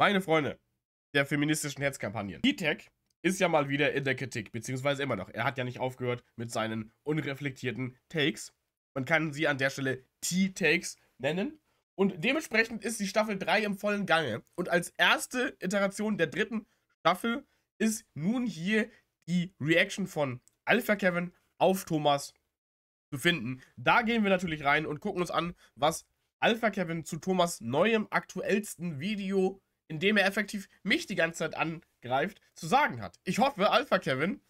Meine Freunde der feministischen Hetzkampagnen. E-Tech ist ja mal wieder in der Kritik, beziehungsweise immer noch. Er hat ja nicht aufgehört mit seinen unreflektierten Takes. Man kann sie an der Stelle T-Takes nennen. Und dementsprechend ist die Staffel 3 im vollen Gange. Und als erste Iteration der dritten Staffel ist nun hier die Reaction von Alpha Kevin auf Thomas zu finden. Da gehen wir natürlich rein und gucken uns an, was Alpha Kevin zu Thomas neuem aktuellsten Video indem er effektiv mich die ganze Zeit angreift, zu sagen hat. Ich hoffe, Alpha Kevin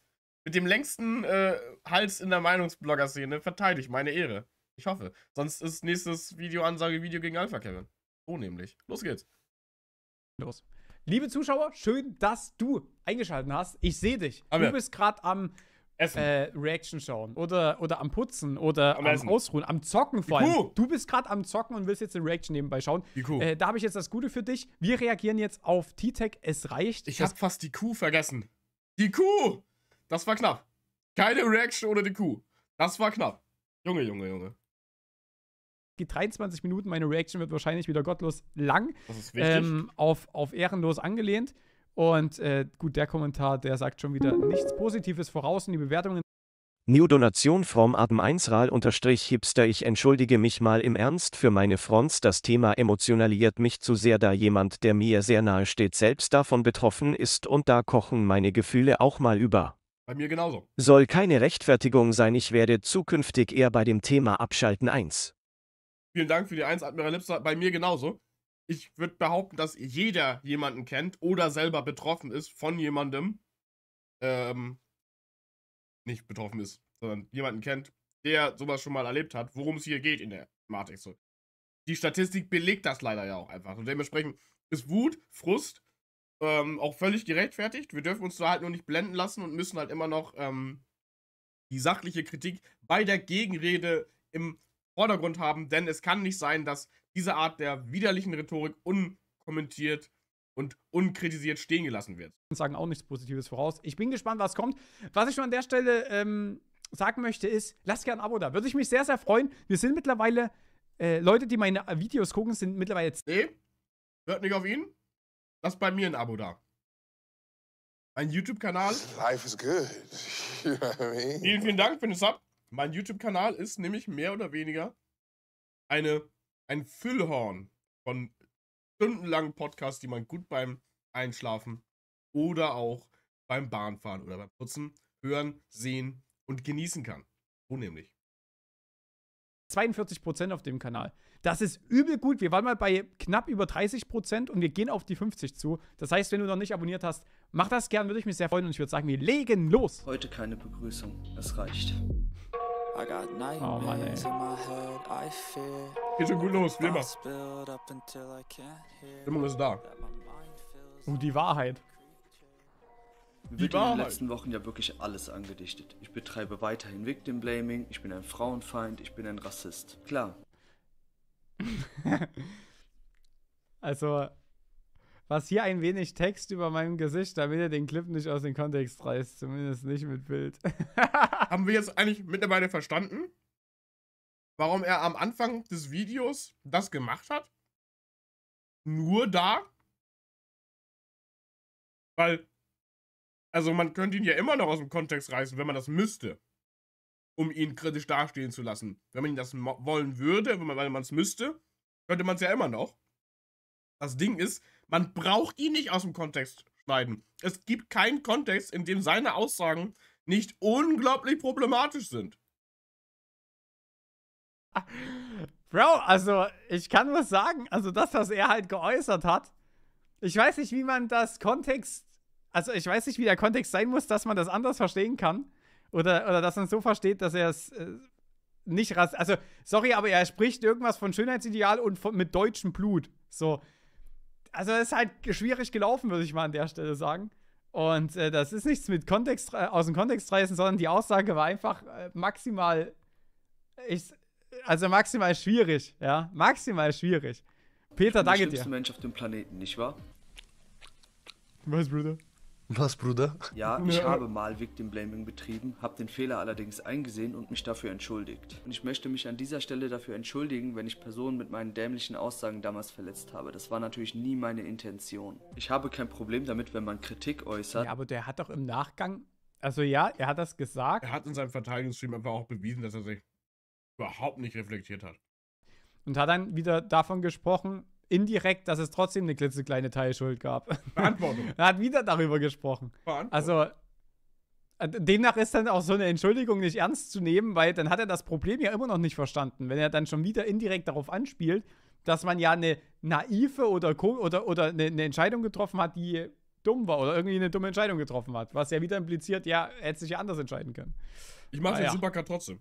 mit dem längsten äh, Hals in der Meinungsblogger-Szene verteidigt meine Ehre. Ich hoffe. Sonst ist nächstes Video Ansage Video gegen Alpha Kevin. So nämlich. Los geht's. Los. Liebe Zuschauer, schön, dass du eingeschaltet hast. Ich sehe dich. Amen. Du bist gerade am äh, Reaction schauen. Oder, oder am Putzen oder am, am Ausruhen, am Zocken vor allem. Du bist gerade am Zocken und willst jetzt eine Reaction nebenbei schauen. Äh, da habe ich jetzt das Gute für dich. Wir reagieren jetzt auf T-Tech, es reicht. Ich habe fast die Kuh vergessen. Die Kuh! Das war knapp. Keine Reaction ohne die Kuh. Das war knapp. Junge, Junge, Junge. Die 23 Minuten, meine Reaction wird wahrscheinlich wieder gottlos lang. Das ist wichtig. Ähm, auf, auf ehrenlos angelehnt. Und äh, gut, der Kommentar, der sagt schon wieder nichts Positives voraus in die Bewertungen. Neodonation vom Adam 1 Ral unterstrich Hipster. Ich entschuldige mich mal im Ernst für meine Fronts. Das Thema emotionalisiert mich zu sehr, da jemand, der mir sehr nahe steht, selbst davon betroffen ist und da kochen meine Gefühle auch mal über. Bei mir genauso. Soll keine Rechtfertigung sein. Ich werde zukünftig eher bei dem Thema abschalten 1. Vielen Dank für die 1, Admiral Hipster. Bei mir genauso ich würde behaupten, dass jeder jemanden kennt oder selber betroffen ist von jemandem, ähm, nicht betroffen ist, sondern jemanden kennt, der sowas schon mal erlebt hat, worum es hier geht in der Matrix. Die Statistik belegt das leider ja auch einfach. Und dementsprechend ist Wut, Frust ähm, auch völlig gerechtfertigt. Wir dürfen uns da halt nur nicht blenden lassen und müssen halt immer noch ähm, die sachliche Kritik bei der Gegenrede im Vordergrund haben, denn es kann nicht sein, dass diese Art der widerlichen Rhetorik unkommentiert und unkritisiert stehen gelassen wird. Und Sagen auch nichts Positives voraus. Ich bin gespannt, was kommt. Was ich schon an der Stelle ähm, sagen möchte, ist, lasst gerne ein Abo da. Würde ich mich sehr, sehr freuen. Wir sind mittlerweile, äh, Leute, die meine Videos gucken, sind mittlerweile. Nee, hört nicht auf ihn. Lasst bei mir ein Abo da. Mein YouTube-Kanal. Life is good. Vielen, vielen Dank für den Sub. Mein YouTube-Kanal ist nämlich mehr oder weniger eine ein Füllhorn von stundenlangen Podcasts, die man gut beim Einschlafen oder auch beim Bahnfahren oder beim Putzen hören, sehen und genießen kann. So nämlich. 42 Prozent auf dem Kanal. Das ist übel gut. Wir waren mal bei knapp über 30 Prozent und wir gehen auf die 50 zu. Das heißt, wenn du noch nicht abonniert hast, mach das gern, würde ich mich sehr freuen und ich würde sagen, wir legen los. Heute keine Begrüßung, es reicht. I got oh Mann, feel. Geht schon gut los, wie immer. Stimmung ist da. Oh, die Wahrheit. Die wird in den letzten Wochen ja wirklich alles angedichtet. Ich betreibe weiterhin Victim Blaming, ich bin ein Frauenfeind, ich bin ein Rassist. Klar. also, was hier ein wenig Text über meinem Gesicht, damit ihr den Clip nicht aus dem Kontext reißt, zumindest nicht mit Bild. Haben wir jetzt eigentlich mittlerweile verstanden, warum er am Anfang des Videos das gemacht hat? Nur da? Weil, also man könnte ihn ja immer noch aus dem Kontext reißen, wenn man das müsste, um ihn kritisch dastehen zu lassen. Wenn man ihn das wollen würde, wenn man es müsste, könnte man es ja immer noch. Das Ding ist, man braucht ihn nicht aus dem Kontext schneiden. Es gibt keinen Kontext, in dem seine Aussagen nicht unglaublich problematisch sind. Bro, also ich kann nur sagen, also das, was er halt geäußert hat, ich weiß nicht, wie man das Kontext, also ich weiß nicht, wie der Kontext sein muss, dass man das anders verstehen kann oder, oder dass man es so versteht, dass er es äh, nicht rass, Also, sorry, aber er spricht irgendwas von Schönheitsideal und von, mit deutschem Blut. So. Also, das ist halt schwierig gelaufen, würde ich mal an der Stelle sagen. Und äh, das ist nichts mit Kontext, äh, aus dem Kontext reißen, sondern die Aussage war einfach äh, maximal. Ich, also maximal schwierig, ja. Maximal schwierig. Peter, danke dir. Der schlimmste Mensch auf dem Planeten, nicht wahr? Was, Bruder? Was, Bruder? Ja, ich ja. habe mal Victim Blaming betrieben, habe den Fehler allerdings eingesehen und mich dafür entschuldigt. Und ich möchte mich an dieser Stelle dafür entschuldigen, wenn ich Personen mit meinen dämlichen Aussagen damals verletzt habe. Das war natürlich nie meine Intention. Ich habe kein Problem damit, wenn man Kritik äußert. Ja, aber der hat doch im Nachgang also ja, er hat das gesagt. Er hat in seinem Verteidigungsstream einfach auch bewiesen, dass er sich überhaupt nicht reflektiert hat. Und hat dann wieder davon gesprochen, indirekt, dass es trotzdem eine klitzekleine Teilschuld gab. Verantwortung. er hat wieder darüber gesprochen. Also, äh, demnach ist dann auch so eine Entschuldigung nicht ernst zu nehmen, weil dann hat er das Problem ja immer noch nicht verstanden. Wenn er dann schon wieder indirekt darauf anspielt, dass man ja eine naive oder, oder, oder eine, eine Entscheidung getroffen hat, die dumm war oder irgendwie eine dumme Entscheidung getroffen hat. Was ja wieder impliziert, ja, er hätte sich ja anders entscheiden können. Ich mache es ah, ja. super trotzdem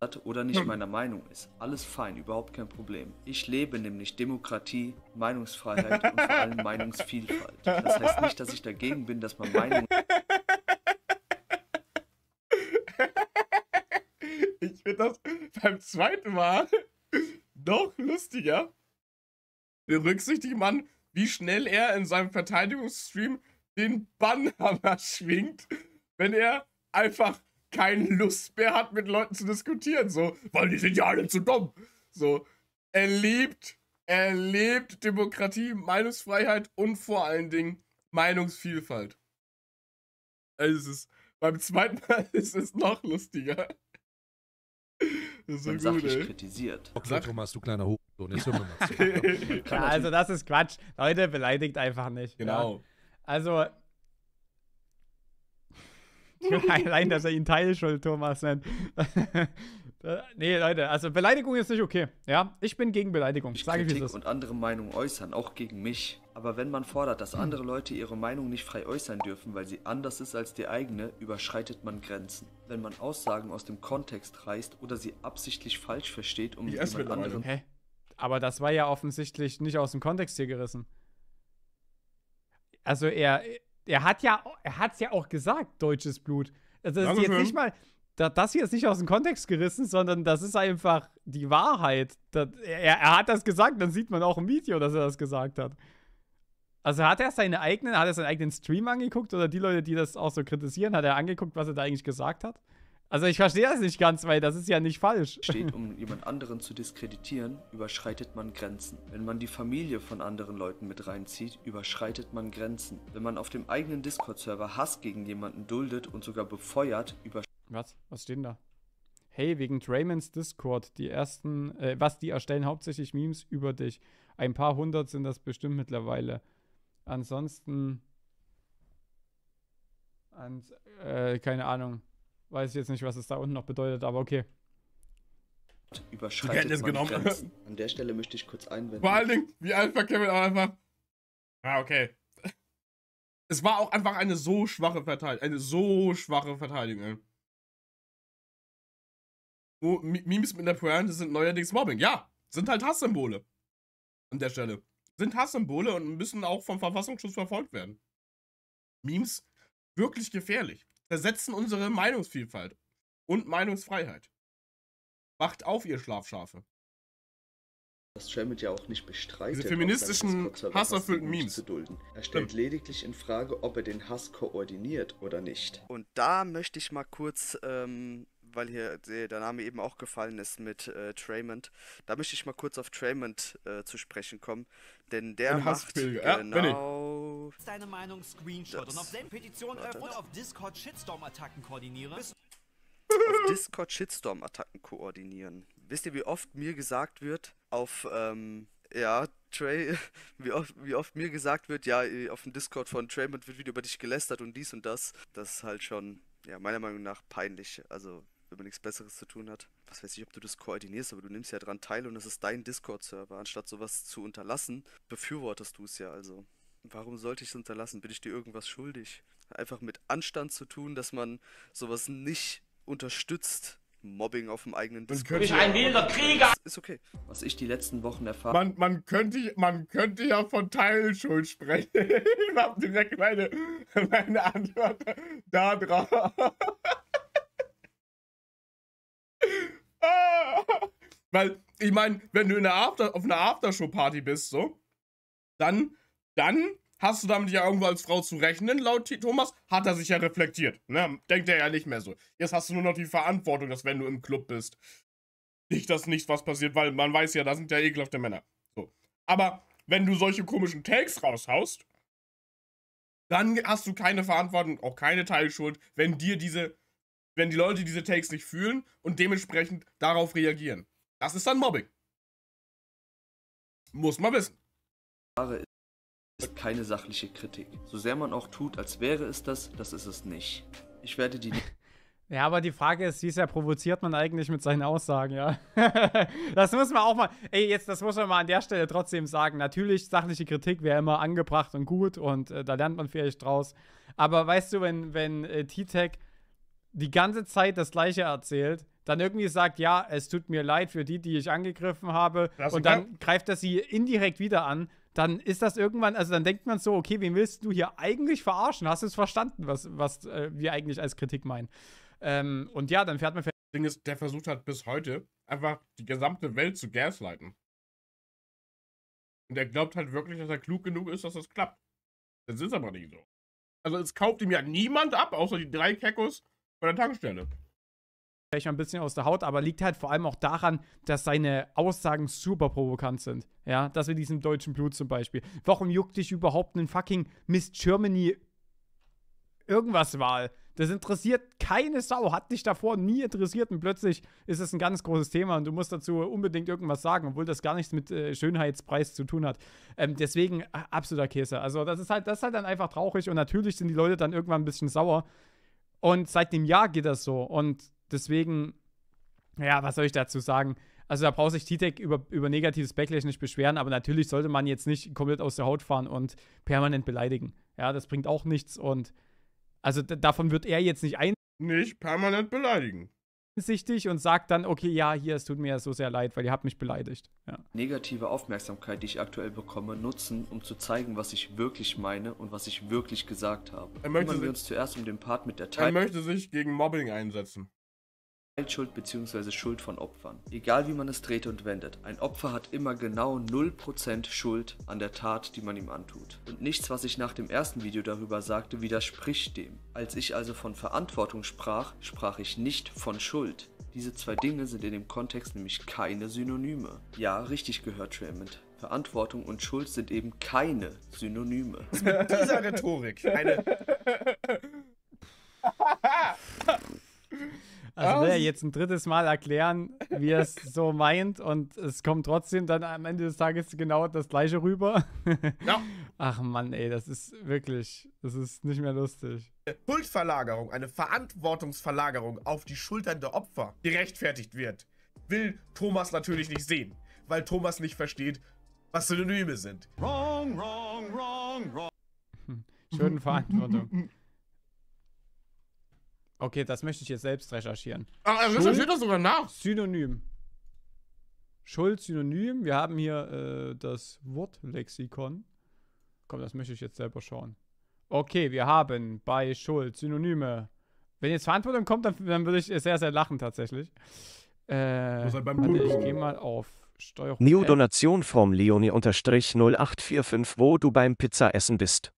hat oder nicht hm. meiner Meinung ist. Alles fein, überhaupt kein Problem. Ich lebe nämlich Demokratie, Meinungsfreiheit und vor allem Meinungsvielfalt. Das heißt nicht, dass ich dagegen bin, dass man Meinung. Ich finde das beim zweiten Mal noch lustiger. Berücksichtigt man, wie schnell er in seinem Verteidigungsstream den Bannhammer schwingt, wenn er einfach keine Lust mehr hat, mit Leuten zu diskutieren, so, weil die sind ja alle zu dumm. So, er lebt, er lebt Demokratie, Meinungsfreiheit und vor allen Dingen Meinungsvielfalt. Also es ist, beim zweiten Mal ist es noch lustiger. Das ist so gut, ey. kritisiert. Okay, Sag. Thomas, du kleiner Hochsohn, jetzt hören wir mal zu. ja, also das ist Quatsch. Leute, beleidigt einfach nicht. Genau. Ja. Also, Allein, dass er ihn Teilschuld Thomas nennt. nee, Leute, also Beleidigung ist nicht okay. Ja, ich bin gegen Beleidigung. Ich sage Kritik ich, und andere Meinungen äußern, auch gegen mich. Aber wenn man fordert, dass andere Leute ihre Meinung nicht frei äußern dürfen, weil sie anders ist als die eigene, überschreitet man Grenzen. Wenn man Aussagen aus dem Kontext reißt oder sie absichtlich falsch versteht, um yes, jemand anderen... Hä? Aber das war ja offensichtlich nicht aus dem Kontext hier gerissen. Also er, er hat ja, er hat's ja auch gesagt, deutsches Blut. Also das ist jetzt nicht mal, das hier ist nicht aus dem Kontext gerissen, sondern das ist einfach die Wahrheit. er, er, hat das gesagt, dann sieht man auch im Video, dass er das gesagt hat. Also hat er seine eigenen, hat er seinen eigenen Stream angeguckt oder die Leute, die das auch so kritisieren, hat er angeguckt, was er da eigentlich gesagt hat? Also ich verstehe das nicht ganz, weil das ist ja nicht falsch. Steht, um jemand anderen zu diskreditieren, überschreitet man Grenzen. Wenn man die Familie von anderen Leuten mit reinzieht, überschreitet man Grenzen. Wenn man auf dem eigenen Discord-Server Hass gegen jemanden duldet und sogar befeuert, überschreitet... Was? Was steht denn da? Hey, wegen Draymans Discord, die ersten... Äh, was, die erstellen hauptsächlich Memes über dich. Ein paar hundert sind das bestimmt mittlerweile. Ansonsten... Ans äh, keine Ahnung. Weiß ich jetzt nicht, was es da unten noch bedeutet, aber okay. Überschreitet genommen. Grenzen. An der Stelle möchte ich kurz einwenden. Vor allen Dingen, wie Alpha Kevin auch einfach. Ah, okay. Es war auch einfach eine so schwache Verteidigung. Eine so schwache Verteidigung. Oh, Memes mit der Pointe sind neuerdings Mobbing. Ja, sind halt Hasssymbole. An der Stelle. Sind Hasssymbole und müssen auch vom Verfassungsschutz verfolgt werden. Memes wirklich gefährlich versetzen unsere Meinungsvielfalt und Meinungsfreiheit. Wacht auf, ihr Schlafschafe. Was Tramit ja auch nicht bestreitet. Diese feministischen, hasserfüllten Memes. Zu dulden. Er stellt Stimmt. lediglich in Frage, ob er den Hass koordiniert oder nicht. Und da möchte ich mal kurz ähm, weil hier der Name eben auch gefallen ist mit äh, Traymond. Da möchte ich mal kurz auf Traymond äh, zu sprechen kommen, denn der Ein macht genau. Ja, deine Meinung Screenshot das. und auf selben Petition öffnen auf Discord Shitstorm Attacken koordinieren. Auf Discord Shitstorm Attacken koordinieren. Wisst ihr, wie oft mir gesagt wird auf ähm, ja, Trey, wie oft, wie oft, mir gesagt wird, ja, auf dem Discord von Traymond wird wieder über dich gelästert und dies und das. Das ist halt schon, ja, meiner Meinung nach peinlich. Also, wenn man nichts Besseres zu tun hat. Was weiß ich, ob du das koordinierst, aber du nimmst ja dran teil und es ist dein Discord-Server. Anstatt sowas zu unterlassen, befürwortest du es ja also. Warum sollte ich es unterlassen? Bin ich dir irgendwas schuldig? Einfach mit Anstand zu tun, dass man sowas nicht unterstützt. Mobbing auf dem eigenen Discord. Ich ein wilder Krieger! Ist okay. Was ich die letzten Wochen erfahren man, man könnte Man könnte ja von Teilschuld sprechen. ich hab direkt meine, meine Antwort da drauf. Weil, ich meine, wenn du in der After, auf einer Aftershow-Party bist, so, dann, dann hast du damit ja irgendwo als Frau zu rechnen, laut T Thomas, hat er sich ja reflektiert. Ne? Denkt er ja nicht mehr so. Jetzt hast du nur noch die Verantwortung, dass wenn du im Club bist, nicht, dass nichts was passiert, weil man weiß ja, da sind ja ekelhafte Männer. So. Aber wenn du solche komischen Takes raushaust, dann hast du keine Verantwortung, auch keine Teilschuld, wenn dir diese wenn die Leute diese Takes nicht fühlen und dementsprechend darauf reagieren. Das ist dann Mobbing. Muss man wissen. Ist keine sachliche Kritik. So sehr man auch tut, als wäre es das, das ist es nicht. Ich werde die. Ja, aber die Frage ist, wie sehr provoziert man eigentlich mit seinen Aussagen, ja? das muss man auch mal, ey, jetzt, das muss man mal an der Stelle trotzdem sagen. Natürlich, sachliche Kritik wäre immer angebracht und gut und äh, da lernt man vielleicht draus. Aber weißt du, wenn, wenn äh, T-Tech die ganze Zeit das Gleiche erzählt, dann irgendwie sagt, ja, es tut mir leid für die, die ich angegriffen habe, das und dann kann... greift er sie indirekt wieder an, dann ist das irgendwann, also dann denkt man so, okay, wen willst du hier eigentlich verarschen? Hast du es verstanden, was, was äh, wir eigentlich als Kritik meinen? Ähm, und ja, dann fährt man. Das Ding ist, der versucht hat bis heute einfach die gesamte Welt zu gaslighten. Und er glaubt halt wirklich, dass er klug genug ist, dass das klappt. Das ist aber nicht so. Also es kauft ihm ja niemand ab, außer die drei Kekos, bei der Tankstelle. Vielleicht mal ein bisschen aus der Haut, aber liegt halt vor allem auch daran, dass seine Aussagen super provokant sind. Ja, das mit diesem deutschen Blut zum Beispiel. Warum juckt dich überhaupt ein fucking Miss Germany irgendwas Wahl? Das interessiert keine Sau, hat dich davor nie interessiert und plötzlich ist es ein ganz großes Thema und du musst dazu unbedingt irgendwas sagen, obwohl das gar nichts mit äh, Schönheitspreis zu tun hat. Ähm, deswegen absoluter Käse. Also das ist halt, das ist halt dann einfach traurig und natürlich sind die Leute dann irgendwann ein bisschen sauer, und seit dem Jahr geht das so. Und deswegen, ja, was soll ich dazu sagen? Also da braucht sich Titek über, über negatives Backlash nicht beschweren, aber natürlich sollte man jetzt nicht komplett aus der Haut fahren und permanent beleidigen. Ja, das bringt auch nichts und also davon wird er jetzt nicht ein. Nicht permanent beleidigen sichtig und sagt dann, okay, ja, hier, es tut mir so sehr leid, weil ihr habt mich beleidigt. Ja. Negative Aufmerksamkeit, die ich aktuell bekomme, nutzen, um zu zeigen, was ich wirklich meine und was ich wirklich gesagt habe. Er möchte Kümmern sich, wir uns zuerst um den Part mit der Teil. Er möchte sich gegen Mobbing einsetzen. Teilschuld bzw. Schuld von Opfern. Egal wie man es dreht und wendet, ein Opfer hat immer genau 0% Schuld an der Tat, die man ihm antut. Und nichts, was ich nach dem ersten Video darüber sagte, widerspricht dem. Als ich also von Verantwortung sprach, sprach ich nicht von Schuld. Diese zwei Dinge sind in dem Kontext nämlich keine Synonyme. Ja, richtig gehört, Tremont. Verantwortung und Schuld sind eben keine Synonyme. Mit dieser Rhetorik. Eine. Also will er jetzt ein drittes Mal erklären, wie er es so meint und es kommt trotzdem dann am Ende des Tages genau das gleiche rüber. Ja. Ach Mann, ey, das ist wirklich, das ist nicht mehr lustig. Schuldverlagerung, eine Verantwortungsverlagerung auf die Schultern der Opfer gerechtfertigt wird, will Thomas natürlich nicht sehen, weil Thomas nicht versteht, was Synonyme sind. Wrong, wrong, wrong, wrong. Hm, schöne Verantwortung. Okay, das möchte ich jetzt selbst recherchieren. Ach, er recherchiert das sogar nach. Synonym. Schuld, Synonym. Wir haben hier äh, das Wortlexikon. Komm, das möchte ich jetzt selber schauen. Okay, wir haben bei Schuld Synonyme. Wenn jetzt Verantwortung kommt, dann, dann würde ich sehr, sehr lachen tatsächlich. Äh, halt warte, ich gehe mal auf Steuerung. New Donation vom Leonie-0845, wo du beim Pizzaessen bist.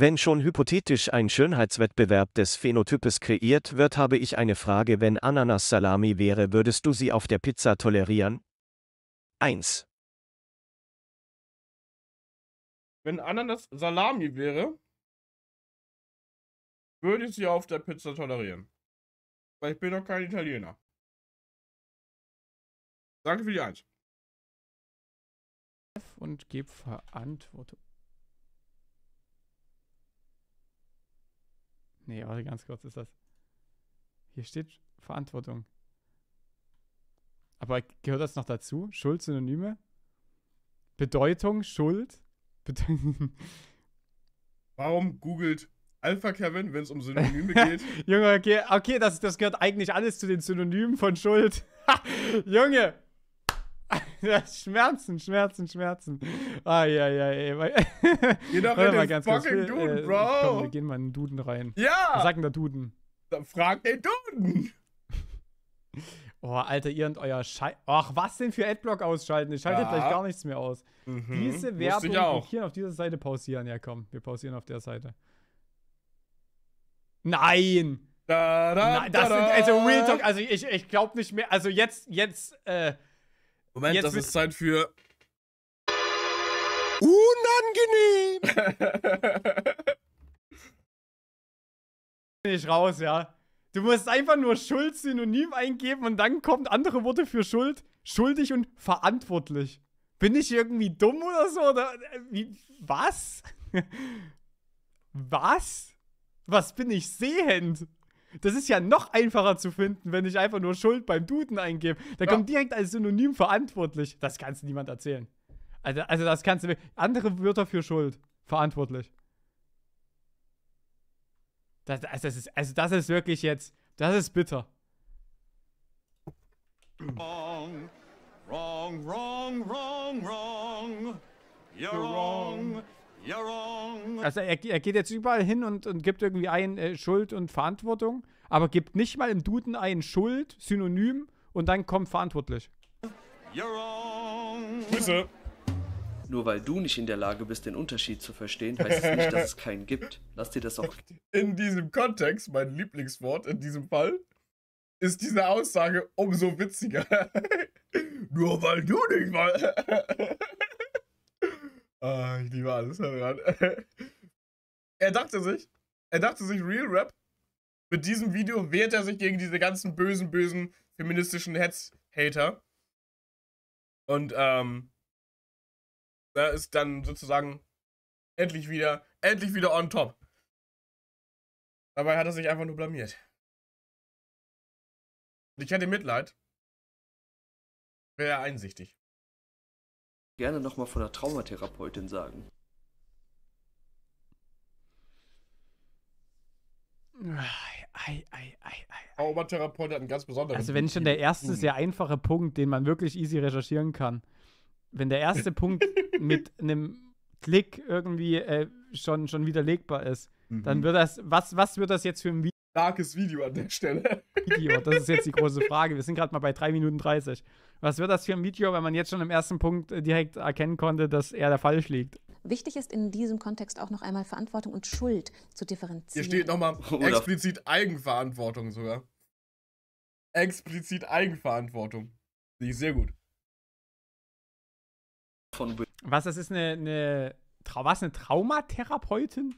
Wenn schon hypothetisch ein Schönheitswettbewerb des Phänotypes kreiert wird, habe ich eine Frage, wenn Ananas Salami wäre, würdest du sie auf der Pizza tolerieren? 1. Wenn Ananas Salami wäre, würde ich sie auf der Pizza tolerieren. Weil ich bin doch kein Italiener. Danke für die Eins. Und gebe Verantwortung. Nee, warte, ganz kurz ist das. Hier steht Verantwortung. Aber gehört das noch dazu? Schuld, Synonyme? Bedeutung, Schuld? Bede Warum googelt Alpha Kevin, wenn es um Synonyme geht? Junge, okay, okay das, das gehört eigentlich alles zu den Synonymen von Schuld. Junge, Schmerzen, Schmerzen, Schmerzen. Ah, ja, ja, ey. Geh doch in den fucking äh, Duden, äh, Bro. Komm, wir gehen mal in den Duden rein. Ja! Was sagt denn der Duden? frag den Duden! Oh, Alter, ihr und euer Scheiß. Ach, was denn für Adblock ausschalten? Ich schalte ja. gleich gar nichts mehr aus. Mhm. Diese Werbung hier auf dieser Seite pausieren. Ja, komm, wir pausieren auf der Seite. Nein! Da, da, Nein, das da, sind, also Real Talk, also ich, ich glaube nicht mehr, also jetzt, jetzt, äh, Moment, Jetzt das ist Zeit für. Unangenehm! Bin ich raus, ja. Du musst einfach nur Schuld synonym eingeben und dann kommen andere Worte für Schuld. Schuldig und verantwortlich. Bin ich irgendwie dumm oder so? Oder äh, wie? Was? Was? Was bin ich sehend? Das ist ja noch einfacher zu finden, wenn ich einfach nur Schuld beim Duden eingebe. Da ja. kommt direkt als Synonym verantwortlich. Das kannst du niemand erzählen. Also, also das kannst du. Andere Wörter für Schuld. Verantwortlich. Das, also, das ist, also das ist wirklich jetzt. Das ist bitter. Wrong, wrong, wrong, wrong, wrong. You're wrong. Also er, er, geht jetzt überall hin und, und gibt irgendwie ein äh, Schuld und Verantwortung, aber gibt nicht mal im Duden ein Schuld, Synonym und dann kommt verantwortlich. Grüße. Nur weil du nicht in der Lage bist, den Unterschied zu verstehen, heißt es nicht, dass es keinen gibt. Lass dir das auch. In diesem Kontext, mein Lieblingswort in diesem Fall, ist diese Aussage umso witziger. Nur weil du nicht mal. Oh, ich liebe alles daran. er dachte sich, er dachte sich, Real Rap, mit diesem Video wehrt er sich gegen diese ganzen bösen, bösen feministischen Hetz-Hater. Und ähm, da ist dann sozusagen endlich wieder, endlich wieder on top. Dabei hat er sich einfach nur blamiert. Und ich hätte Mitleid. Wäre er einsichtig gerne nochmal von der Traumatherapeutin sagen. Ei, ei, ei, Traumatherapeut hat einen ganz besonderen. Also, wenn schon der erste hm. sehr einfache Punkt, den man wirklich easy recherchieren kann, wenn der erste Punkt mit einem Klick irgendwie äh, schon, schon widerlegbar ist, mhm. dann wird das, was, was wird das jetzt für ein Video? starkes Video an der Stelle. Video, das ist jetzt die große Frage. Wir sind gerade mal bei 3 Minuten 30. Was wird das für ein Video, wenn man jetzt schon im ersten Punkt äh, direkt erkennen konnte, dass er da falsch liegt? Wichtig ist in diesem Kontext auch noch einmal Verantwortung und Schuld zu differenzieren. Hier steht nochmal explizit Eigenverantwortung sogar. Explizit Eigenverantwortung. Finde ich sehr gut. Was, das ist eine, eine, Tra was, eine Traumatherapeutin?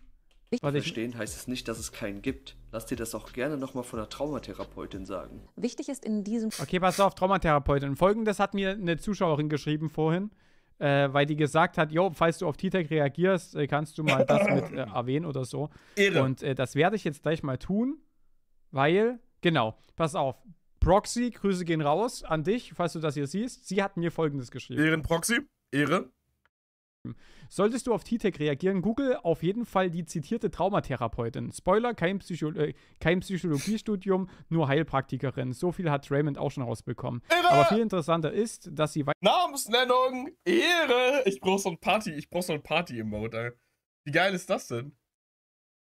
Ich verstehen heißt es nicht, dass es keinen gibt. Lass dir das auch gerne nochmal von der Traumatherapeutin sagen. Wichtig ist in diesem. Okay, pass auf, Traumatherapeutin. Folgendes hat mir eine Zuschauerin geschrieben vorhin, äh, weil die gesagt hat: Jo, falls du auf T-Tag reagierst, äh, kannst du mal das mit äh, erwähnen oder so. Irre. Und äh, das werde ich jetzt gleich mal tun, weil, genau, pass auf. Proxy, Grüße gehen raus an dich, falls du das hier siehst. Sie hat mir folgendes geschrieben: Ehren Proxy, Ehre. Solltest du auf T-Tech reagieren, google auf jeden Fall die zitierte Traumatherapeutin. Spoiler, kein, Psycho äh, kein Psychologiestudium, nur Heilpraktikerin. So viel hat Raymond auch schon rausbekommen. Irre! Aber viel interessanter ist, dass sie... Namensnennung! Ehre! Ich brauch so ein Party, ich brauch so ein Party-Emote. Wie geil ist das denn?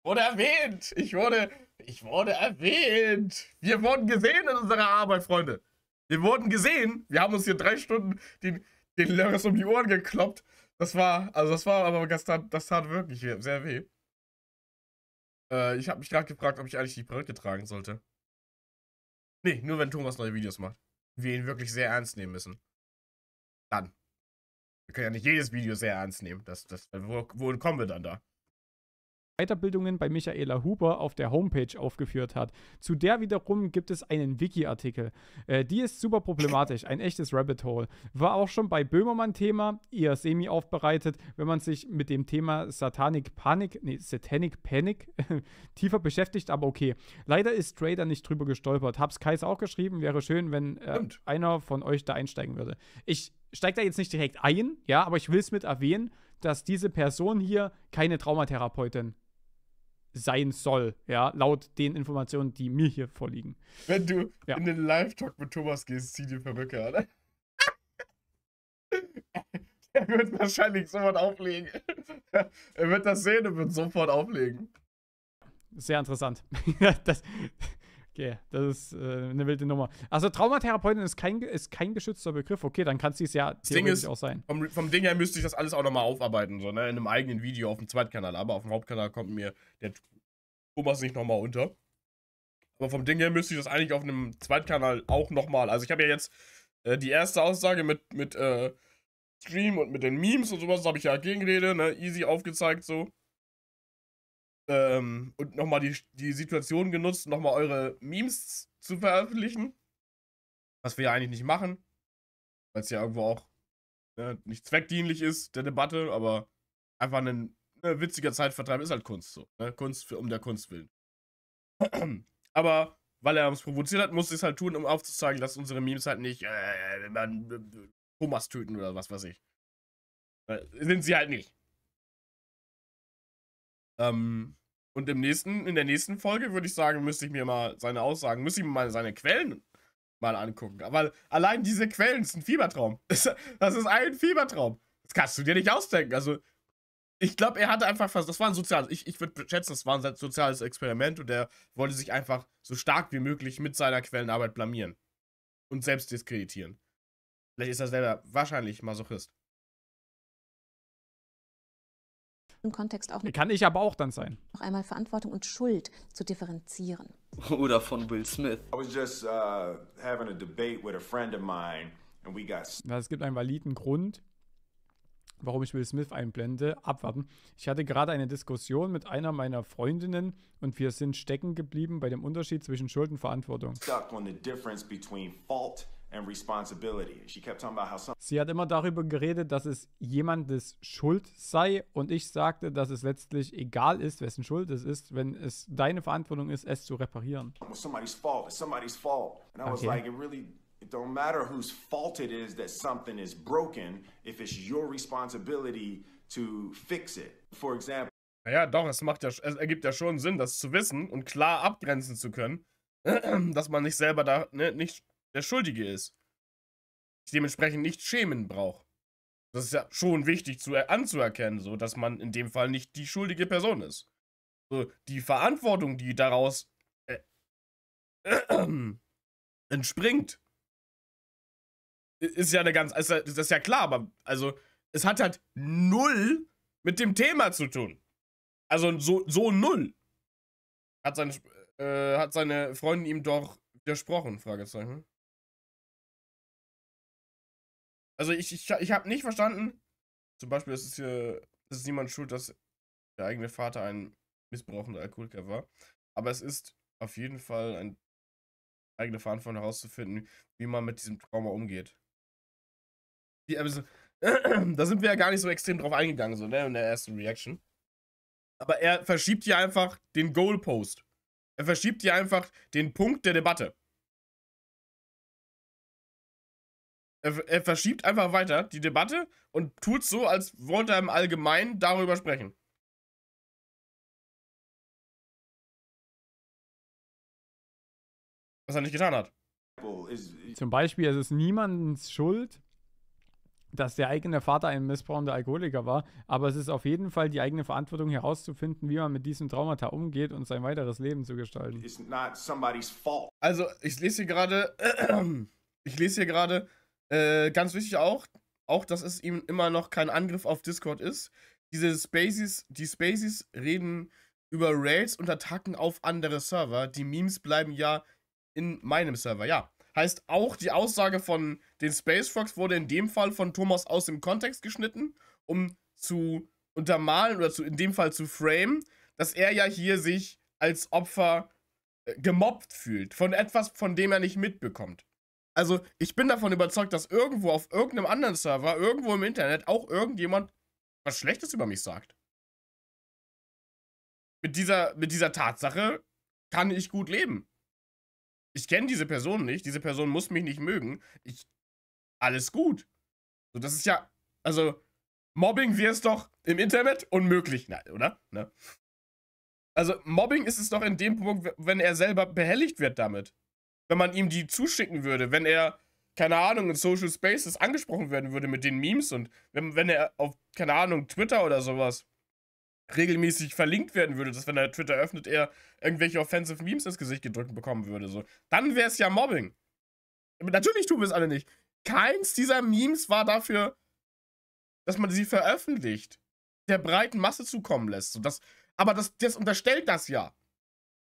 Wurde erwähnt! Ich wurde... Ich wurde erwähnt! Wir wurden gesehen in unserer Arbeit, Freunde! Wir wurden gesehen! Wir haben uns hier drei Stunden den, den Lörres um die Ohren gekloppt. Das war, also das war, aber gestern, das tat wirklich sehr weh. Äh, ich habe mich gerade gefragt, ob ich eigentlich die Brille tragen sollte. Nee, nur wenn Thomas neue Videos macht. Wir ihn wirklich sehr ernst nehmen müssen. Dann. Wir können ja nicht jedes Video sehr ernst nehmen. Das, das, wo, wo kommen wir dann da? Weiterbildungen bei Michaela Huber auf der Homepage aufgeführt hat. Zu der wiederum gibt es einen Wiki-Artikel. Äh, die ist super problematisch, ein echtes Rabbit Hole. War auch schon bei Böhmermann Thema, ihr Semi aufbereitet, wenn man sich mit dem Thema Satanic Panik, nee, Satanic Panic tiefer beschäftigt, aber okay. Leider ist Trader nicht drüber gestolpert. Hab's Kais auch geschrieben, wäre schön, wenn äh, einer von euch da einsteigen würde. Ich steige da jetzt nicht direkt ein, ja, aber ich will es mit erwähnen, dass diese Person hier keine Traumatherapeutin sein soll, ja, laut den Informationen, die mir hier vorliegen. Wenn du ja. in den Live-Talk mit Thomas gehst, zieh die Perücke an. er wird wahrscheinlich sofort auflegen. er wird das sehen und wird sofort auflegen. Sehr interessant. das, Yeah, das ist äh, eine wilde Nummer. Also Traumatherapeutin ist kein, ist kein geschützter Begriff. Okay, dann kann es ja das Ding ist, auch sein. Vom, vom, Ding her müsste ich das alles auch nochmal aufarbeiten, so, ne? In einem eigenen Video auf dem Zweitkanal. Aber auf dem Hauptkanal kommt mir der Thomas nicht nochmal unter. Aber vom Ding her müsste ich das eigentlich auf einem Zweitkanal auch nochmal. Also ich habe ja jetzt äh, die erste Aussage mit, mit äh, Stream und mit den Memes und sowas, habe ich ja gegenrede, ne? Easy aufgezeigt so ähm, und nochmal die, die Situation genutzt, nochmal eure Memes zu veröffentlichen. Was wir ja eigentlich nicht machen. Weil es ja irgendwo auch ne, nicht zweckdienlich ist, der Debatte, aber einfach ein ne, witziger Zeitvertreib ist halt Kunst so. Ne? Kunst für, um der Kunst willen. aber weil er uns provoziert hat, musste ich es halt tun, um aufzuzeigen, dass unsere Memes halt nicht äh, man, äh, Thomas töten oder was weiß ich. Äh, sind sie halt nicht. Ähm, und im nächsten, in der nächsten Folge würde ich sagen, müsste ich mir mal seine Aussagen, müsste ich mir mal seine Quellen mal angucken. Aber allein diese Quellen sind ein Fiebertraum. Das ist ein Fiebertraum. Das kannst du dir nicht ausdenken. Also, ich glaube, er hatte einfach fast, das war ein soziales, ich, ich würde schätzen, das war ein soziales Experiment und er wollte sich einfach so stark wie möglich mit seiner Quellenarbeit blamieren und selbst diskreditieren. Vielleicht ist er selber wahrscheinlich Masochist. im Kontext auch Kann ich aber auch dann sein. noch einmal Verantwortung und Schuld zu differenzieren. Oder von Will Smith. I was just uh, having a debate with a friend of mine and we got Ja, es gibt einen validen Grund, warum ich Will Smith einblende. Abwarten. Ich hatte gerade eine Diskussion mit einer meiner Freundinnen und wir sind stecken geblieben bei dem Unterschied zwischen Schuld und Verantwortung. stuck on the difference between fault Sie hat immer darüber geredet, dass es jemandes Schuld sei und ich sagte, dass es letztlich egal ist, wessen Schuld es ist, wenn es deine Verantwortung ist, es zu reparieren. Okay. It don't matter whose fault it is that something is broken if it's your responsibility to fix it. For example. Naja, doch, es macht ja, es ergibt ja schon Sinn, das zu wissen und klar abgrenzen zu können, dass man nicht selber da ne, nicht der Schuldige ist. Ich dementsprechend nicht schämen braucht. Das ist ja schon wichtig zu, äh, anzuerkennen, so dass man in dem Fall nicht die schuldige Person ist. So, die Verantwortung, die daraus äh, äh, entspringt, ist ja eine ganz, ist, das ist ja klar, aber also es hat halt null mit dem Thema zu tun. Also so, so null. Hat, sein, äh, hat seine Freundin ihm doch widersprochen, Fragezeichen. Also ich, ich, ich habe nicht verstanden, zum Beispiel ist es hier, ist niemand schuld, dass der eigene Vater ein missbrauchender Alkoholiker war. Aber es ist auf jeden Fall eine eigene Verantwortung herauszufinden, wie man mit diesem Trauma umgeht. Die, äh, also, da sind wir ja gar nicht so extrem drauf eingegangen, so, ne, in der ersten Reaction. Aber er verschiebt hier einfach den Goalpost. Er verschiebt hier einfach den Punkt der Debatte. Er, er verschiebt einfach weiter die Debatte und tut so, als wollte er im Allgemeinen darüber sprechen. Was er nicht getan hat. Zum Beispiel, es ist niemandens Schuld, dass der eigene Vater ein missbrauchender Alkoholiker war, aber es ist auf jeden Fall die eigene Verantwortung herauszufinden, wie man mit diesem Traumata umgeht und sein weiteres Leben zu gestalten. Also, ich lese hier gerade, ich lese hier gerade, äh, ganz wichtig auch, auch dass es ihm immer noch kein Angriff auf Discord ist. Diese Spaces, die Spaces reden über Rails und Attacken auf andere Server. Die Memes bleiben ja in meinem Server, ja. Heißt auch, die Aussage von den Space Frogs wurde in dem Fall von Thomas aus dem Kontext geschnitten, um zu untermalen oder zu, in dem Fall zu framen, dass er ja hier sich als Opfer äh, gemobbt fühlt. Von etwas, von dem er nicht mitbekommt. Also, ich bin davon überzeugt, dass irgendwo auf irgendeinem anderen Server, irgendwo im Internet, auch irgendjemand was Schlechtes über mich sagt. Mit dieser, mit dieser Tatsache kann ich gut leben. Ich kenne diese Person nicht, diese Person muss mich nicht mögen. Ich. Alles gut. So, das ist ja. Also, Mobbing wäre es doch im Internet unmöglich, Nein, oder? Ne? Also, Mobbing ist es doch in dem Punkt, wenn er selber behelligt wird damit wenn man ihm die zuschicken würde, wenn er, keine Ahnung, in Social Spaces angesprochen werden würde mit den Memes und wenn, wenn er auf, keine Ahnung, Twitter oder sowas regelmäßig verlinkt werden würde, dass wenn er Twitter öffnet, er irgendwelche offensive Memes ins Gesicht gedrückt bekommen würde, so. Dann wäre es ja Mobbing. Natürlich tun wir es alle nicht. Keins dieser Memes war dafür, dass man sie veröffentlicht, der breiten Masse zukommen lässt. So, das, aber das, das unterstellt das ja.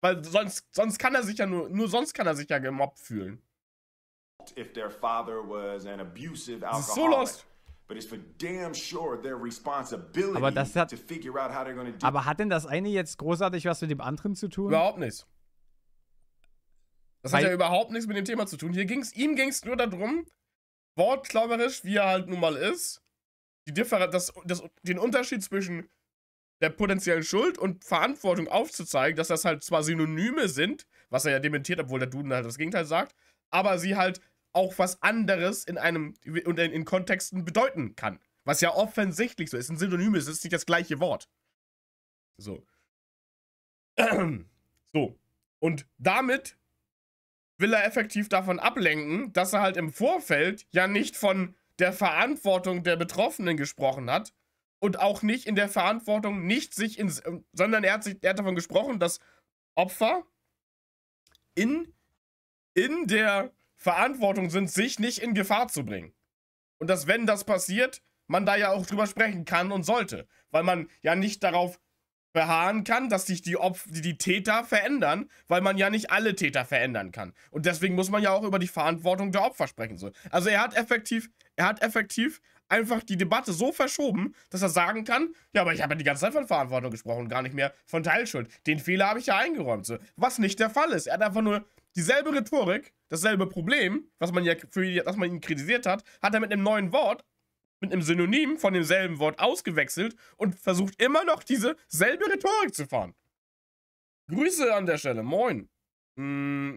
Weil sonst, sonst kann er sich ja nur, nur sonst kann er sich ja gemobbt fühlen. If their father was an abusive alcoholic. So lost. But it's for damn sure their responsibility aber das hat, to figure out how they're gonna do Aber hat denn das eine jetzt großartig was mit dem anderen zu tun? Überhaupt nichts. Das Weil hat ja überhaupt nichts mit dem Thema zu tun. Hier ging's, ihm ging es nur darum, wortklauberisch, wie er halt nun mal ist, die Differ das, das, den Unterschied zwischen der potenziellen Schuld und Verantwortung aufzuzeigen, dass das halt zwar Synonyme sind, was er ja dementiert, obwohl der Duden halt das Gegenteil sagt, aber sie halt auch was anderes in einem und in, in, Kontexten bedeuten kann. Was ja offensichtlich so ist. Ein Synonym ist, ist nicht das gleiche Wort. So. So. Und damit will er effektiv davon ablenken, dass er halt im Vorfeld ja nicht von der Verantwortung der Betroffenen gesprochen hat, und auch nicht in der Verantwortung, nicht sich ins, ähm, sondern er hat, sich, er hat davon gesprochen, dass Opfer in, in der Verantwortung sind, sich nicht in Gefahr zu bringen. Und dass, wenn das passiert, man da ja auch drüber sprechen kann und sollte. Weil man ja nicht darauf beharren kann, dass sich die, Opf die, die Täter verändern, weil man ja nicht alle Täter verändern kann. Und deswegen muss man ja auch über die Verantwortung der Opfer sprechen. So. Also er hat effektiv, er hat effektiv einfach die Debatte so verschoben, dass er sagen kann, ja, aber ich habe ja die ganze Zeit von Verantwortung gesprochen, gar nicht mehr von Teilschuld. Den Fehler habe ich ja eingeräumt. So. Was nicht der Fall ist. Er hat einfach nur dieselbe Rhetorik, dasselbe Problem, was man ja für das man ihn kritisiert hat, hat er mit einem neuen Wort, mit einem Synonym von demselben Wort ausgewechselt und versucht immer noch diese selbe Rhetorik zu fahren. Grüße an der Stelle, moin. Mm.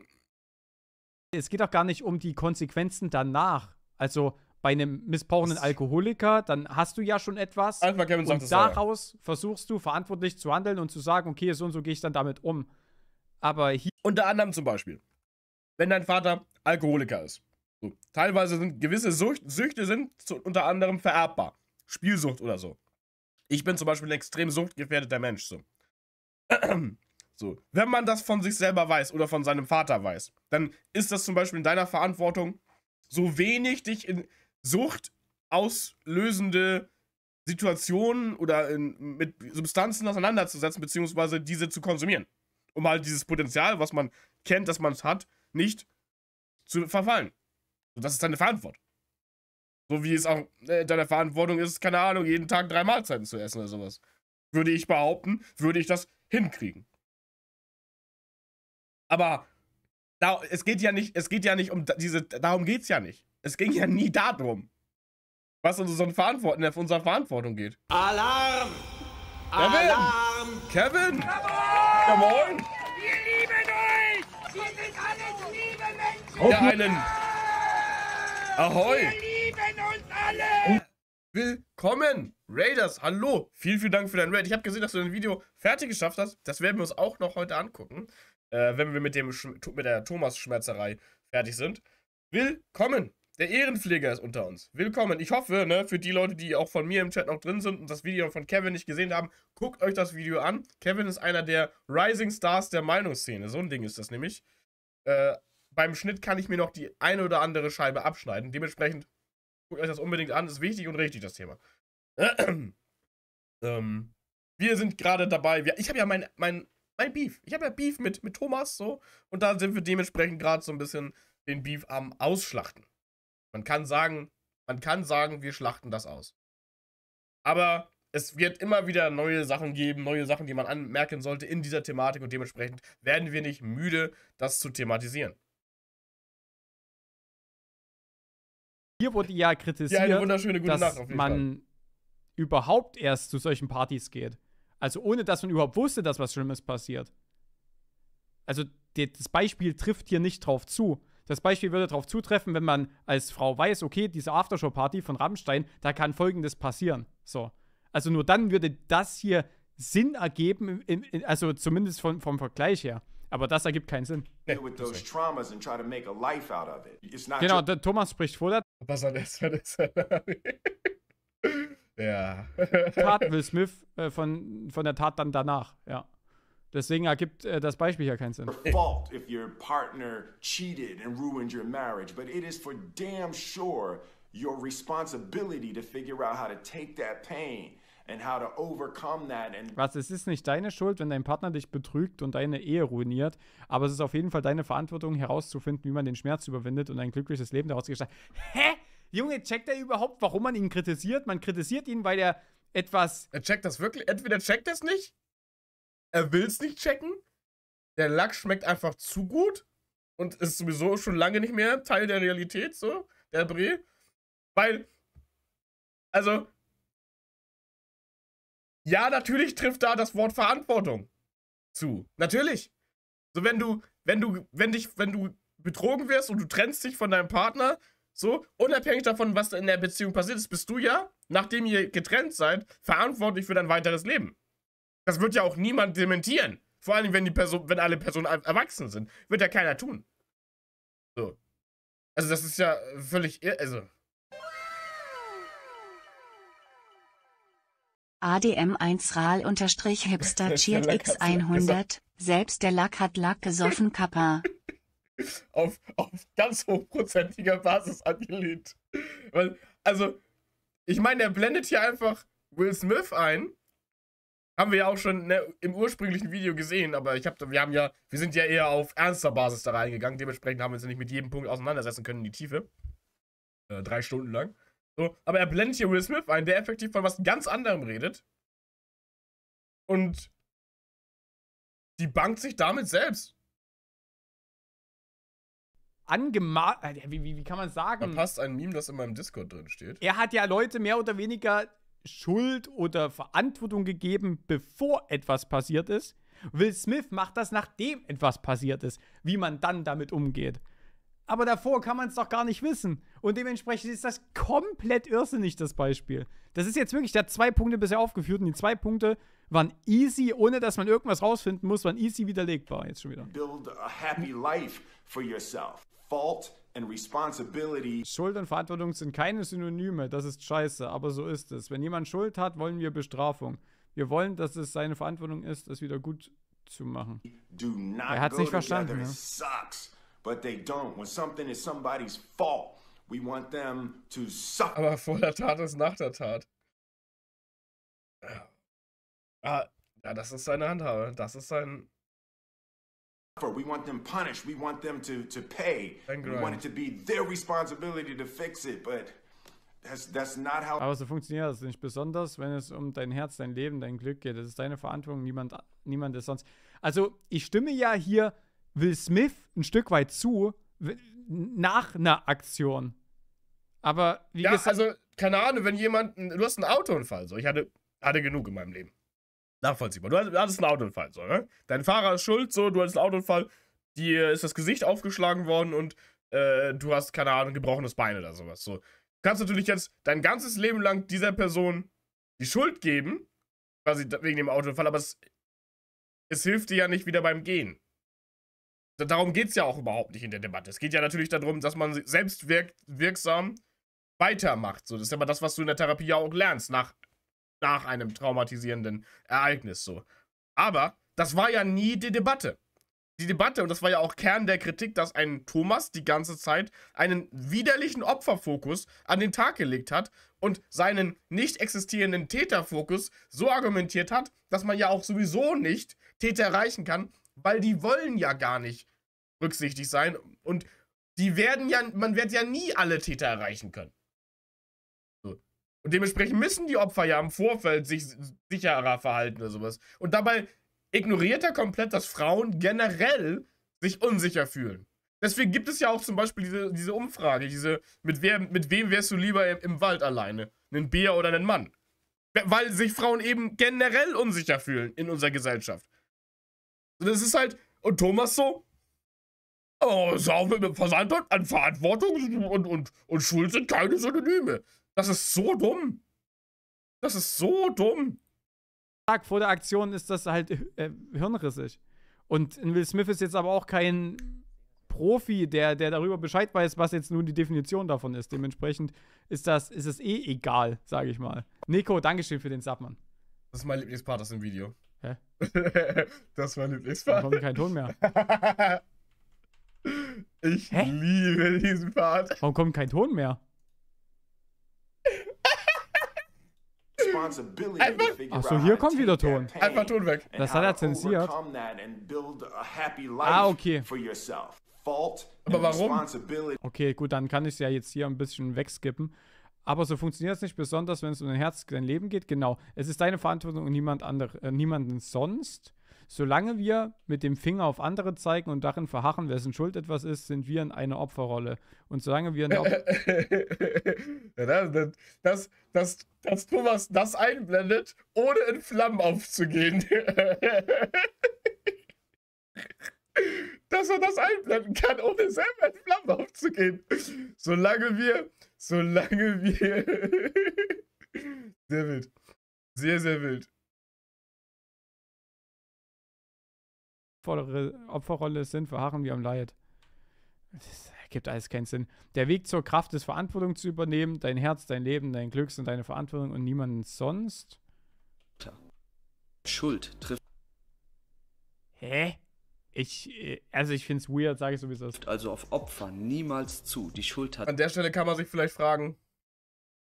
Es geht doch gar nicht um die Konsequenzen danach. Also, bei einem missbrauchenden Alkoholiker, dann hast du ja schon etwas. Einfach Kevin sagt und daraus versuchst du verantwortlich zu handeln und zu sagen, okay, so und so gehe ich dann damit um. Aber hier. Unter anderem zum Beispiel, wenn dein Vater Alkoholiker ist. So. Teilweise sind gewisse Sucht, Süchte sind zu, unter anderem vererbbar. Spielsucht oder so. Ich bin zum Beispiel ein extrem suchtgefährdeter Mensch. So. so. Wenn man das von sich selber weiß oder von seinem Vater weiß, dann ist das zum Beispiel in deiner Verantwortung, so wenig dich in, Sucht auslösende Situationen oder in, mit Substanzen auseinanderzusetzen, beziehungsweise diese zu konsumieren. Um halt dieses Potenzial, was man kennt, dass man es hat, nicht zu verfallen. Und das ist deine Verantwortung. So wie es auch äh, deine Verantwortung ist, keine Ahnung, jeden Tag drei Mahlzeiten zu essen oder sowas. Würde ich behaupten, würde ich das hinkriegen. Aber da, es geht ja nicht, es geht ja nicht um diese, darum geht es ja nicht. Es ging ja nie darum, was unsere Verantwortung, auf unsere Verantwortung geht. Alarm! Kevin! Alarm! Kevin! Ja, moin! Wir lieben euch! Wir sind alles liebe Menschen! Ja, einen! Ahoi! Wir lieben uns alle! Willkommen, Raiders. Hallo. Vielen, vielen Dank für dein Raid. Ich habe gesehen, dass du dein Video fertig geschafft hast. Das werden wir uns auch noch heute angucken, äh, wenn wir mit, dem mit der Thomas-Schmerzerei fertig sind. Willkommen. Der Ehrenpfleger ist unter uns. Willkommen. Ich hoffe, ne, für die Leute, die auch von mir im Chat noch drin sind und das Video von Kevin nicht gesehen haben, guckt euch das Video an. Kevin ist einer der Rising Stars der Meinungsszene. So ein Ding ist das nämlich. Äh, beim Schnitt kann ich mir noch die eine oder andere Scheibe abschneiden. Dementsprechend guckt euch das unbedingt an. Ist wichtig und richtig, das Thema. ähm, wir sind gerade dabei. Ich habe ja mein, mein, mein Beef. Ich habe ja Beef mit, mit Thomas so. Und da sind wir dementsprechend gerade so ein bisschen den Beef am Ausschlachten. Man kann sagen, man kann sagen, wir schlachten das aus. Aber es wird immer wieder neue Sachen geben, neue Sachen, die man anmerken sollte in dieser Thematik und dementsprechend werden wir nicht müde, das zu thematisieren. Hier wurde ja kritisiert, ja, dass Nacht, man Fall. überhaupt erst zu solchen Partys geht. Also ohne, dass man überhaupt wusste, dass was Schlimmes passiert. Also das Beispiel trifft hier nicht drauf zu. Das Beispiel würde darauf zutreffen, wenn man als Frau weiß, okay, diese Aftershow-Party von Rammstein, da kann Folgendes passieren. So. Also nur dann würde das hier Sinn ergeben, in, in, also zumindest von, vom Vergleich her. Aber das ergibt keinen Sinn. Genau, der Thomas spricht vor der. Was soll das? ja. Tat Will Smith äh, von, von der Tat dann danach, ja. Deswegen ergibt äh, das Beispiel ja keinen Sinn. fault if your partner cheated and ruined your marriage, but it is for damn sure your responsibility to figure out how to take that pain and how to overcome that. And Was, es ist nicht deine Schuld, wenn dein Partner dich betrügt und deine Ehe ruiniert, aber es ist auf jeden Fall deine Verantwortung herauszufinden, wie man den Schmerz überwindet und ein glückliches Leben daraus gestaltet. Hä? Junge, checkt er überhaupt, warum man ihn kritisiert? Man kritisiert ihn, weil er etwas. Er checkt das wirklich. Entweder checkt er es nicht er will es nicht checken. Der Lack schmeckt einfach zu gut und ist sowieso schon lange nicht mehr Teil der Realität, so, der Brie. Weil, also, ja, natürlich trifft da das Wort Verantwortung zu. Natürlich. So, wenn du, wenn du, wenn dich, wenn du betrogen wirst und du trennst dich von deinem Partner, so, unabhängig davon, was in der Beziehung passiert ist, bist du ja, nachdem ihr getrennt seid, verantwortlich für dein weiteres Leben. Das wird ja auch niemand dementieren. Vor allem, wenn die Person, wenn alle Personen erwachsen sind. Wird ja keiner tun. So. Also das ist ja völlig irre. Also. ADM1 RAL unterstrich Hipster Cheert X100. Selbst der Lack hat Lack gesoffen Kappa. auf, auf ganz hochprozentiger Basis angelehnt. Weil, also, ich meine, er blendet hier einfach Will Smith ein haben wir ja auch schon ne, im ursprünglichen Video gesehen, aber ich hab, wir haben ja, wir sind ja eher auf ernster Basis da reingegangen. Dementsprechend haben wir uns ja nicht mit jedem Punkt auseinandersetzen können in die Tiefe. Äh, drei Stunden lang. So, aber er blendet hier Will Smith ein, der effektiv von was ganz anderem redet. Und die bankt sich damit selbst. Angemalt. Wie, wie, wie, kann man sagen? Verpasst ein Meme, das in meinem Discord drin steht. Er hat ja Leute mehr oder weniger Schuld oder Verantwortung gegeben, bevor etwas passiert ist. Will Smith macht das, nachdem etwas passiert ist, wie man dann damit umgeht. Aber davor kann man es doch gar nicht wissen. Und dementsprechend ist das komplett irrsinnig, das Beispiel. Das ist jetzt wirklich, der hat zwei Punkte bisher aufgeführt und die zwei Punkte waren easy, ohne dass man irgendwas rausfinden muss, waren easy widerlegbar jetzt schon wieder. Build a happy life for yourself. Fault Schuld und Verantwortung sind keine Synonyme, das ist scheiße, aber so ist es. Wenn jemand Schuld hat, wollen wir Bestrafung. Wir wollen, dass es seine Verantwortung ist, es wieder gut zu machen. Er hat es nicht verstanden. Ne? Aber vor der Tat ist nach der Tat. Ja. Ah. ah, ja, das ist seine Handhabe. Das ist sein, We want them punished. We want them to, to pay. We want it to be their responsibility to fix it, but that's, that's not how... Aber so funktioniert das nicht. Besonders, wenn es um dein Herz, dein Leben, dein Glück geht. Das ist deine Verantwortung. Niemand, niemand ist sonst... Also, ich stimme ja hier Will Smith ein Stück weit zu, nach einer Aktion. Aber wie ja, gesagt... also, keine Ahnung, wenn jemand... Du hast einen Autounfall, so. Ich hatte, hatte genug in meinem Leben. Nachvollziehbar. Du hattest einen Autounfall, so, ne? Dein Fahrer ist schuld, so, du hattest einen Autounfall, dir ist das Gesicht aufgeschlagen worden und äh, du hast, keine Ahnung, gebrochenes Bein oder sowas. So. Du kannst natürlich jetzt dein ganzes Leben lang dieser Person die Schuld geben, quasi wegen dem Autounfall, aber es, es hilft dir ja nicht wieder beim Gehen. Darum geht es ja auch überhaupt nicht in der Debatte. Es geht ja natürlich darum, dass man selbst wirksam weitermacht. So, das ist ja immer das, was du in der Therapie ja auch lernst. Nach nach einem traumatisierenden Ereignis so. Aber das war ja nie die Debatte. Die Debatte, und das war ja auch Kern der Kritik, dass ein Thomas die ganze Zeit einen widerlichen Opferfokus an den Tag gelegt hat und seinen nicht existierenden Täterfokus so argumentiert hat, dass man ja auch sowieso nicht Täter erreichen kann, weil die wollen ja gar nicht rücksichtig sein und die werden ja, man wird ja nie alle Täter erreichen können. Und dementsprechend müssen die Opfer ja im Vorfeld sich sicherer verhalten oder sowas. Und dabei ignoriert er komplett, dass Frauen generell sich unsicher fühlen. Deswegen gibt es ja auch zum Beispiel diese, diese Umfrage, diese, mit, wer, mit wem wärst du lieber im, im Wald alleine? Einen Bär oder einen Mann? Weil sich Frauen eben generell unsicher fühlen in unserer Gesellschaft. Und das ist halt, und Thomas so, oh, Sau mit Versandort an Verantwortung und, und, und Schuld sind keine Synonyme. Das ist so dumm. Das ist so dumm. Tag vor der Aktion ist das halt äh, hirnrissig. Und Will Smith ist jetzt aber auch kein Profi, der, der darüber Bescheid weiß, was jetzt nun die Definition davon ist. Dementsprechend ist das, ist es eh egal, sage ich mal. Nico, Dankeschön für den Submann. Das ist mein Lieblingspart aus dem Video. Hä? das ist mein Lieblingspart. Da kommt kein Ton mehr. ich Hä? liebe diesen Part. Warum kommt kein Ton mehr? Achso, hier kommt wieder Ton. Einfach Ton weg. Das hat er zensiert. Ah, okay. Aber warum? Okay, gut, dann kann ich es ja jetzt hier ein bisschen wegskippen. Aber so funktioniert es nicht, besonders wenn es um dein Herz, dein Leben geht. Genau, es ist deine Verantwortung und niemand andere, äh, niemanden sonst. Solange wir mit dem Finger auf andere zeigen und darin verharren, wessen Schuld etwas ist, sind wir in einer Opferrolle. Und solange wir in der Opfer das, das, das, Thomas das einblendet, ohne in Flammen aufzugehen. Dass er das einblenden kann, ohne selber in Flammen aufzugehen. Solange wir, solange wir. sehr wild. Sehr, sehr wild. Opfer, Opferrolle sind, verharren wir am Leid. Das ergibt alles keinen Sinn. Der Weg zur Kraft ist, Verantwortung zu übernehmen. Dein Herz, dein Leben, dein Glück sind deine Verantwortung und niemand sonst. Schuld trifft. Hä? Ich, äh, also ich finde es weird, sage ich sowieso. Also auf Opfer niemals zu. Die Schuld hat. An der Stelle kann man sich vielleicht fragen,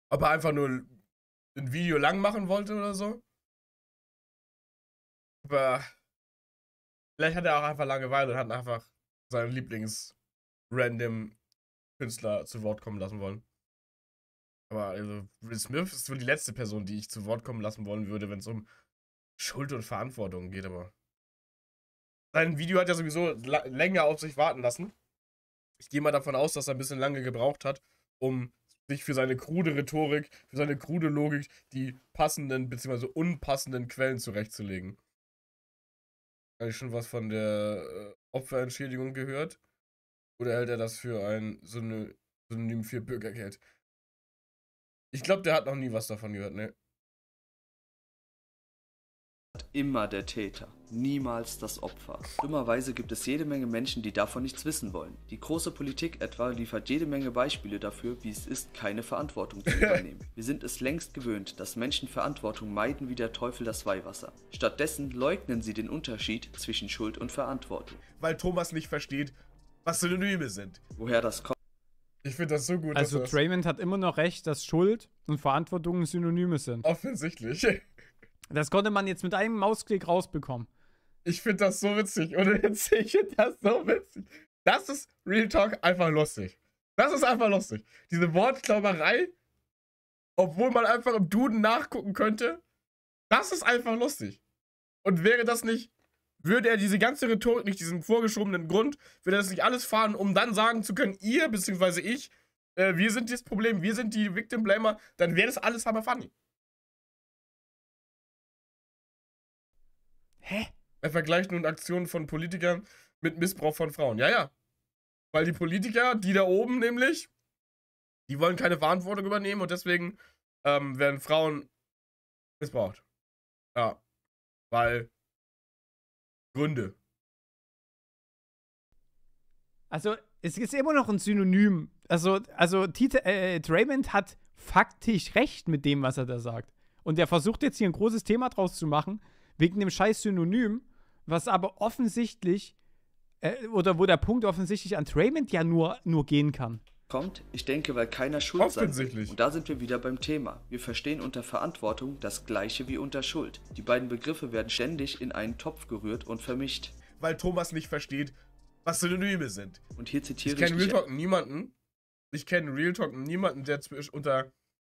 ob er einfach nur ein Video lang machen wollte oder so. Aber Vielleicht hat er auch einfach Langeweile und hat einfach seinen Lieblings-Random-Künstler zu Wort kommen lassen wollen. Aber also, Will Smith ist wohl die letzte Person, die ich zu Wort kommen lassen wollen würde, wenn es um Schuld und Verantwortung geht, aber. Sein Video hat ja sowieso länger auf sich warten lassen. Ich gehe mal davon aus, dass er ein bisschen lange gebraucht hat, um sich für seine krude Rhetorik, für seine krude Logik die passenden bzw. unpassenden Quellen zurechtzulegen. Habe schon was von der äh, Opferentschädigung gehört? Oder hält er das für ein Synonym so so für Bürgergeld? Ich glaube, der hat noch nie was davon gehört, ne? Immer der Täter niemals das Opfer. Dummerweise gibt es jede Menge Menschen, die davon nichts wissen wollen. Die große Politik etwa liefert jede Menge Beispiele dafür, wie es ist, keine Verantwortung zu übernehmen. Wir sind es längst gewöhnt, dass Menschen Verantwortung meiden wie der Teufel das Weihwasser. Stattdessen leugnen sie den Unterschied zwischen Schuld und Verantwortung. Weil Thomas nicht versteht, was Synonyme sind. Woher das kommt. Ich finde das so gut. Also dass Draymond hat immer noch recht, dass Schuld und Verantwortung Synonyme sind. Offensichtlich. Das konnte man jetzt mit einem Mausklick rausbekommen. Ich finde das so witzig. Ohne Witz, ich finde das so witzig. Das ist Real Talk einfach lustig. Das ist einfach lustig. Diese Wortklauberei, obwohl man einfach im Duden nachgucken könnte, das ist einfach lustig. Und wäre das nicht, würde er diese ganze Rhetorik nicht, diesen vorgeschobenen Grund, würde er das nicht alles fahren, um dann sagen zu können, ihr bzw. ich, äh, wir sind das Problem, wir sind die Victim Blamer, dann wäre das alles aber funny. Hä? Er vergleicht nun Aktionen von Politikern mit Missbrauch von Frauen. Ja, ja. Weil die Politiker, die da oben nämlich, die wollen keine Verantwortung übernehmen und deswegen ähm, werden Frauen missbraucht. Ja. Weil Gründe. Also, es ist immer noch ein Synonym. Also, also Tita, äh, Draymond hat faktisch recht mit dem, was er da sagt. Und er versucht jetzt hier ein großes Thema draus zu machen, wegen dem scheiß Synonym was aber offensichtlich, äh, oder wo der Punkt offensichtlich an Draymond ja nur, nur gehen kann. Kommt, ich denke, weil keiner schuld sein will. Und da sind wir wieder beim Thema. Wir verstehen unter Verantwortung das gleiche wie unter Schuld. Die beiden Begriffe werden ständig in einen Topf gerührt und vermischt. Weil Thomas nicht versteht, was Synonyme sind. Und hier zitiere ich. Ich kenne Real Talk niemanden. Ich kenne Real Talk niemanden, der unter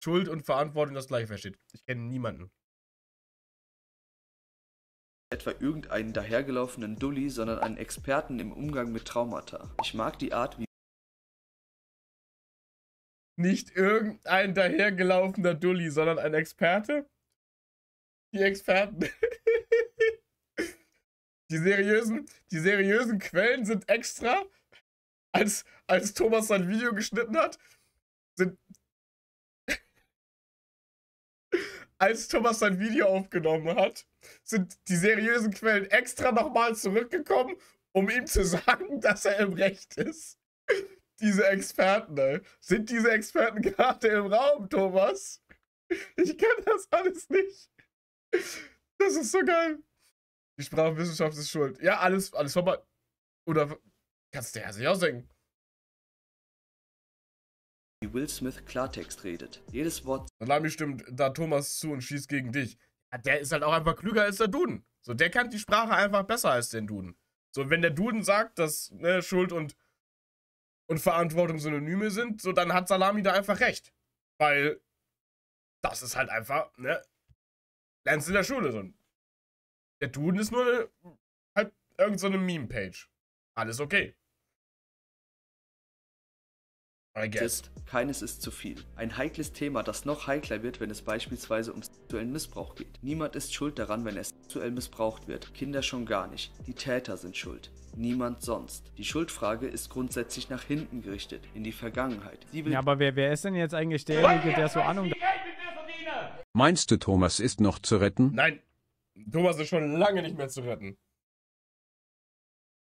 Schuld und Verantwortung das gleiche versteht. Ich kenne niemanden etwa irgendeinen dahergelaufenen Dulli, sondern einen Experten im Umgang mit Traumata. Ich mag die Art, wie nicht irgendein dahergelaufener Dulli, sondern ein Experte? Die Experten. die, seriösen, die seriösen Quellen sind extra, als, als Thomas sein Video geschnitten hat, sind als Thomas sein Video aufgenommen hat, sind die seriösen Quellen extra nochmal zurückgekommen, um ihm zu sagen, dass er im Recht ist. Diese Experten, ey. Sind diese Experten gerade im Raum, Thomas? Ich kann das alles nicht. Das ist so geil. Die Sprachwissenschaft ist schuld. Ja, alles, alles vorbei. Oder kannst du ja sich ausdenken wie Will Smith Klartext redet. Jedes Wort. Salami stimmt da Thomas zu und schießt gegen dich. Ja, der ist halt auch einfach klüger als der Duden. So, der kann die Sprache einfach besser als den Duden. So, wenn der Duden sagt, dass ne, Schuld und, und Verantwortung Synonyme sind, so dann hat Salami da einfach recht. Weil das ist halt einfach, ne? Lernst du in der Schule so. Der Duden ist nur halt irgendeine so Meme-Page. Alles okay. Ist, keines ist zu viel. Ein heikles Thema, das noch heikler wird, wenn es beispielsweise um sexuellen Missbrauch geht. Niemand ist schuld daran, wenn er sexuell missbraucht wird. Kinder schon gar nicht. Die Täter sind schuld. Niemand sonst. Die Schuldfrage ist grundsätzlich nach hinten gerichtet, in die Vergangenheit. ja, aber wer, wer ist denn jetzt eigentlich derjenige, der so Ahnung hat? Meinst du, Thomas ist noch zu retten? Nein, Thomas ist schon lange nicht mehr zu retten.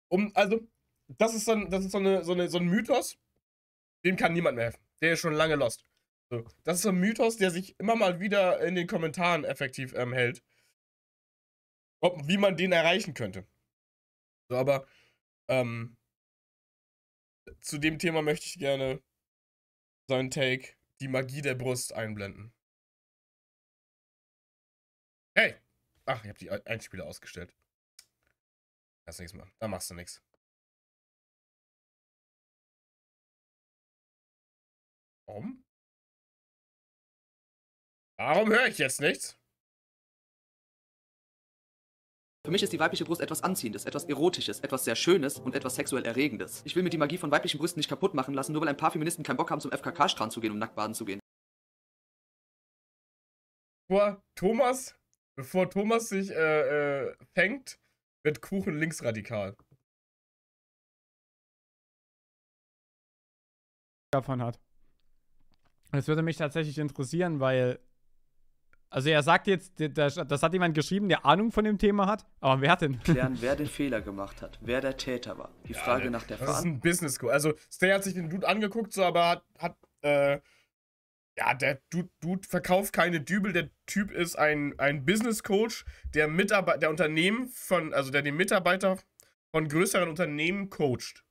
Um, also, das ist, dann, das ist so, eine, so, eine, so ein Mythos, dem kann niemand mehr helfen. Der ist schon lange lost. So. Das ist so ein Mythos, der sich immer mal wieder in den Kommentaren effektiv ähm, hält. Ob, wie man den erreichen könnte. So, aber ähm, zu dem Thema möchte ich gerne seinen Take, die Magie der Brust, einblenden. Hey! Ach, ich habe die Einspieler ausgestellt. Kannst nichts Mal. Da machst du nichts. Warum? Warum höre ich jetzt nichts? Für mich ist die weibliche Brust etwas Anziehendes, etwas Erotisches, etwas sehr Schönes und etwas sexuell Erregendes. Ich will mir die Magie von weiblichen Brüsten nicht kaputt machen lassen, nur weil ein paar Feministen keinen Bock haben, zum FKK-Strand zu gehen, und nackt baden zu gehen. Bevor Thomas, bevor Thomas sich äh, äh, fängt, wird Kuchen linksradikal. Davon hat. Es würde mich tatsächlich interessieren, weil. Also er sagt jetzt, das hat jemand geschrieben, der Ahnung von dem Thema hat, aber wer hat denn? Klären, wer den Fehler gemacht hat, wer der Täter war. Die ja, Frage nach der Frage. Das ist ein Business School. Also Stay hat sich den Dude angeguckt, so, aber hat, hat äh, ja, der Dude, Dude, verkauft keine Dübel, der Typ ist ein, ein Business Coach, der Mitarbeiter, der Unternehmen von, also der den Mitarbeiter von größeren Unternehmen coacht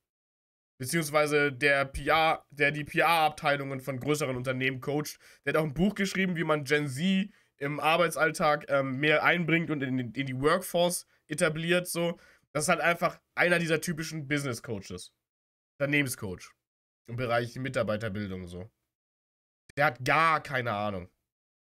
beziehungsweise der PR, der die PR-Abteilungen von größeren Unternehmen coacht. Der hat auch ein Buch geschrieben, wie man Gen Z im Arbeitsalltag ähm, mehr einbringt und in, in, die Workforce etabliert. So, das ist halt einfach einer dieser typischen Business Coaches, Unternehmenscoach im Bereich Mitarbeiterbildung so. Der hat gar keine Ahnung,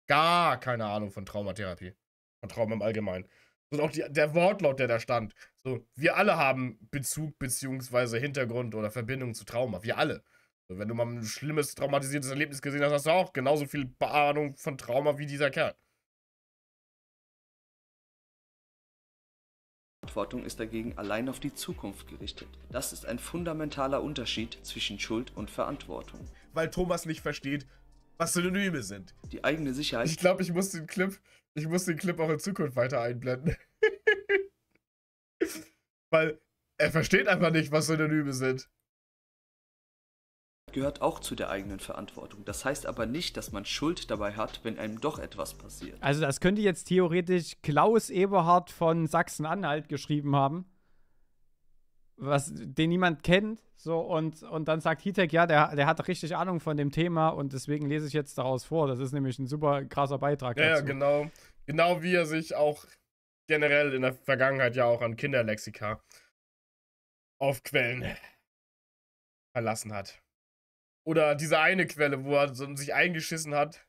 gar keine Ahnung von Traumatherapie, von Trauma im Allgemeinen. Und auch die, der Wortlaut, der da stand. So, wir alle haben Bezug bzw. Hintergrund oder Verbindung zu Trauma. Wir alle. So, wenn du mal ein schlimmes, traumatisiertes Erlebnis gesehen hast, hast du auch genauso viel Beahnung von Trauma wie dieser Kerl. Verantwortung ist dagegen allein auf die Zukunft gerichtet. Das ist ein fundamentaler Unterschied zwischen Schuld und Verantwortung. Weil Thomas nicht versteht, was Synonyme sind. Die eigene Sicherheit. Ich glaube, ich muss den Clip ich muss den Clip auch in Zukunft weiter einblenden. Weil er versteht einfach nicht, was Synonyme sind. Gehört auch zu der eigenen Verantwortung. Das heißt aber nicht, dass man Schuld dabei hat, wenn einem doch etwas passiert. Also das könnte jetzt theoretisch Klaus Eberhard von Sachsen-Anhalt geschrieben haben was den niemand kennt. So, und, und dann sagt Hitek, ja, der, der hat richtig Ahnung von dem Thema und deswegen lese ich jetzt daraus vor. Das ist nämlich ein super krasser Beitrag. Ja, dazu. ja genau. Genau wie er sich auch generell in der Vergangenheit ja auch an Kinderlexika auf Quellen verlassen hat. Oder diese eine Quelle, wo er so sich eingeschissen hat,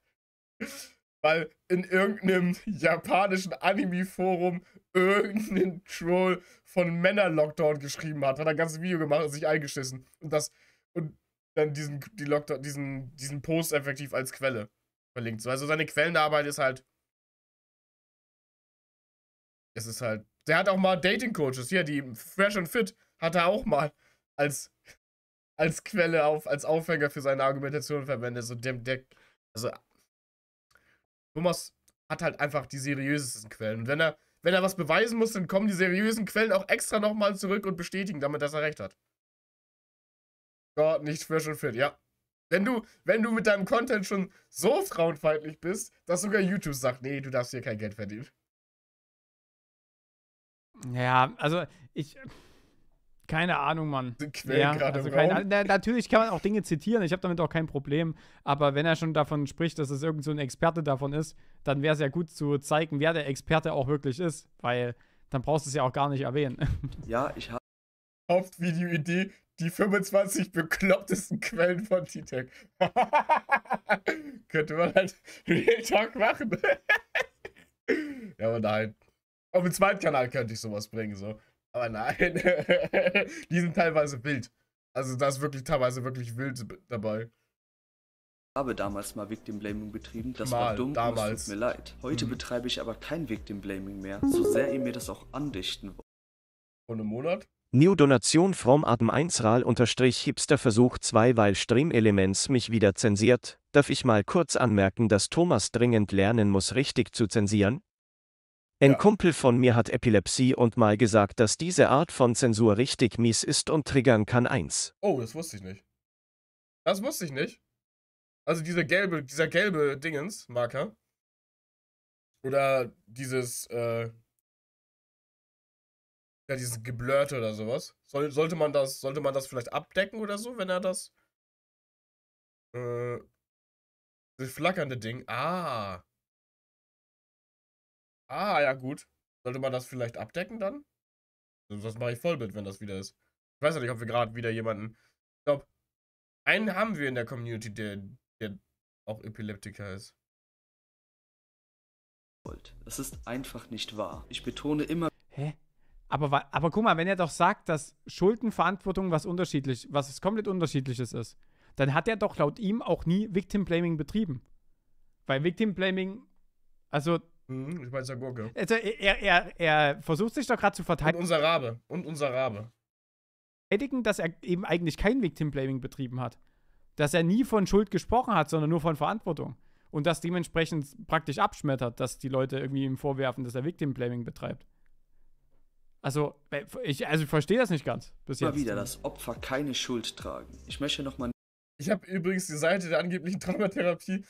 weil in irgendeinem japanischen Anime-Forum irgendeinen Troll von Männer-Lockdown geschrieben hat. Hat ein ganzes Video gemacht und sich eingeschissen. Und das. Und dann diesen, die Lockdown, diesen, diesen Post effektiv als Quelle verlinkt. Also seine Quellenarbeit ist halt. Es ist halt. Der hat auch mal Dating-Coaches. Hier, die Fresh and Fit hat er auch mal als, als Quelle auf, als Aufhänger für seine Argumentation verwendet. So dem, der, also Thomas hat halt einfach die seriösesten Quellen. Und wenn er wenn er was beweisen muss, dann kommen die seriösen Quellen auch extra nochmal zurück und bestätigen damit, dass er recht hat. Gott, nicht frisch und fit, ja. Wenn du, wenn du mit deinem Content schon so frauenfeindlich bist, dass sogar YouTube sagt, nee, du darfst hier kein Geld verdienen. Ja, also ich, keine Ahnung, Mann. Quellen ja, gerade also keine, na, Natürlich kann man auch Dinge zitieren, ich habe damit auch kein Problem. Aber wenn er schon davon spricht, dass es irgend so ein Experte davon ist, dann wäre es ja gut zu zeigen, wer der Experte auch wirklich ist. Weil dann brauchst du es ja auch gar nicht erwähnen. Ja, ich habe. Hauptvideo-Idee, die 25 beklopptesten Quellen von T-Tech. Könnte man halt Real Talk machen. ja, aber nein. Auf dem zweiten Kanal könnte ich sowas bringen, so. Aber nein, die sind teilweise wild. Also da ist wirklich teilweise wirklich wild dabei. Ich habe damals mal Victim Blaming betrieben, das mal, war dumm damals. und es tut mir leid. Heute mhm. betreibe ich aber kein Victim Blaming mehr, so sehr ihr mir das auch andichten wollt. Von einem Monat? New Donation from Adam 1 Ral unterstrich Hipster Versuch 2 weil Stream Elements mich wieder zensiert, darf ich mal kurz anmerken, dass Thomas dringend lernen muss richtig zu zensieren? Ein ja. Kumpel von mir hat Epilepsie und mal gesagt, dass diese Art von Zensur richtig mies ist und triggern kann eins. Oh, das wusste ich nicht. Das wusste ich nicht. Also dieser gelbe, dieser gelbe Dingens, Marker. Oder dieses, äh, ja, dieses Geblörte oder sowas. Soll, sollte man das, sollte man das vielleicht abdecken oder so, wenn er das, äh, das flackernde Ding. Ah. Ah, ja gut. Sollte man das vielleicht abdecken dann? Sonst mache ich Vollbild, wenn das wieder ist. Ich weiß ja nicht, ob wir gerade wieder jemanden... Ich glaube, einen haben wir in der Community, der, der auch Epileptiker ist. Das ist einfach nicht wahr. Ich betone immer... Hä? Aber, aber guck mal, wenn er doch sagt, dass Schuldenverantwortung was unterschiedlich, was komplett unterschiedliches ist, dann hat er doch laut ihm auch nie Victim Blaming betrieben. Weil Victim Blaming, also Mhm, ich meine Sagurke. Also, er, er, er versucht sich doch gerade zu verteidigen. Und unser Rabe. Und unser Rabe. Verteidigen, dass er eben eigentlich kein Victim-Blaming betrieben hat. Dass er nie von Schuld gesprochen hat, sondern nur von Verantwortung. Und das dementsprechend praktisch abschmettert, dass die Leute irgendwie ihm vorwerfen, dass er Victim-Blaming betreibt. Also, äh, ich, also ich verstehe das nicht ganz bis jetzt. Immer wieder, dass Opfer keine Schuld tragen. Ich möchte nochmal. Ich habe übrigens die Seite der angeblichen Traumatherapie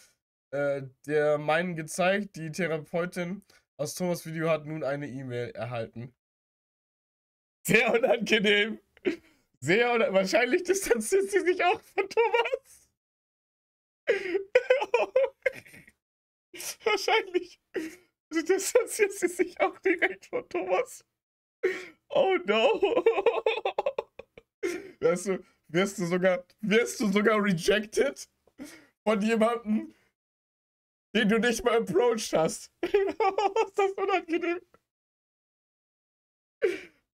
äh, der meinen gezeigt. Die Therapeutin aus Thomas Video hat nun eine E-Mail erhalten. Sehr unangenehm. Sehr unangenehm. Wahrscheinlich distanziert sie sich auch von Thomas. Wahrscheinlich distanziert sie sich auch direkt von Thomas. Oh no. Weißt du, wirst du sogar, wirst du sogar rejected von jemandem, den du nicht mal approached hast. ist das unangenehm.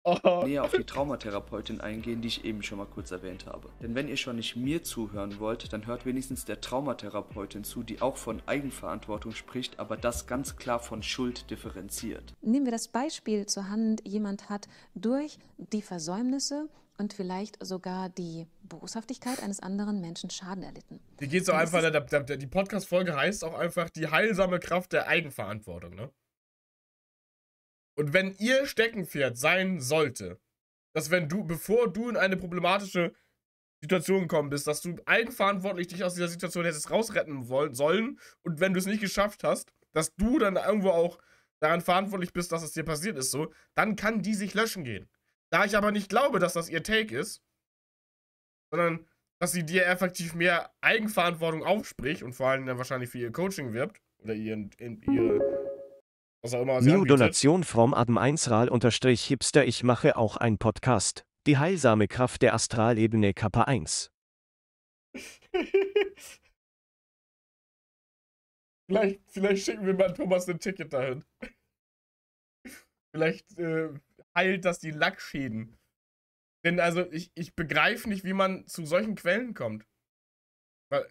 Oh. Näher auf die Traumatherapeutin eingehen, die ich eben schon mal kurz erwähnt habe. Denn wenn ihr schon nicht mir zuhören wollt, dann hört wenigstens der Traumatherapeutin zu, die auch von Eigenverantwortung spricht, aber das ganz klar von Schuld differenziert. Nehmen wir das Beispiel zur Hand, jemand hat durch die Versäumnisse und vielleicht sogar die Boshaftigkeit eines anderen Menschen Schaden erlitten. Die geht so und einfach, der, der, der, die Podcast-Folge heißt auch einfach die heilsame Kraft der Eigenverantwortung, ne? Und wenn ihr Steckenpferd sein sollte, dass wenn du, bevor du in eine problematische Situation gekommen bist, dass du eigenverantwortlich dich aus dieser Situation hättest rausretten wollen, sollen und wenn du es nicht geschafft hast, dass du dann irgendwo auch daran verantwortlich bist, dass es dir passiert ist, so, dann kann die sich löschen gehen. Da ich aber nicht glaube, dass das ihr Take ist, sondern dass sie dir effektiv mehr Eigenverantwortung aufspricht und vor allem dann wahrscheinlich für ihr Coaching wirbt oder ihren, ihre was auch immer. New Donation from Adam 1 Ral unterstrich Hipster. Ich mache auch einen Podcast. Die heilsame Kraft der Astralebene Kappa 1. vielleicht, vielleicht schicken wir mal Thomas ein Ticket dahin. vielleicht äh, heilt das die Lackschäden. Denn also ich, ich begreife nicht, wie man zu solchen Quellen kommt. Weil,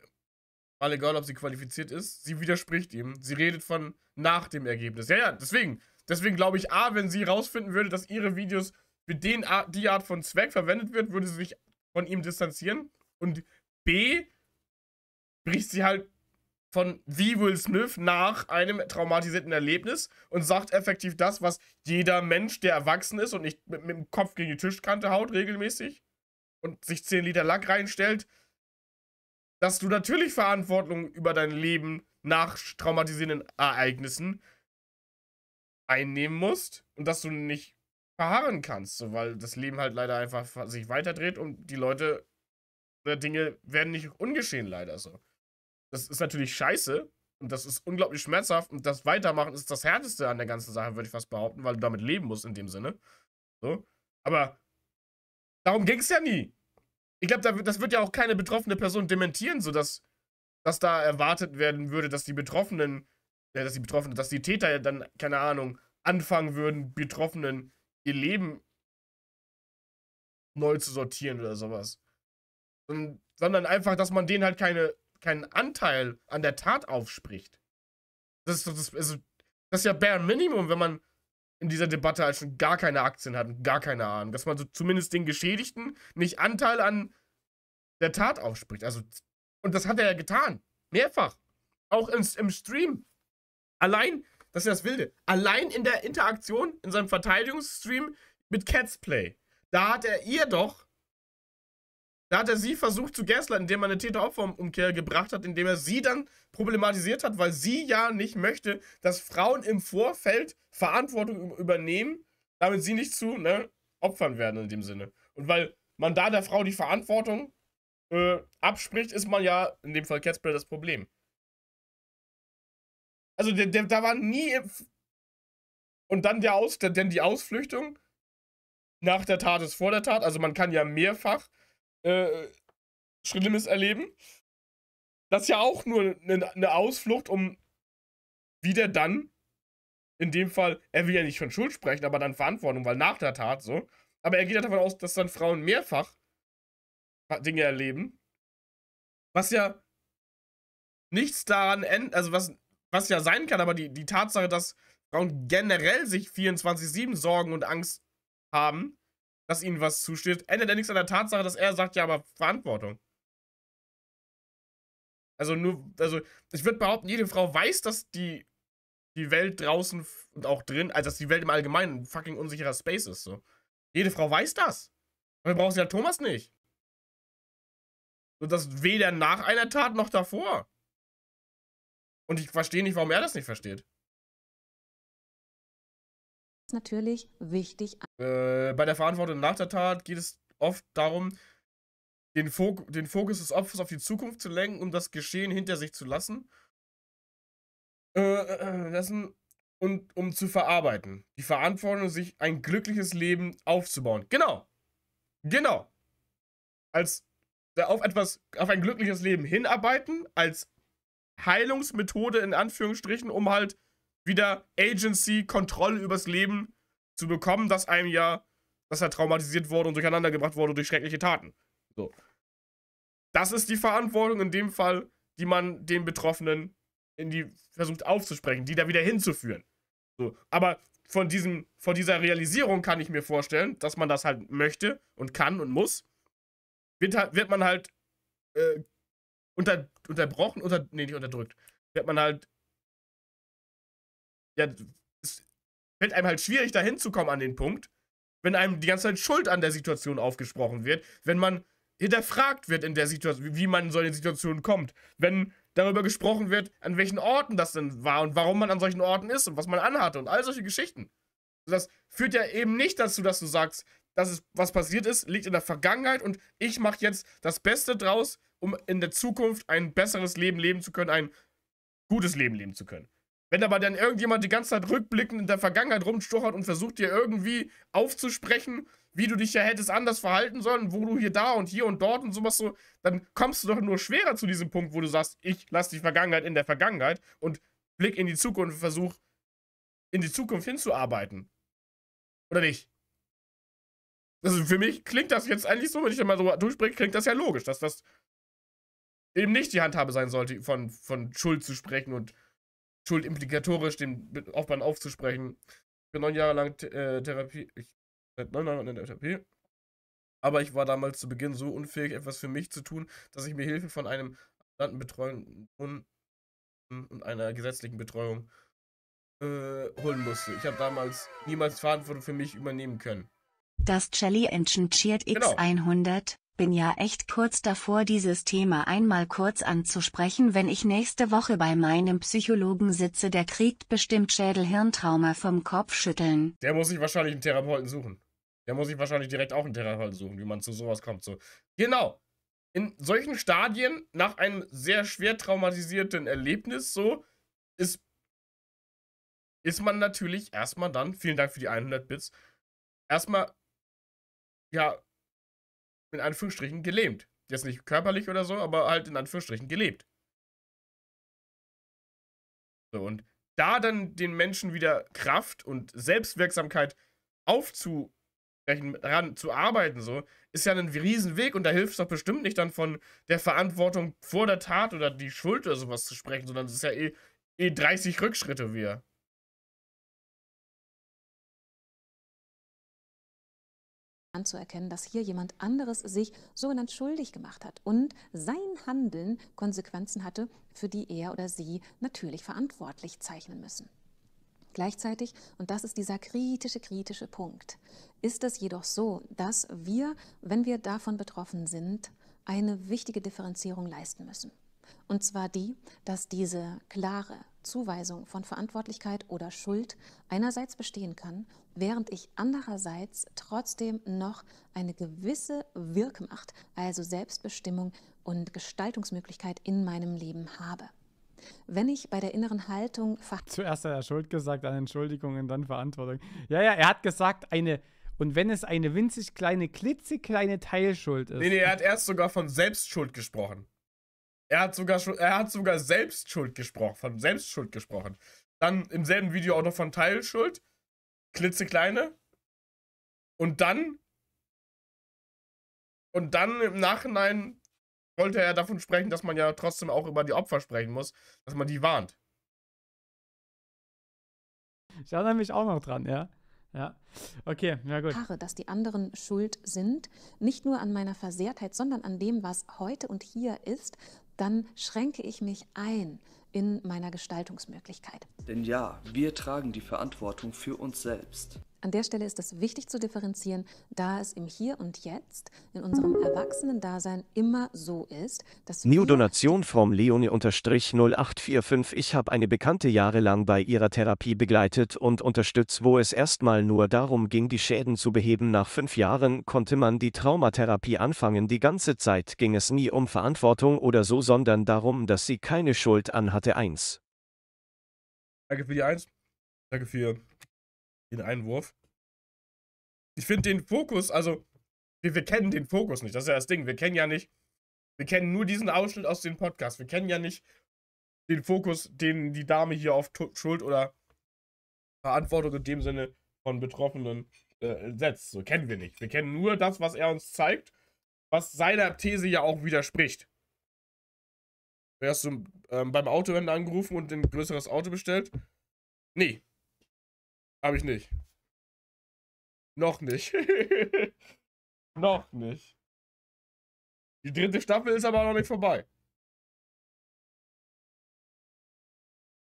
weil egal, ob sie qualifiziert ist, sie widerspricht ihm. Sie redet von nach dem Ergebnis. Ja, ja, deswegen. Deswegen glaube ich, A, wenn sie rausfinden würde, dass ihre Videos für den, die Art von Zweck verwendet wird, würde sie sich von ihm distanzieren. Und B, bricht sie halt von wie Will Smith nach einem traumatisierten Erlebnis und sagt effektiv das, was jeder Mensch, der erwachsen ist und nicht mit, mit dem Kopf gegen die Tischkante haut regelmäßig und sich 10 Liter Lack reinstellt, dass du natürlich Verantwortung über dein Leben nach traumatisierenden Ereignissen einnehmen musst und dass du nicht verharren kannst, so, weil das Leben halt leider einfach sich weiterdreht und die Leute, oder äh, Dinge werden nicht ungeschehen leider so. Das ist natürlich scheiße und das ist unglaublich schmerzhaft und das Weitermachen ist das Härteste an der ganzen Sache, würde ich fast behaupten, weil du damit leben musst in dem Sinne. So. Aber darum ging es ja nie. Ich glaube, das wird ja auch keine betroffene Person dementieren, sodass dass da erwartet werden würde, dass die Betroffenen, äh, dass die Betroffenen, dass die Täter dann, keine Ahnung, anfangen würden, Betroffenen ihr Leben neu zu sortieren oder sowas. Und, sondern einfach, dass man denen halt keine keinen Anteil an der Tat aufspricht. Das ist, das, also, das ist ja bare Minimum, wenn man in dieser Debatte halt schon gar keine Aktien hat und gar keine Ahnung. Dass man so zumindest den Geschädigten nicht Anteil an der Tat aufspricht. Also, und das hat er ja getan. Mehrfach. Auch im, im Stream. Allein, das ist das Wilde, allein in der Interaktion, in seinem Verteidigungsstream mit Catsplay. Da hat er ihr doch da hat er sie versucht zu gaslighten, indem er eine Täter-Opfer-Umkehr gebracht hat, indem er sie dann problematisiert hat, weil sie ja nicht möchte, dass Frauen im Vorfeld Verantwortung übernehmen, damit sie nicht zu ne, Opfern werden in dem Sinne. Und weil man da der Frau die Verantwortung äh, abspricht, ist man ja in dem Fall Catspell das Problem. Also der, der, da war nie... Und dann der Aus, der, denn die Ausflüchtung nach der Tat ist vor der Tat. Also man kann ja mehrfach äh, Schlimmes erleben. Das ist ja auch nur eine, ne, ne Ausflucht, um wieder dann, in dem Fall, er will ja nicht von Schuld sprechen, aber dann Verantwortung, weil nach der Tat so. Aber er geht ja davon aus, dass dann Frauen mehrfach Dinge erleben. Was ja nichts daran ändert, also was, was ja sein kann, aber die, die Tatsache, dass Frauen generell sich 24-7 Sorgen und Angst haben, dass ihnen was zusteht, ändert ja nichts an der Tatsache, dass er sagt, ja, aber Verantwortung. Also nur, also ich würde behaupten, jede Frau weiß, dass die, die Welt draußen und auch drin, also dass die Welt im Allgemeinen ein fucking unsicherer Space ist. So. Jede Frau weiß das. Aber wir brauchen ja Thomas nicht. Und das weder nach einer Tat noch davor. Und ich verstehe nicht, warum er das nicht versteht natürlich wichtig. Äh, bei der Verantwortung nach der Tat geht es oft darum, den, Fok den Fokus des Opfers auf die Zukunft zu lenken, um das Geschehen hinter sich zu lassen. Äh, äh, lassen und um zu verarbeiten. Die Verantwortung, sich ein glückliches Leben aufzubauen. Genau. Genau. Als äh, auf etwas, auf ein glückliches Leben hinarbeiten, als Heilungsmethode in Anführungsstrichen, um halt wieder Agency, Kontrolle übers Leben zu bekommen, das einem ja, dass er traumatisiert wurde und durcheinandergebracht wurde durch schreckliche Taten. So. Das ist die Verantwortung in dem Fall, die man den Betroffenen in die versucht aufzusprechen, die da wieder hinzuführen. So. Aber von, diesem, von dieser Realisierung kann ich mir vorstellen, dass man das halt möchte und kann und muss, wird, halt, wird man halt äh, unter, unterbrochen, unter, nee, nicht unterdrückt, wird man halt ja, es fällt einem halt schwierig, da hinzukommen an den Punkt, wenn einem die ganze Zeit Schuld an der Situation aufgesprochen wird, wenn man hinterfragt wird in der Situation, wie man in solche Situationen kommt, wenn darüber gesprochen wird, an welchen Orten das denn war und warum man an solchen Orten ist und was man anhatte und all solche Geschichten. Das führt ja eben nicht dazu, dass du sagst, dass es, was passiert ist, liegt in der Vergangenheit und ich mache jetzt das Beste draus, um in der Zukunft ein besseres Leben leben zu können, ein gutes Leben leben zu können. Wenn aber dann irgendjemand die ganze Zeit rückblickend in der Vergangenheit rumstochert und versucht dir irgendwie aufzusprechen, wie du dich ja hättest anders verhalten sollen, wo du hier da und hier und dort und sowas so, dann kommst du doch nur schwerer zu diesem Punkt, wo du sagst, ich lasse die Vergangenheit in der Vergangenheit und blick in die Zukunft und versuch in die Zukunft hinzuarbeiten. Oder nicht? Also für mich klingt das jetzt eigentlich so, wenn ich da mal so durchbringe, klingt das ja logisch, dass das eben nicht die Handhabe sein sollte, von, von Schuld zu sprechen und Schuld implikatorisch den Aufwand aufzusprechen. Ich bin neun Jahre lang äh, Therapie. Ich seit äh, neun Jahren in der Therapie. Aber ich war damals zu Beginn so unfähig, etwas für mich zu tun, dass ich mir Hilfe von einem Landbetreuenden und, und einer gesetzlichen Betreuung äh, holen musste. Ich habe damals niemals Verantwortung für mich übernehmen können. Das Jelly Engine Cheered X100 bin ja echt kurz davor, dieses Thema einmal kurz anzusprechen, wenn ich nächste Woche bei meinem Psychologen sitze, der kriegt bestimmt Schädelhirntrauma vom Kopfschütteln. Der muss sich wahrscheinlich einen Therapeuten suchen. Der muss sich wahrscheinlich direkt auch einen Therapeuten suchen, wie man zu sowas kommt. So. Genau. In solchen Stadien, nach einem sehr schwer traumatisierten Erlebnis, so, ist, ist man natürlich erstmal dann, vielen Dank für die 100 Bits, erstmal, ja, in Anführungsstrichen gelähmt. Jetzt nicht körperlich oder so, aber halt in Anführungsstrichen gelebt. So, und da dann den Menschen wieder Kraft und Selbstwirksamkeit aufzubrechen, daran zu arbeiten, so, ist ja ein Riesenweg und da hilft es doch bestimmt nicht dann von der Verantwortung vor der Tat oder die Schuld oder sowas zu sprechen, sondern es ist ja eh, eh 30 Rückschritte wieder. anzuerkennen, dass hier jemand anderes sich sogenannt schuldig gemacht hat und sein Handeln Konsequenzen hatte, für die er oder sie natürlich verantwortlich zeichnen müssen. Gleichzeitig, und das ist dieser kritische, kritische Punkt, ist es jedoch so, dass wir, wenn wir davon betroffen sind, eine wichtige Differenzierung leisten müssen. Und zwar die, dass diese klare, Zuweisung von Verantwortlichkeit oder Schuld einerseits bestehen kann, während ich andererseits trotzdem noch eine gewisse Wirkmacht, also Selbstbestimmung und Gestaltungsmöglichkeit in meinem Leben habe. Wenn ich bei der inneren Haltung Zuerst hat er Schuld gesagt, dann Entschuldigungen, dann Verantwortung. Ja, ja, er hat gesagt, eine und wenn es eine winzig kleine, klitzekleine Teilschuld ist. Nee, nee, er hat erst sogar von Selbstschuld gesprochen. Er hat sogar, er hat sogar Selbstschuld gesprochen, von Selbstschuld gesprochen. Dann im selben Video auch noch von Teilschuld. Klitzekleine. Und dann. Und dann im Nachhinein wollte er davon sprechen, dass man ja trotzdem auch über die Opfer sprechen muss, dass man die warnt. Ich erinnere mich auch noch dran, ja. Ja, okay, na ja, gut. Haare, dass die anderen schuld sind, nicht nur an meiner Versehrtheit, sondern an dem, was heute und hier ist, dann schränke ich mich ein in meiner Gestaltungsmöglichkeit. Denn ja, wir tragen die Verantwortung für uns selbst. An der Stelle ist es wichtig zu differenzieren, da es im Hier und Jetzt in unserem Erwachsenendasein immer so ist, dass New Donation from Leonie-0845 Ich habe eine Bekannte jahrelang bei ihrer Therapie begleitet und unterstützt, wo es erstmal nur darum ging, die Schäden zu beheben. Nach fünf Jahren konnte man die Traumatherapie anfangen. Die ganze Zeit ging es nie um Verantwortung oder so, sondern darum, dass sie keine Schuld anhatte. Eins. Danke für die Eins. Danke für den Einwurf. Ich finde den Fokus, also wir, wir, kennen den Fokus nicht, das ist ja das Ding. Wir kennen ja nicht, wir kennen nur diesen Ausschnitt aus dem Podcast. Wir kennen ja nicht den Fokus, den die Dame hier auf Schuld oder Verantwortung in dem Sinne von Betroffenen äh, setzt. So kennen wir nicht. Wir kennen nur das, was er uns zeigt, was seiner These ja auch widerspricht. hast du ähm, beim Autohändler angerufen und ein größeres Auto bestellt? Nee, habe ich nicht. Noch nicht. noch nicht. Die dritte Staffel ist aber noch nicht vorbei.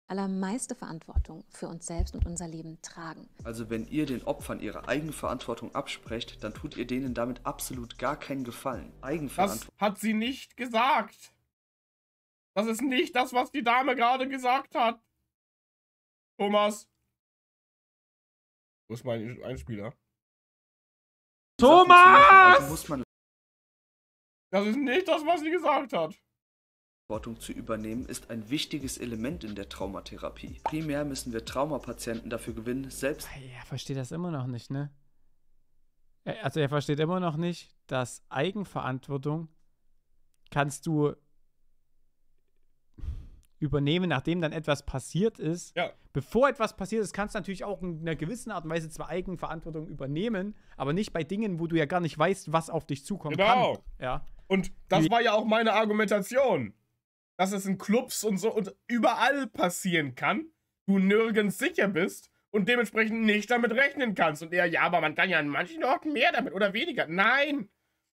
Allermeiste Verantwortung für uns selbst und unser Leben tragen. Also wenn ihr den Opfern ihre Eigenverantwortung absprecht, dann tut ihr denen damit absolut gar keinen Gefallen. Eigenverantwortung. Das hat sie nicht gesagt. Das ist nicht das, was die Dame gerade gesagt hat. Thomas. Wo ist mein Einspieler? Thomas! das ist nicht das, was sie gesagt hat. Verantwortung zu übernehmen ist ein wichtiges Element in der Traumatherapie. Primär müssen wir Traumapatienten dafür gewinnen, selbst. Ah, er versteht das immer noch nicht, ne? Also er versteht immer noch nicht, dass Eigenverantwortung kannst du übernehmen, nachdem dann etwas passiert ist. Ja. Bevor etwas passiert ist, kannst du natürlich auch in einer gewissen Art und Weise zwar Eigenverantwortung übernehmen, aber nicht bei Dingen, wo du ja gar nicht weißt, was auf dich zukommt. Genau. Kann. Ja. Und das war ja auch meine Argumentation, dass es in Clubs und so und überall passieren kann, du nirgends sicher bist und dementsprechend nicht damit rechnen kannst. Und eher, ja, aber man kann ja an manchen Orten mehr damit oder weniger. Nein,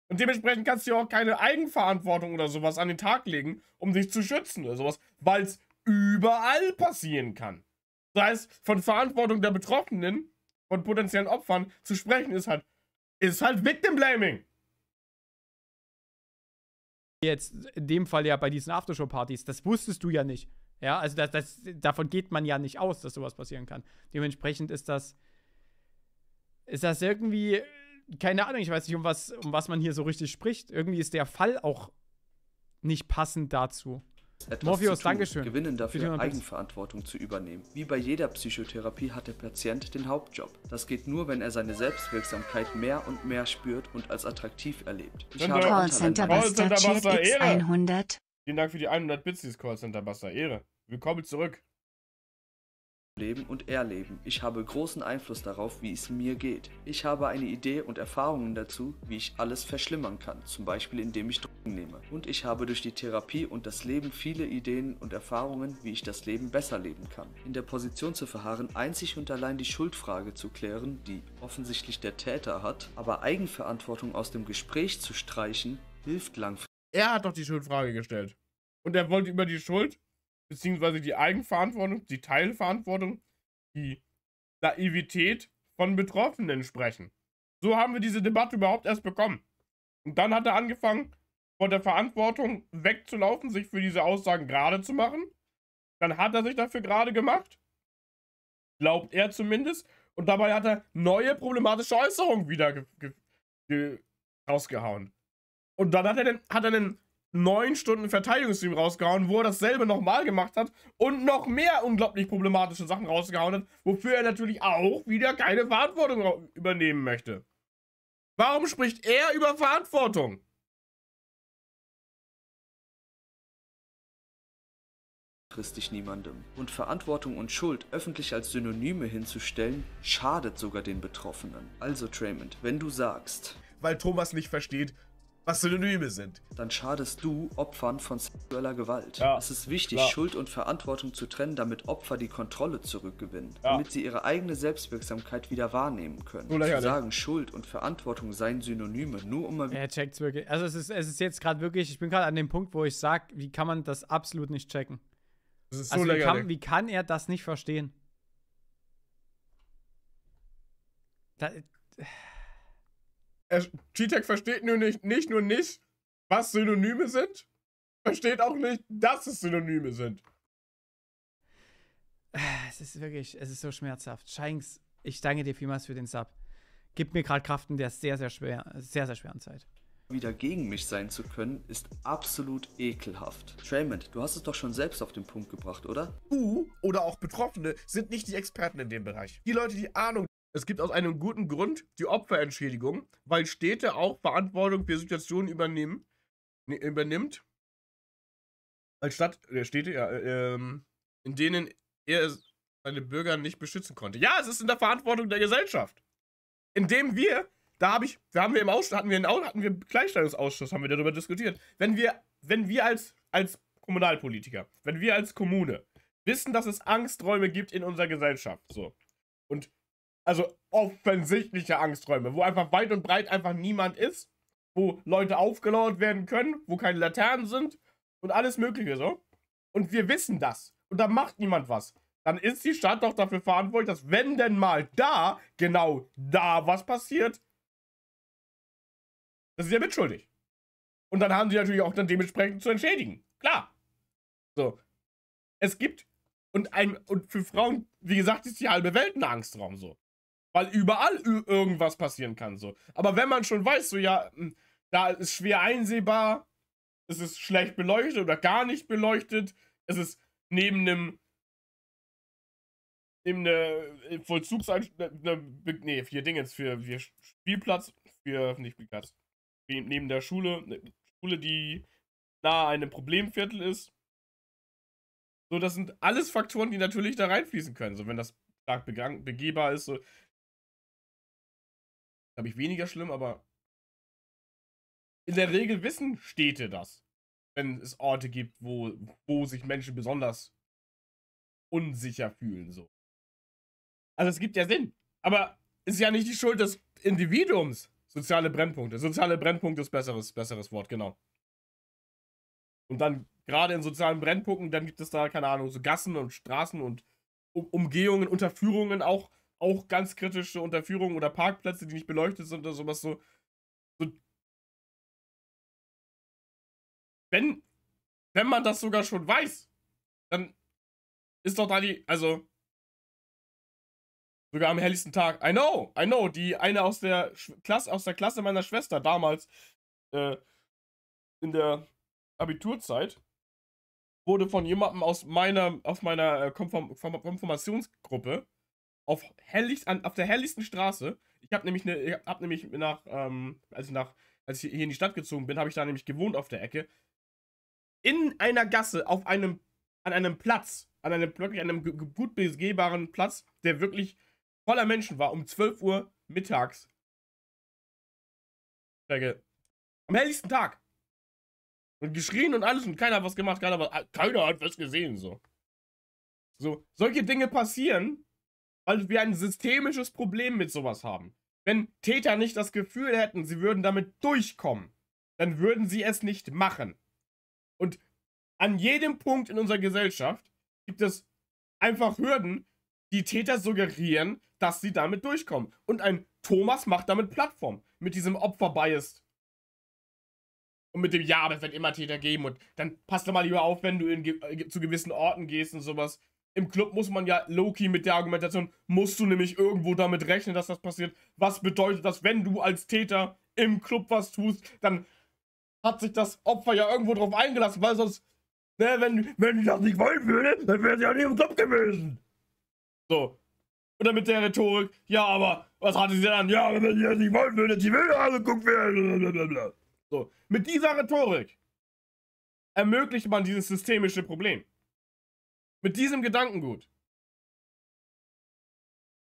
und dementsprechend kannst du ja auch keine Eigenverantwortung oder sowas an den Tag legen, um dich zu schützen oder sowas, weil es überall passieren kann. Das heißt, von Verantwortung der Betroffenen, von potenziellen Opfern zu sprechen, ist halt, ist halt Victim Blaming. Jetzt in dem Fall ja bei diesen Aftershow-Partys, das wusstest du ja nicht. Ja, also das, das, davon geht man ja nicht aus, dass sowas passieren kann. Dementsprechend ist das, ist das irgendwie keine Ahnung, ich weiß nicht, um was, um was man hier so richtig spricht. Irgendwie ist der Fall auch nicht passend dazu. Etwas Morpheus, tun, Dankeschön. Gewinnen dafür, Eigenverantwortung zu übernehmen. Wie bei jeder Psychotherapie hat der Patient den Hauptjob. Das geht nur, wenn er seine Selbstwirksamkeit mehr und mehr spürt und als attraktiv erlebt. Ich Center. habe Callcenter Buster, Callcenter Buster Ehre. 100. Vielen Dank für die 100 Bits, dieses Callcenter Buster Ehre. Willkommen zurück leben und erleben. Ich habe großen Einfluss darauf, wie es mir geht. Ich habe eine Idee und Erfahrungen dazu, wie ich alles verschlimmern kann, zum Beispiel indem ich Drogen nehme. Und ich habe durch die Therapie und das Leben viele Ideen und Erfahrungen, wie ich das Leben besser leben kann. In der Position zu verharren, einzig und allein die Schuldfrage zu klären, die offensichtlich der Täter hat, aber Eigenverantwortung aus dem Gespräch zu streichen, hilft langfristig. Er hat doch die Schuldfrage gestellt. Und er wollte über die Schuld beziehungsweise die Eigenverantwortung, die Teilverantwortung, die Naivität von Betroffenen sprechen. So haben wir diese Debatte überhaupt erst bekommen. Und dann hat er angefangen, von der Verantwortung wegzulaufen, sich für diese Aussagen gerade zu machen. Dann hat er sich dafür gerade gemacht. Glaubt er zumindest. Und dabei hat er neue problematische Äußerungen wieder rausgehauen. Und dann hat er, den, hat er einen neun Stunden Verteidigungsstream rausgehauen, wo er dasselbe nochmal gemacht hat und noch mehr unglaublich problematische Sachen rausgehauen hat, wofür er natürlich auch wieder keine Verantwortung übernehmen möchte. Warum spricht er über Verantwortung? langfristig niemandem. Und Verantwortung und Schuld öffentlich als Synonyme hinzustellen, schadet sogar den Betroffenen. Also Traymond, wenn du sagst... Weil Thomas nicht versteht, was Synonyme sind. Dann schadest du Opfern von sexueller Gewalt. Ja, es ist wichtig, klar. Schuld und Verantwortung zu trennen, damit Opfer die Kontrolle zurückgewinnen, ja. damit sie ihre eigene Selbstwirksamkeit wieder wahrnehmen können. So zu sagen, Schuld und Verantwortung seien Synonyme, nur um mal Er checkt's wirklich. Also es ist, es ist jetzt gerade wirklich, ich bin gerade an dem Punkt, wo ich sage, wie kann man das absolut nicht checken? Das ist so also wie kann, wie kann er das nicht verstehen? Da, G-Tech versteht nur nicht, nicht nur nicht, was Synonyme sind, versteht auch nicht, dass es Synonyme sind. Es ist wirklich, es ist so schmerzhaft. Shanks, ich danke dir vielmals für den Sub. Gib mir gerade Kraft in der sehr, sehr schwer, sehr, sehr schweren Zeit. Wieder gegen mich sein zu können, ist absolut ekelhaft. Raymond, du hast es doch schon selbst auf den Punkt gebracht, oder? Du oder auch Betroffene sind nicht die Experten in dem Bereich. Die Leute, die Ahnung es gibt aus einem guten Grund die Opferentschädigung, weil Städte auch Verantwortung für Situationen übernehmen, ne, übernimmt. Als Stadt der Städte, ja, äh, ähm, in denen er seine Bürger nicht beschützen konnte. Ja, es ist in der Verantwortung der Gesellschaft. Indem wir, da habe ich, da haben wir im Ausschuss, hatten wir, einen, hatten wir Gleichstellungsausschuss, haben wir darüber diskutiert. Wenn wir, wenn wir als, als Kommunalpolitiker, wenn wir als Kommune wissen, dass es Angsträume gibt in unserer Gesellschaft, so. Und also offensichtliche Angsträume, wo einfach weit und breit einfach niemand ist, wo Leute aufgelauert werden können, wo keine Laternen sind und alles Mögliche so. Und wir wissen das. Und da macht niemand was. Dann ist die Stadt doch dafür verantwortlich, dass wenn denn mal da, genau da was passiert, das ist ja mitschuldig. Und dann haben sie natürlich auch dann dementsprechend zu entschädigen. Klar. So. Es gibt und, ein, und für Frauen, wie gesagt, ist die halbe Welt ein Angstraum so. Weil überall irgendwas passieren kann. So. Aber wenn man schon weiß, so ja, hm, da ist schwer einsehbar, es ist schlecht beleuchtet oder gar nicht beleuchtet, es ist neben einem neben einer äh, Vollzugseinstellung, ne, ne, nee, vier Dingens, für, für Spielplatz, für, nicht Spielplatz, neben der Schule, ne, Schule, die nahe einem Problemviertel ist. So, das sind alles Faktoren, die natürlich da reinfließen können. So, wenn das stark begehbar ist, so, habe ich weniger schlimm, aber in der Regel wissen Städte das, wenn es Orte gibt, wo, wo sich Menschen besonders unsicher fühlen. So. Also es gibt ja Sinn. Aber es ist ja nicht die Schuld des Individuums. Soziale Brennpunkte. Soziale Brennpunkte ist besseres, besseres Wort, genau. Und dann, gerade in sozialen Brennpunkten, dann gibt es da, keine Ahnung, so Gassen und Straßen und um Umgehungen, Unterführungen auch, auch ganz kritische Unterführungen oder Parkplätze, die nicht beleuchtet sind oder sowas so. so wenn, wenn man das sogar schon weiß, dann ist doch da die, also sogar am helllichten Tag. I know, I know, die eine aus der Sch Klasse, aus der Klasse meiner Schwester damals äh, in der Abiturzeit wurde von jemandem aus meiner, aus meiner äh, Konform Konformationsgruppe auf, helligst, an, auf der helllichten Straße. Ich habe nämlich, ne, hab nämlich nach, ähm, als ich nach, als ich hier in die Stadt gezogen bin, habe ich da nämlich gewohnt auf der Ecke. In einer Gasse, auf einem, an einem Platz, an einem wirklich einem gut begehbaren Platz, der wirklich voller Menschen war, um 12 Uhr mittags. Am helllichsten Tag. Und geschrien und alles und keiner hat was gemacht, keiner, was, ah, keiner hat was gesehen, so. So, solche Dinge passieren weil also wir ein systemisches Problem mit sowas haben. Wenn Täter nicht das Gefühl hätten, sie würden damit durchkommen, dann würden sie es nicht machen. Und an jedem Punkt in unserer Gesellschaft gibt es einfach Hürden, die Täter suggerieren, dass sie damit durchkommen. Und ein Thomas macht damit Plattform, mit diesem Opfer-Bias. Und mit dem Ja, aber es wird immer Täter geben. Und dann passt doch mal lieber auf, wenn du in, äh, zu gewissen Orten gehst und sowas. Im Club muss man ja Loki mit der Argumentation, musst du nämlich irgendwo damit rechnen, dass das passiert. Was bedeutet das, wenn du als Täter im Club was tust, dann hat sich das Opfer ja irgendwo drauf eingelassen, weil sonst, ne, wenn, wenn die das nicht wollen würde, dann wäre sie ja nicht im Club gewesen. So. Oder mit der Rhetorik, ja, aber was hatte sie dann? Ja, wenn sie das nicht wollen würde, sie will ja angeguckt werden. Blablabla. So. Mit dieser Rhetorik ermöglicht man dieses systemische Problem. Mit diesem Gedankengut.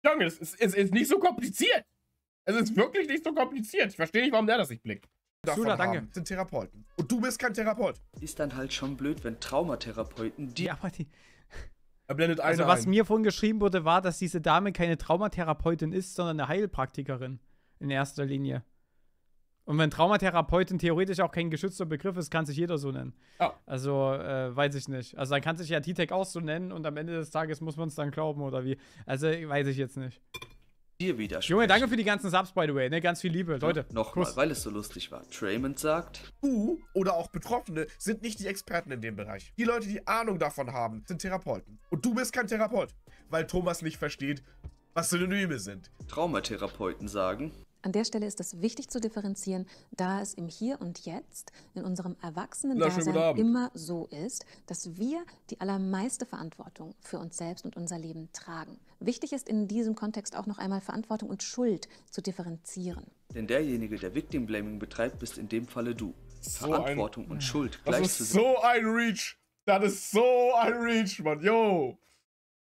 Junge, es ist, ist, ist, nicht so kompliziert. Es ist wirklich nicht so kompliziert. Ich verstehe nicht, warum der das nicht blickt. Sula, danke. Haben, sind Therapeuten. Und du bist kein Therapeut. Ist dann halt schon blöd, wenn Traumatherapeuten die. Ja, aber die. Er blendet eine also, was ein. mir vorhin geschrieben wurde, war, dass diese Dame keine Traumatherapeutin ist, sondern eine Heilpraktikerin. In erster Linie. Und wenn Traumatherapeutin theoretisch auch kein geschützter Begriff ist, kann sich jeder so nennen. Oh. Also, äh, weiß ich nicht. Also, dann kann sich ja T-Tech auch so nennen und am Ende des Tages muss man es dann glauben oder wie. Also, weiß ich jetzt nicht. Hier wieder. Junge, danke für die ganzen Subs, by the way. Ne? Ganz viel Liebe, Leute. Nochmal, weil es so lustig war. Traymond sagt: Du oder auch Betroffene sind nicht die Experten in dem Bereich. Die Leute, die Ahnung davon haben, sind Therapeuten. Und du bist kein Therapeut, weil Thomas nicht versteht, was Synonyme sind. Traumatherapeuten sagen: an der Stelle ist es wichtig zu differenzieren, da es im Hier und Jetzt in unserem Erwachsenen-Dasein immer so ist, dass wir die allermeiste Verantwortung für uns selbst und unser Leben tragen. Wichtig ist in diesem Kontext auch noch einmal Verantwortung und Schuld zu differenzieren. Denn derjenige, der Victim Blaming betreibt, bist in dem Falle du. So Verantwortung ein, und Schuld gleichzusetzen. Das ist so ein Reach! Das ist so ein Reach, Mann. Yo!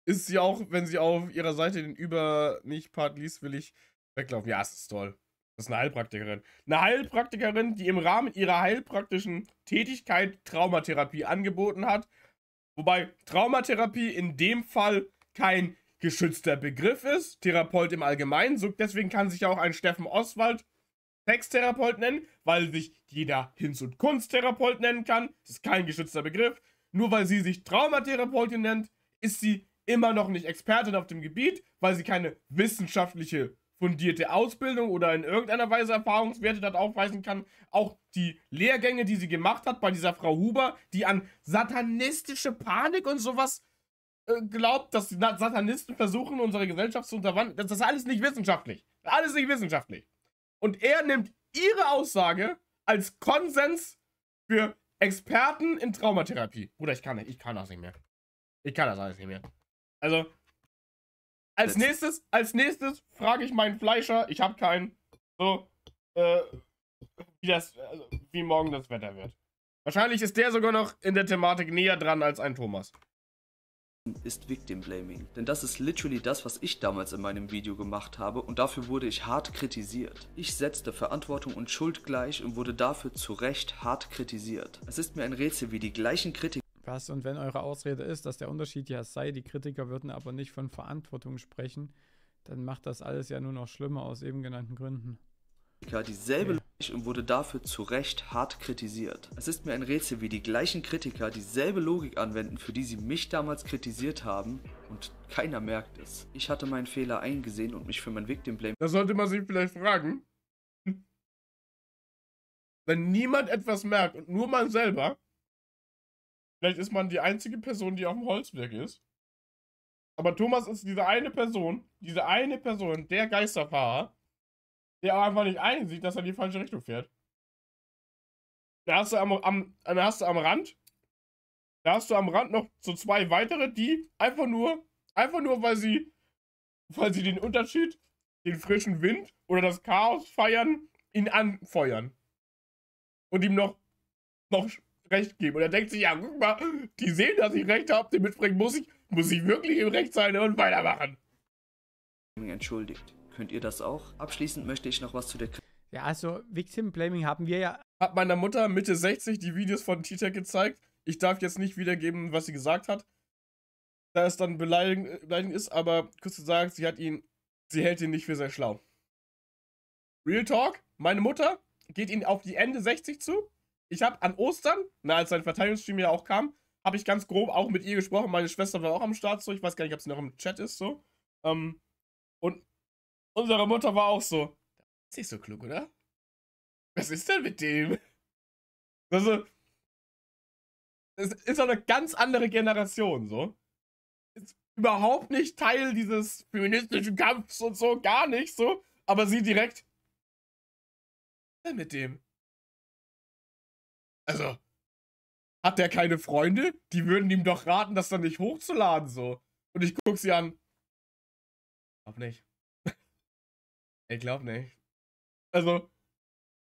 Ist sie auch, wenn sie auf ihrer Seite den Über-Nicht-Part liest, will ich Weglaufen, ja, es ist toll. Das ist eine Heilpraktikerin. Eine Heilpraktikerin, die im Rahmen ihrer heilpraktischen Tätigkeit Traumatherapie angeboten hat. Wobei Traumatherapie in dem Fall kein geschützter Begriff ist. Therapeut im Allgemeinen. So, deswegen kann sich auch ein Steffen Oswald Sextherapeut nennen, weil sich jeder Hinz- und Kunsttherapeut nennen kann. Das ist kein geschützter Begriff. Nur weil sie sich Traumatherapeutin nennt, ist sie immer noch nicht Expertin auf dem Gebiet, weil sie keine wissenschaftliche fundierte Ausbildung oder in irgendeiner Weise Erfahrungswerte dort aufweisen kann. Auch die Lehrgänge, die sie gemacht hat bei dieser Frau Huber, die an satanistische Panik und sowas äh, glaubt, dass Satanisten versuchen, unsere Gesellschaft zu unterwandern. Das ist alles nicht wissenschaftlich. Alles nicht wissenschaftlich. Und er nimmt ihre Aussage als Konsens für Experten in Traumatherapie. Bruder, ich kann nicht, ich kann das nicht mehr. Ich kann das alles nicht mehr. Also, als nächstes, als nächstes frage ich meinen Fleischer, ich habe keinen, so, äh, wie das, also, wie morgen das Wetter wird. Wahrscheinlich ist der sogar noch in der Thematik näher dran als ein Thomas. Ist Victim Blaming, denn das ist literally das, was ich damals in meinem Video gemacht habe und dafür wurde ich hart kritisiert. Ich setzte Verantwortung und Schuld gleich und wurde dafür zu Recht hart kritisiert. Es ist mir ein Rätsel, wie die gleichen Kritiker was? Und wenn eure Ausrede ist, dass der Unterschied ja sei, die Kritiker würden aber nicht von Verantwortung sprechen, dann macht das alles ja nur noch schlimmer aus eben genannten Gründen. Dieselbe okay. Logik und wurde dafür zu Recht hart kritisiert. Es ist mir ein Rätsel, wie die gleichen Kritiker dieselbe Logik anwenden, für die sie mich damals kritisiert haben und keiner merkt es. Ich hatte meinen Fehler eingesehen und mich für mein Victim Blame. Da sollte man sich vielleicht fragen. Wenn niemand etwas merkt und nur man selber, Vielleicht ist man die einzige Person, die auf dem Holzweg ist. Aber Thomas ist diese eine Person, diese eine Person, der Geisterfahrer, der auch einfach nicht einsieht, dass er in die falsche Richtung fährt. Da hast du am, am, äh, da hast du am Rand, da hast du am Rand noch so zwei weitere, die einfach nur, einfach nur, weil sie, weil sie den Unterschied, den frischen Wind oder das Chaos feiern, ihn anfeuern. Und ihm noch, noch recht geben. Und er denkt sich, ja, guck mal, die sehen, dass ich recht habe, den mitbringen muss ich, muss ich wirklich im Recht sein und weitermachen. Entschuldigt. Könnt ihr das auch? Abschließend möchte ich noch was zu der... K ja, also Victim Blaming haben wir ja... Hat meiner Mutter Mitte 60 die Videos von Tita gezeigt. Ich darf jetzt nicht wiedergeben, was sie gesagt hat. Da es dann beleidigend, äh, beleidigend ist, aber kurz gesagt, sie hat ihn... Sie hält ihn nicht für sehr schlau. Real Talk, meine Mutter geht ihn auf die Ende 60 zu, ich habe an Ostern, na, ne, als sein Verteidigungsstream ja auch kam, habe ich ganz grob auch mit ihr gesprochen. Meine Schwester war auch am Start so. Ich weiß gar nicht, ob sie noch im Chat ist so. Ähm, und unsere Mutter war auch so. Das Ist nicht so klug, oder? Was ist denn mit dem? Also, es ist eine ganz andere Generation so. Ist überhaupt nicht Teil dieses feministischen Kampfs und so, gar nicht so. Aber sie direkt. Was ist denn mit dem? Also, hat der keine Freunde? Die würden ihm doch raten, das dann nicht hochzuladen, so. Und ich guck sie an. Glaub nicht. ich glaub nicht. Also,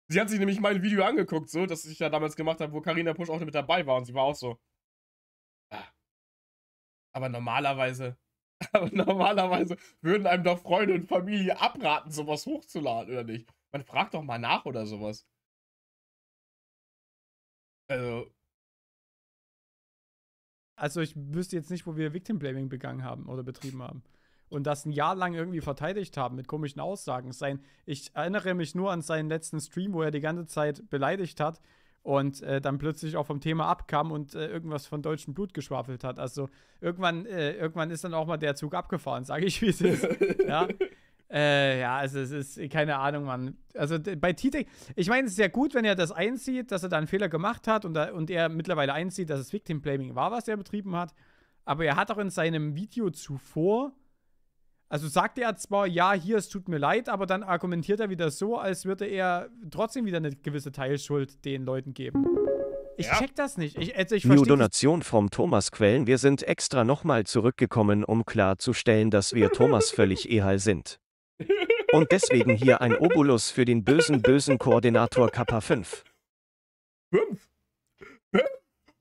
sie hat sich nämlich mein Video angeguckt, so, das ich ja damals gemacht habe, wo Karina Pusch auch mit dabei war und sie war auch so. Ah. Aber normalerweise, aber normalerweise würden einem doch Freunde und Familie abraten, sowas hochzuladen, oder nicht? Man fragt doch mal nach oder sowas. Also. Also ich wüsste jetzt nicht, wo wir Victim Blaming begangen haben oder betrieben haben. Und das ein Jahr lang irgendwie verteidigt haben mit komischen Aussagen. Sein, ich erinnere mich nur an seinen letzten Stream, wo er die ganze Zeit beleidigt hat und äh, dann plötzlich auch vom Thema abkam und äh, irgendwas von deutschem Blut geschwafelt hat. Also irgendwann, äh, irgendwann ist dann auch mal der Zug abgefahren, sage ich, wie es ist. ja? Äh, ja, also es ist, keine Ahnung, Mann. Also bei Titek, ich meine, es ist ja gut, wenn er das einsieht, dass er da einen Fehler gemacht hat und, da, und er mittlerweile einsieht, dass es Victim Blaming war, was er betrieben hat. Aber er hat auch in seinem Video zuvor, also sagte er zwar, ja, hier, es tut mir leid, aber dann argumentiert er wieder so, als würde er trotzdem wieder eine gewisse Teilschuld den Leuten geben. Ich ja. check das nicht. Ich, also ich New Donation vom Thomas Quellen. Wir sind extra nochmal zurückgekommen, um klarzustellen, dass wir Thomas völlig ehal sind. Und deswegen hier ein Obolus für den bösen, bösen Koordinator Kappa 5. 5?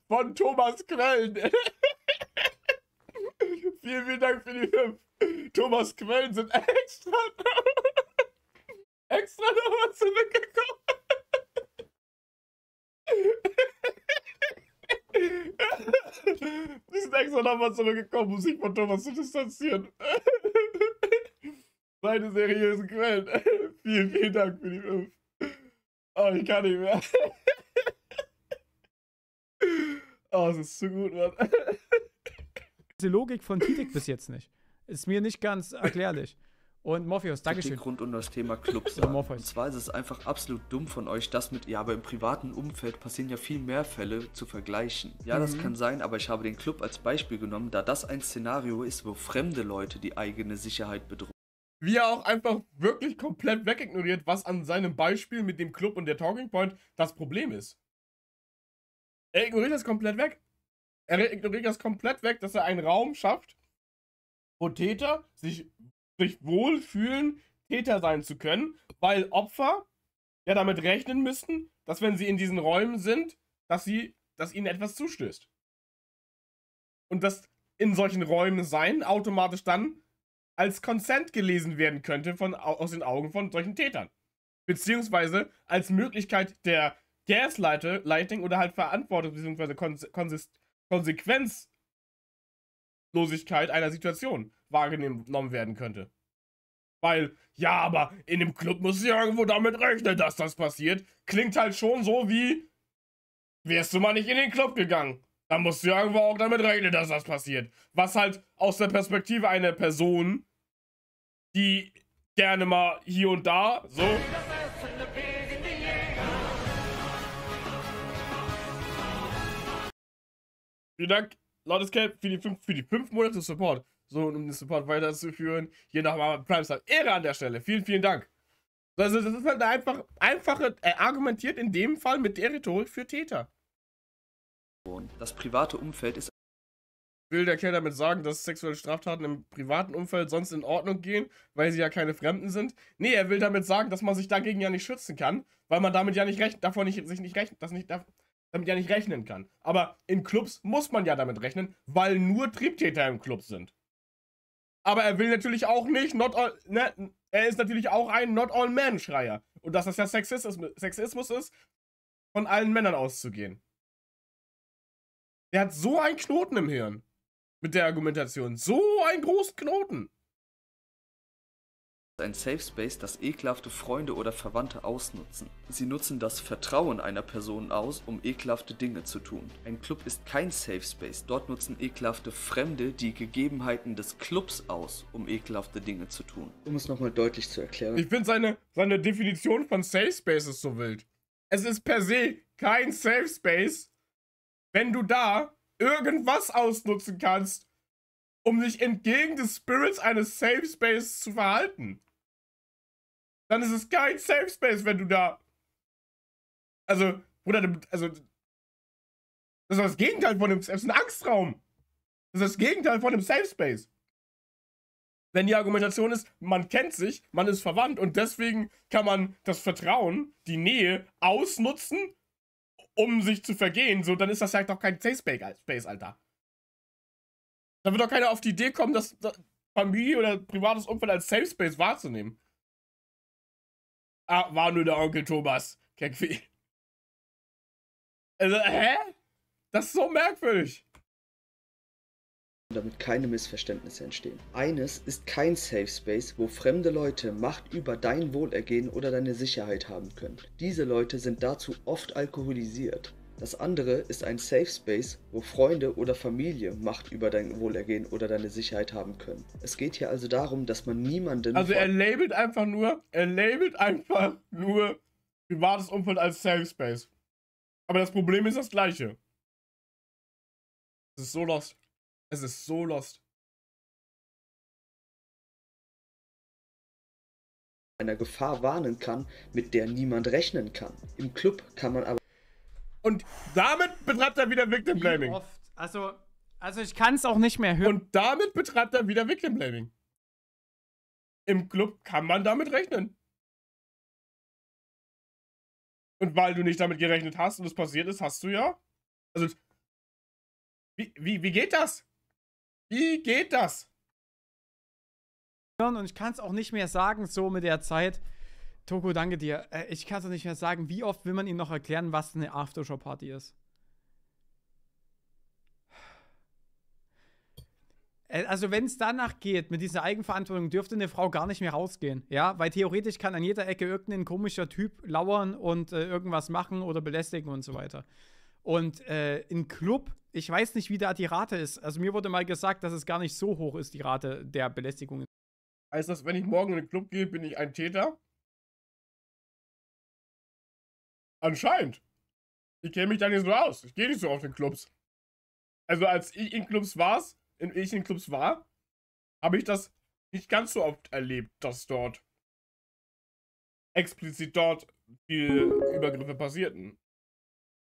Von Thomas Quellen. vielen, vielen Dank für die 5. Thomas Quellen sind extra, extra nochmal zurückgekommen. Die sind extra nochmal zurückgekommen, um sich von Thomas zu distanzieren. Meine seriösen Quellen. vielen, vielen Dank für die 5. Oh, ich kann nicht mehr. oh, es ist zu gut, Mann. Diese Logik von Titik bis jetzt nicht. Ist mir nicht ganz erklärlich. Und Morpheus, Dankeschön. Den Grund um das Thema Clubs. Ja, und zwar ist es einfach absolut dumm von euch, das mit, ja, aber im privaten Umfeld passieren ja viel mehr Fälle zu vergleichen. Ja, mhm. das kann sein, aber ich habe den Club als Beispiel genommen, da das ein Szenario ist, wo fremde Leute die eigene Sicherheit bedrohen wie er auch einfach wirklich komplett wegignoriert, was an seinem Beispiel mit dem Club und der Talking Point das Problem ist. Er ignoriert das komplett weg. Er ignoriert das komplett weg, dass er einen Raum schafft, wo Täter sich, sich wohlfühlen, Täter sein zu können, weil Opfer ja damit rechnen müssten, dass wenn sie in diesen Räumen sind, dass sie, dass ihnen etwas zustößt. Und dass in solchen Räumen sein automatisch dann als Consent gelesen werden könnte von, aus den Augen von solchen Tätern. Beziehungsweise als Möglichkeit der Gaslighting oder halt Verantwortung bzw. Kons Konsequenzlosigkeit einer Situation wahrgenommen werden könnte. Weil, ja, aber in dem Club muss ich irgendwo damit rechnen, dass das passiert. Klingt halt schon so wie, wärst du mal nicht in den Club gegangen. Da musst du irgendwo auch damit rechnen, dass das passiert. Was halt aus der Perspektive einer Person die gerne mal hier und da, so. Vielen Dank, Laudescape, für die fünf, für die fünf Monate Support. So, und um den Support weiterzuführen, hier nochmal Prime Star. Ehre an der Stelle. Vielen, vielen Dank. Also, das ist halt einfach, einfache, äh, argumentiert in dem Fall mit der Rhetorik für Täter. Das private Umfeld ist will der Kerl damit sagen, dass sexuelle Straftaten im privaten Umfeld sonst in Ordnung gehen, weil sie ja keine Fremden sind? Nee, er will damit sagen, dass man sich dagegen ja nicht schützen kann, weil man damit ja nicht rechnen, davon nicht, sich nicht rechnen, das nicht, damit ja nicht rechnen kann. Aber in Clubs muss man ja damit rechnen, weil nur Triebtäter im Club sind. Aber er will natürlich auch nicht, not all, ne, er ist natürlich auch ein Not All Men-Schreier. Und dass das ja Sexismus ist, von allen Männern auszugehen. Der hat so einen Knoten im Hirn mit der Argumentation. So einen großen Knoten. Ein Safe Space, das ekelhafte Freunde oder Verwandte ausnutzen. Sie nutzen das Vertrauen einer Person aus, um ekelhafte Dinge zu tun. Ein Club ist kein Safe Space. Dort nutzen ekelhafte Fremde die Gegebenheiten des Clubs aus, um ekelhafte Dinge zu tun. Um es nochmal deutlich zu erklären. Ich finde seine, seine Definition von Safe Space ist so wild. Es ist per se kein Safe Space, wenn du da irgendwas ausnutzen kannst, um dich entgegen des Spirits eines Safe Space zu verhalten. Dann ist es kein Safe Space, wenn du da. Also, Bruder, also. Das ist das Gegenteil von dem. Das ist ein Angstraum. Das ist das Gegenteil von dem Safe Space. Wenn die Argumentation ist, man kennt sich, man ist verwandt und deswegen kann man das Vertrauen, die Nähe ausnutzen, um sich zu vergehen, so, dann ist das ja doch kein Safe Space, Alter. Da wird doch keiner auf die Idee kommen, das Familie oder privates Umfeld als Safe Space wahrzunehmen. Ah, war nur der Onkel Thomas. Keckvieh. Also, hä? Das ist so merkwürdig damit keine Missverständnisse entstehen. Eines ist kein Safe Space, wo fremde Leute Macht über dein Wohlergehen oder deine Sicherheit haben können. Diese Leute sind dazu oft alkoholisiert. Das andere ist ein Safe Space, wo Freunde oder Familie Macht über dein Wohlergehen oder deine Sicherheit haben können. Es geht hier also darum, dass man niemanden. Also er labelt einfach nur, er labelt einfach nur privates Umfeld als Safe Space. Aber das Problem ist das gleiche. Es ist so lost. Es ist so lost. einer Gefahr warnen kann, mit der niemand rechnen kann. Im Club kann man aber. Und damit betreibt er wieder Victim Blaming. Oft, also, also ich kann es auch nicht mehr hören. Und damit betreibt er wieder Victim Blaming. Im Club kann man damit rechnen. Und weil du nicht damit gerechnet hast und es passiert ist, hast du ja. Also. Wie, wie, wie geht das? Wie geht das? Und ich kann es auch nicht mehr sagen, so mit der Zeit. Toko, danke dir. Äh, ich kann es auch nicht mehr sagen, wie oft will man ihm noch erklären, was eine Aftershow-Party ist. Äh, also, wenn es danach geht, mit dieser Eigenverantwortung, dürfte eine Frau gar nicht mehr rausgehen. Ja, weil theoretisch kann an jeder Ecke irgendein komischer Typ lauern und äh, irgendwas machen oder belästigen und so weiter. Und äh, in Club, ich weiß nicht, wie da die Rate ist. Also mir wurde mal gesagt, dass es gar nicht so hoch ist, die Rate der Belästigung. Heißt das, wenn ich morgen in den Club gehe, bin ich ein Täter? Anscheinend. Ich kenne mich da nicht so aus. Ich gehe nicht so auf den Clubs. Also als ich in Clubs war, in, ich in Clubs war, habe ich das nicht ganz so oft erlebt, dass dort explizit dort die Übergriffe passierten.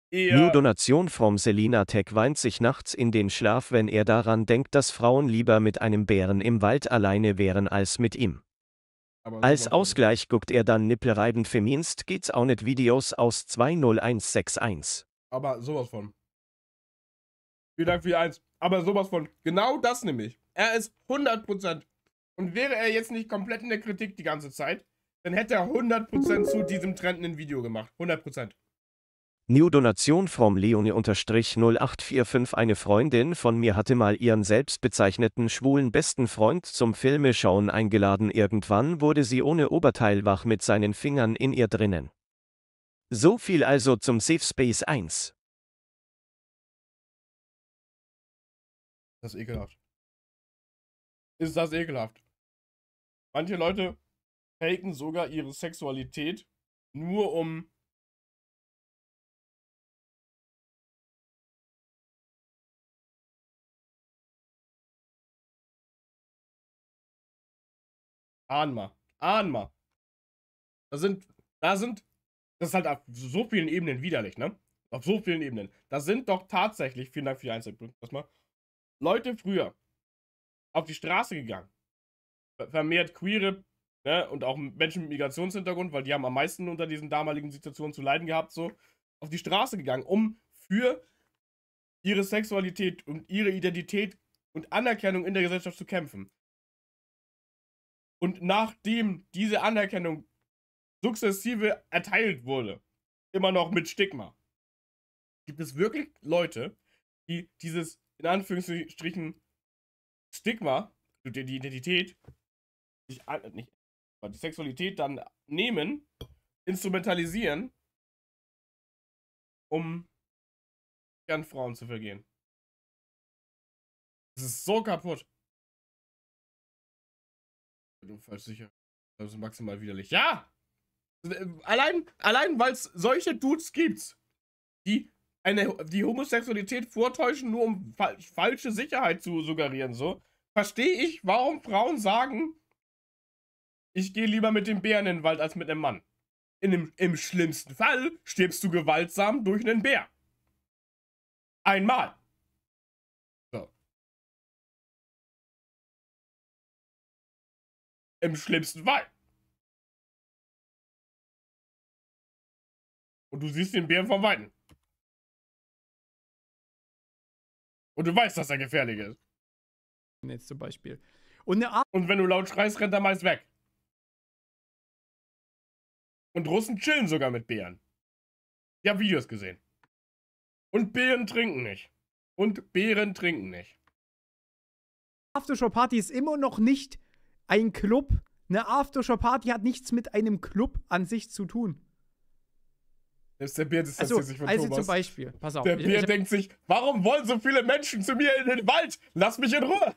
Ja. New Donation from Selina Tech weint sich nachts in den Schlaf, wenn er daran denkt, dass Frauen lieber mit einem Bären im Wald alleine wären als mit ihm. Als Ausgleich guckt er dann nippelreibend Feminist geht's auch nicht Videos aus 20161. Aber sowas von. Vielen Dank für die Eins. Aber sowas von. Genau das nämlich. Er ist 100%. Und wäre er jetzt nicht komplett in der Kritik die ganze Zeit, dann hätte er 100% zu diesem Trend ein Video gemacht. 100%. New Donation from Leonie-0845 Eine Freundin von mir hatte mal ihren selbstbezeichneten schwulen besten Freund zum Filmeschauen eingeladen. Irgendwann wurde sie ohne Oberteil wach mit seinen Fingern in ihr drinnen. So viel also zum Safe Space 1. Das ist ekelhaft. Ist das ekelhaft? Manche Leute faken sogar ihre Sexualität nur um Ahnma. Ahnma. Da sind, da sind, das ist halt auf so vielen Ebenen widerlich, ne? Auf so vielen Ebenen. Da sind doch tatsächlich, vielen Dank für die Einzelpunkte erstmal, Leute früher auf die Straße gegangen. Vermehrt queere ne, und auch Menschen mit Migrationshintergrund, weil die haben am meisten unter diesen damaligen Situationen zu leiden gehabt, so, auf die Straße gegangen, um für ihre Sexualität und ihre Identität und Anerkennung in der Gesellschaft zu kämpfen. Und nachdem diese Anerkennung sukzessive erteilt wurde, immer noch mit Stigma, gibt es wirklich Leute, die dieses in Anführungsstrichen Stigma, also die Identität, sich, nicht, die Sexualität dann nehmen, instrumentalisieren, um an Frauen zu vergehen. Das ist so kaputt. Falls sicher. Also maximal widerlich. Ja! Äh, allein, allein weil es solche Dudes gibt, die eine, die Homosexualität vortäuschen, nur um fal falsche Sicherheit zu suggerieren, so, verstehe ich, warum Frauen sagen, ich gehe lieber mit dem Bären in den Wald als mit einem Mann. In dem, Im schlimmsten Fall stirbst du gewaltsam durch einen Bär. Einmal. Im schlimmsten Fall. Und du siehst den Bären von Weiten. Und du weißt, dass er gefährlich ist. Jetzt zum Beispiel. Und, eine und wenn du laut schreist, rennt er meist weg. Und Russen chillen sogar mit Bären. Ich habe Videos gesehen. Und Bären trinken nicht. Und Bären trinken nicht. Aftershow-Party ist immer noch nicht ein Club. Eine Aftershow-Party hat nichts mit einem Club an sich zu tun. Selbst der Bier distanziert also, sich von also Thomas. zum Beispiel, pass auf. Der Bier ich, ich, denkt sich, warum wollen so viele Menschen zu mir in den Wald? Lass mich in Ruhe.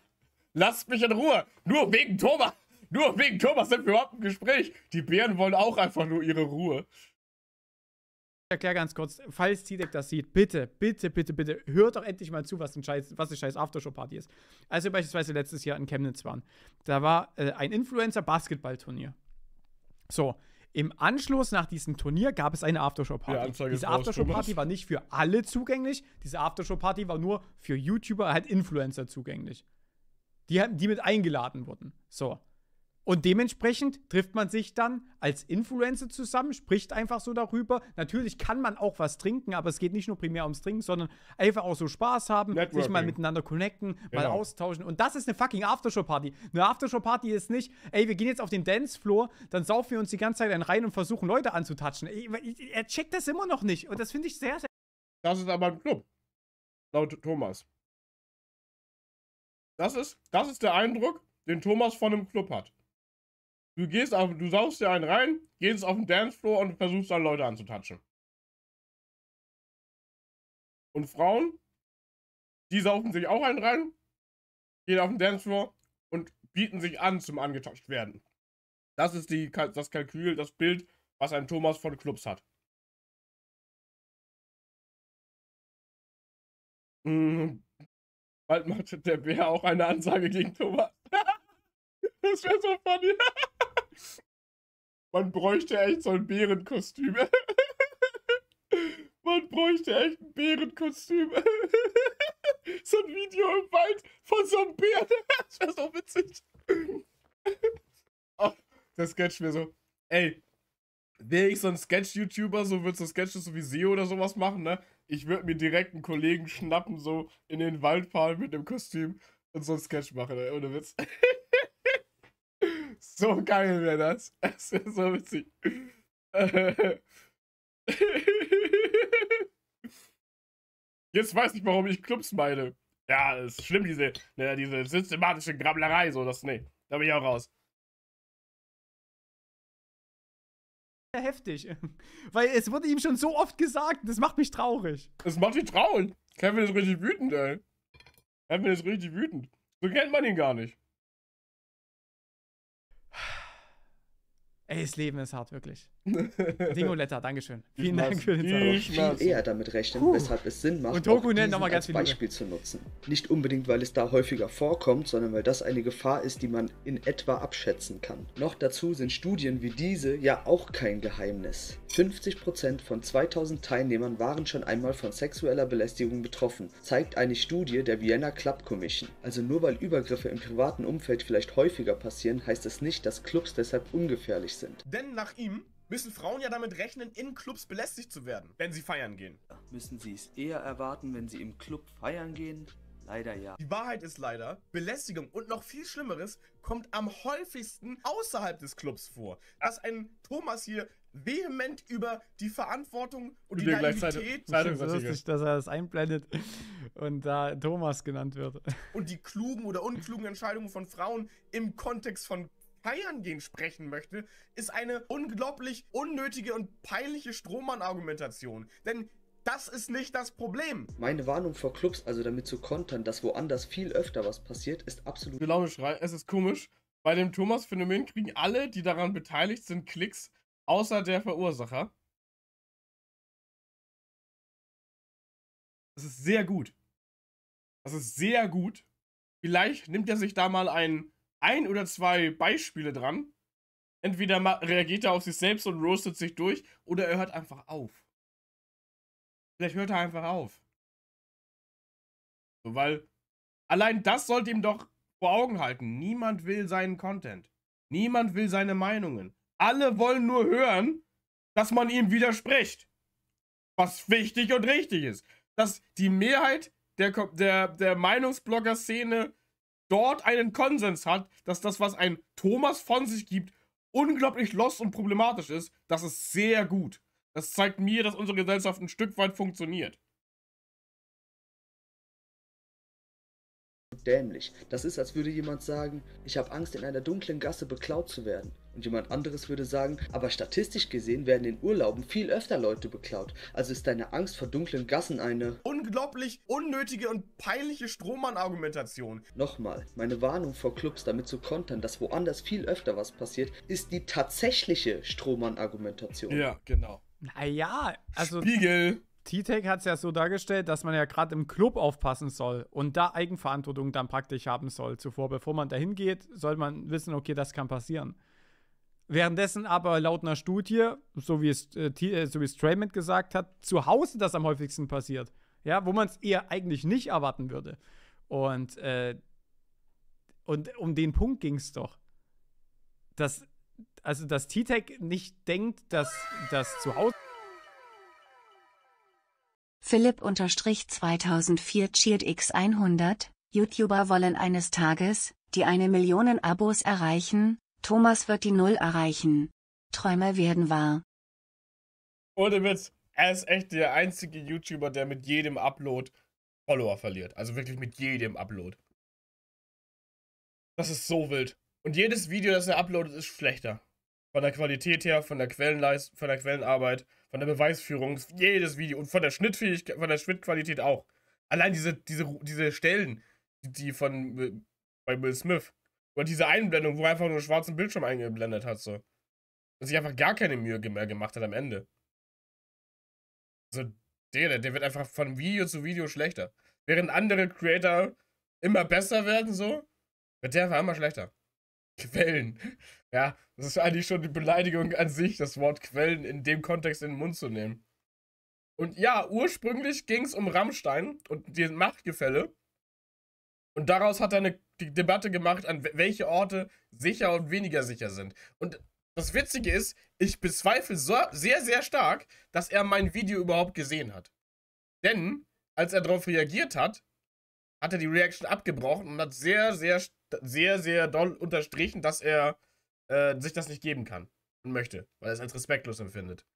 Lass mich in Ruhe. Nur wegen Thomas. Nur wegen Thomas sind wir überhaupt im Gespräch. Die Bären wollen auch einfach nur ihre Ruhe erkläre ganz kurz, falls Tidek das sieht, bitte, bitte, bitte, bitte, hört doch endlich mal zu, was, ein scheiß, was eine scheiß Aftershow-Party ist. Als wir beispielsweise letztes Jahr in Chemnitz waren, da war äh, ein Influencer-Basketball-Turnier. So, im Anschluss nach diesem Turnier gab es eine Aftershow-Party. Die Diese Aftershow-Party war nicht für alle zugänglich, diese Aftershow-Party war nur für YouTuber, halt Influencer zugänglich. Die, die mit eingeladen wurden. So. Und dementsprechend trifft man sich dann als Influencer zusammen, spricht einfach so darüber. Natürlich kann man auch was trinken, aber es geht nicht nur primär ums Trinken, sondern einfach auch so Spaß haben, Networking. sich mal miteinander connecten, genau. mal austauschen. Und das ist eine fucking Aftershow-Party. Eine Aftershow-Party ist nicht, ey, wir gehen jetzt auf den Dancefloor, dann saufen wir uns die ganze Zeit einen rein und versuchen Leute anzutatschen. Er checkt das immer noch nicht. Und das finde ich sehr, sehr. Das ist aber ein Club. Laut Thomas. Das ist, das ist der Eindruck, den Thomas von einem Club hat. Du gehst auf, du saust dir einen rein, gehst auf den Dancefloor und versuchst dann Leute anzutatschen. Und Frauen, die saufen sich auch einen rein, gehen auf den Dancefloor und bieten sich an zum angetatscht werden. Das ist die, das Kalkül, das Bild, was ein Thomas von Clubs hat. Mhm. Bald macht der Bär auch eine Ansage gegen Thomas. das wäre so funny. Man bräuchte echt so ein Bärenkostüm. Man bräuchte echt ein Bärenkostüm. so ein Video im Wald von so einem Bär. Das wäre so witzig. der Sketch mir so. Ey, wäre ich so ein Sketch-YouTuber, so würdest so du Sketches so wie SEO oder sowas machen, ne? Ich würde mir direkt einen Kollegen schnappen, so in den Wald fahren mit dem Kostüm und so ein Sketch machen, ne? Ohne Witz. So geil wäre das. Das wäre so witzig. Jetzt weiß ich, warum ich Clubs meine. Ja, ist schlimm, diese, ne, diese systematische Grabblerei, so das, nee. Da bin ich auch raus. Heftig. Weil es wurde ihm schon so oft gesagt, das macht mich traurig. Das macht mich traurig. Kevin ist richtig wütend, ey. Kevin ist richtig wütend. So kennt man ihn gar nicht. Ey, das Leben ist hart, wirklich. Dingoletta, Dankeschön. Vielen Dank für den Satz. Ich viel eher damit rechnen, Puh. weshalb es Sinn macht, und Doku nennt nochmal ganz als Beispiel zu nutzen. Nicht unbedingt, weil es da häufiger vorkommt, sondern weil das eine Gefahr ist, die man in etwa abschätzen kann. Noch dazu sind Studien wie diese ja auch kein Geheimnis. 50% von 2000 Teilnehmern waren schon einmal von sexueller Belästigung betroffen, zeigt eine Studie der Vienna Club Commission. Also nur weil Übergriffe im privaten Umfeld vielleicht häufiger passieren, heißt es nicht, dass Clubs deshalb ungefährlich sind sind. Denn nach ihm müssen Frauen ja damit rechnen, in Clubs belästigt zu werden, wenn sie feiern gehen. Müssen sie es eher erwarten, wenn sie im Club feiern gehen? Leider ja. Die Wahrheit ist leider, Belästigung und noch viel Schlimmeres kommt am häufigsten außerhalb des Clubs vor. Dass ein Thomas hier vehement über die Verantwortung und, und die Naivität. Zeitung, das ist lustig, dass er das einblendet und da Thomas genannt wird. Und die klugen oder unklugen Entscheidungen von Frauen im Kontext von Feiern gehen sprechen möchte, ist eine unglaublich unnötige und peinliche Strohmann-Argumentation. Denn das ist nicht das Problem. Meine Warnung vor Clubs, also damit zu kontern, dass woanders viel öfter was passiert, ist absolut. es ist komisch. Bei dem Thomas-Phänomen kriegen alle, die daran beteiligt sind, Klicks, außer der Verursacher. Das ist sehr gut. Das ist sehr gut. Vielleicht nimmt er sich da mal einen ein oder zwei Beispiele dran. Entweder reagiert er auf sich selbst und roastet sich durch, oder er hört einfach auf. Vielleicht hört er einfach auf. So, weil allein das sollte ihm doch vor Augen halten. Niemand will seinen Content. Niemand will seine Meinungen. Alle wollen nur hören, dass man ihm widerspricht. Was wichtig und richtig ist. Dass die Mehrheit der, der, der Meinungsblogger-Szene dort einen Konsens hat, dass das, was ein Thomas von sich gibt, unglaublich lost und problematisch ist, das ist sehr gut. Das zeigt mir, dass unsere Gesellschaft ein Stück weit funktioniert. dämlich. Das ist, als würde jemand sagen, ich habe Angst, in einer dunklen Gasse beklaut zu werden. Und jemand anderes würde sagen, aber statistisch gesehen werden in Urlauben viel öfter Leute beklaut. Also ist deine Angst vor dunklen Gassen eine unglaublich unnötige und peinliche Strohmann-Argumentation. Nochmal, meine Warnung vor Clubs damit zu kontern, dass woanders viel öfter was passiert, ist die tatsächliche Strohmann-Argumentation. Ja, genau. Naja, also. Spiegel! T-Tech hat es ja so dargestellt, dass man ja gerade im Club aufpassen soll und da Eigenverantwortung dann praktisch haben soll zuvor. Bevor man dahin geht, soll man wissen, okay, das kann passieren. Währenddessen aber laut einer Studie, so wie es, äh, äh so es Trayman gesagt hat, zu Hause das am häufigsten passiert. Ja, wo man es eher eigentlich nicht erwarten würde. Und, äh, und um den Punkt ging es doch. Dass, also, dass T-Tech nicht denkt, dass das zu Hause. Philipp-2004 cheert x100, YouTuber wollen eines Tages, die eine Million Abos erreichen, Thomas wird die Null erreichen. Träume werden wahr. Ohne Witz, er ist echt der einzige YouTuber, der mit jedem Upload Follower verliert. Also wirklich mit jedem Upload. Das ist so wild. Und jedes Video, das er uploadet, ist schlechter. Von der Qualität her, von der, Quellenleist von der Quellenarbeit von der Beweisführung, jedes Video und von der Schnittfähigkeit, von der Schnittqualität auch. Allein diese, diese, diese Stellen, die von äh, bei Will Smith. Oder diese Einblendung, wo er einfach nur einen schwarzen Bildschirm eingeblendet hat, so. Und sich einfach gar keine Mühe mehr äh, gemacht hat am Ende. So, der, der wird einfach von Video zu Video schlechter. Während andere Creator immer besser werden, so, wird der einfach immer schlechter. Quellen. Ja, das ist eigentlich schon die Beleidigung an sich, das Wort Quellen in dem Kontext in den Mund zu nehmen. Und ja, ursprünglich ging es um Rammstein und die Machtgefälle. Und daraus hat er eine Debatte gemacht, an welche Orte sicher und weniger sicher sind. Und das Witzige ist, ich bezweifle so, sehr, sehr stark, dass er mein Video überhaupt gesehen hat. Denn als er darauf reagiert hat, hat er die Reaction abgebrochen und hat sehr, sehr, sehr, sehr doll unterstrichen, dass er äh, sich das nicht geben kann und möchte, weil er es als respektlos empfindet.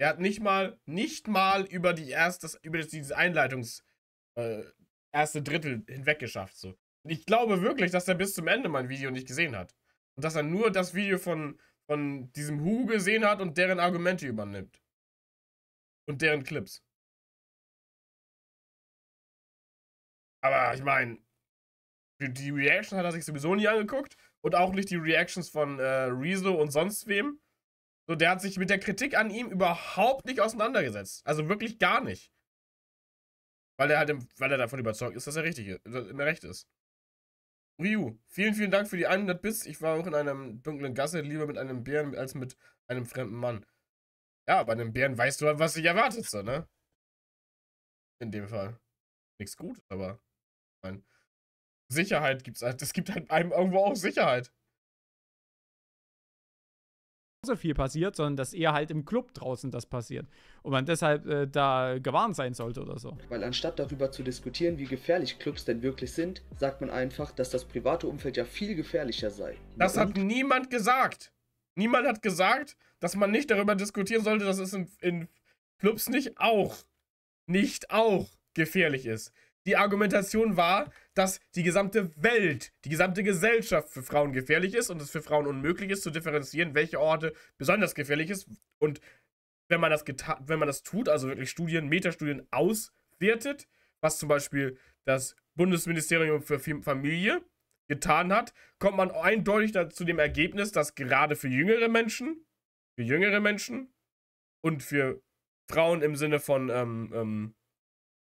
Er hat nicht mal, nicht mal über die erste, über diese Einleitungs, äh, erste Drittel hinweggeschafft, so. Und ich glaube wirklich, dass er bis zum Ende mein Video nicht gesehen hat. Und dass er nur das Video von, von diesem Hu gesehen hat und deren Argumente übernimmt. Und deren Clips. Aber ich meine, die Reaction hat er sich sowieso nie angeguckt und auch nicht die Reactions von äh, Rezo und sonst wem. So, der hat sich mit der Kritik an ihm überhaupt nicht auseinandergesetzt. Also wirklich gar nicht. Weil er halt, im, weil er davon überzeugt ist, dass er richtig, im äh, Recht ist. Ryu, vielen, vielen Dank für die 100 Bits. Ich war auch in einer dunklen Gasse lieber mit einem Bären als mit einem fremden Mann. Ja, bei einem Bären weißt du halt, was dich erwartet, so, ne? In dem Fall. Nichts gut, aber. Nein. Sicherheit gibt's halt. Es gibt halt einem irgendwo auch Sicherheit. So viel passiert, sondern dass eher halt im Club draußen das passiert und man deshalb äh, da gewarnt sein sollte oder so. Weil anstatt darüber zu diskutieren, wie gefährlich Clubs denn wirklich sind, sagt man einfach, dass das private Umfeld ja viel gefährlicher sei. Das und hat niemand gesagt. Niemand hat gesagt, dass man nicht darüber diskutieren sollte, dass es in, in Clubs nicht auch, nicht auch gefährlich ist die Argumentation war, dass die gesamte Welt, die gesamte Gesellschaft für Frauen gefährlich ist und es für Frauen unmöglich ist zu differenzieren, welche Orte besonders gefährlich ist. Und wenn man das, wenn man das tut, also wirklich Studien, Metastudien auswertet, was zum Beispiel das Bundesministerium für Familie getan hat, kommt man eindeutig zu dem Ergebnis, dass gerade für jüngere Menschen, für jüngere Menschen und für Frauen im Sinne von ähm, ähm,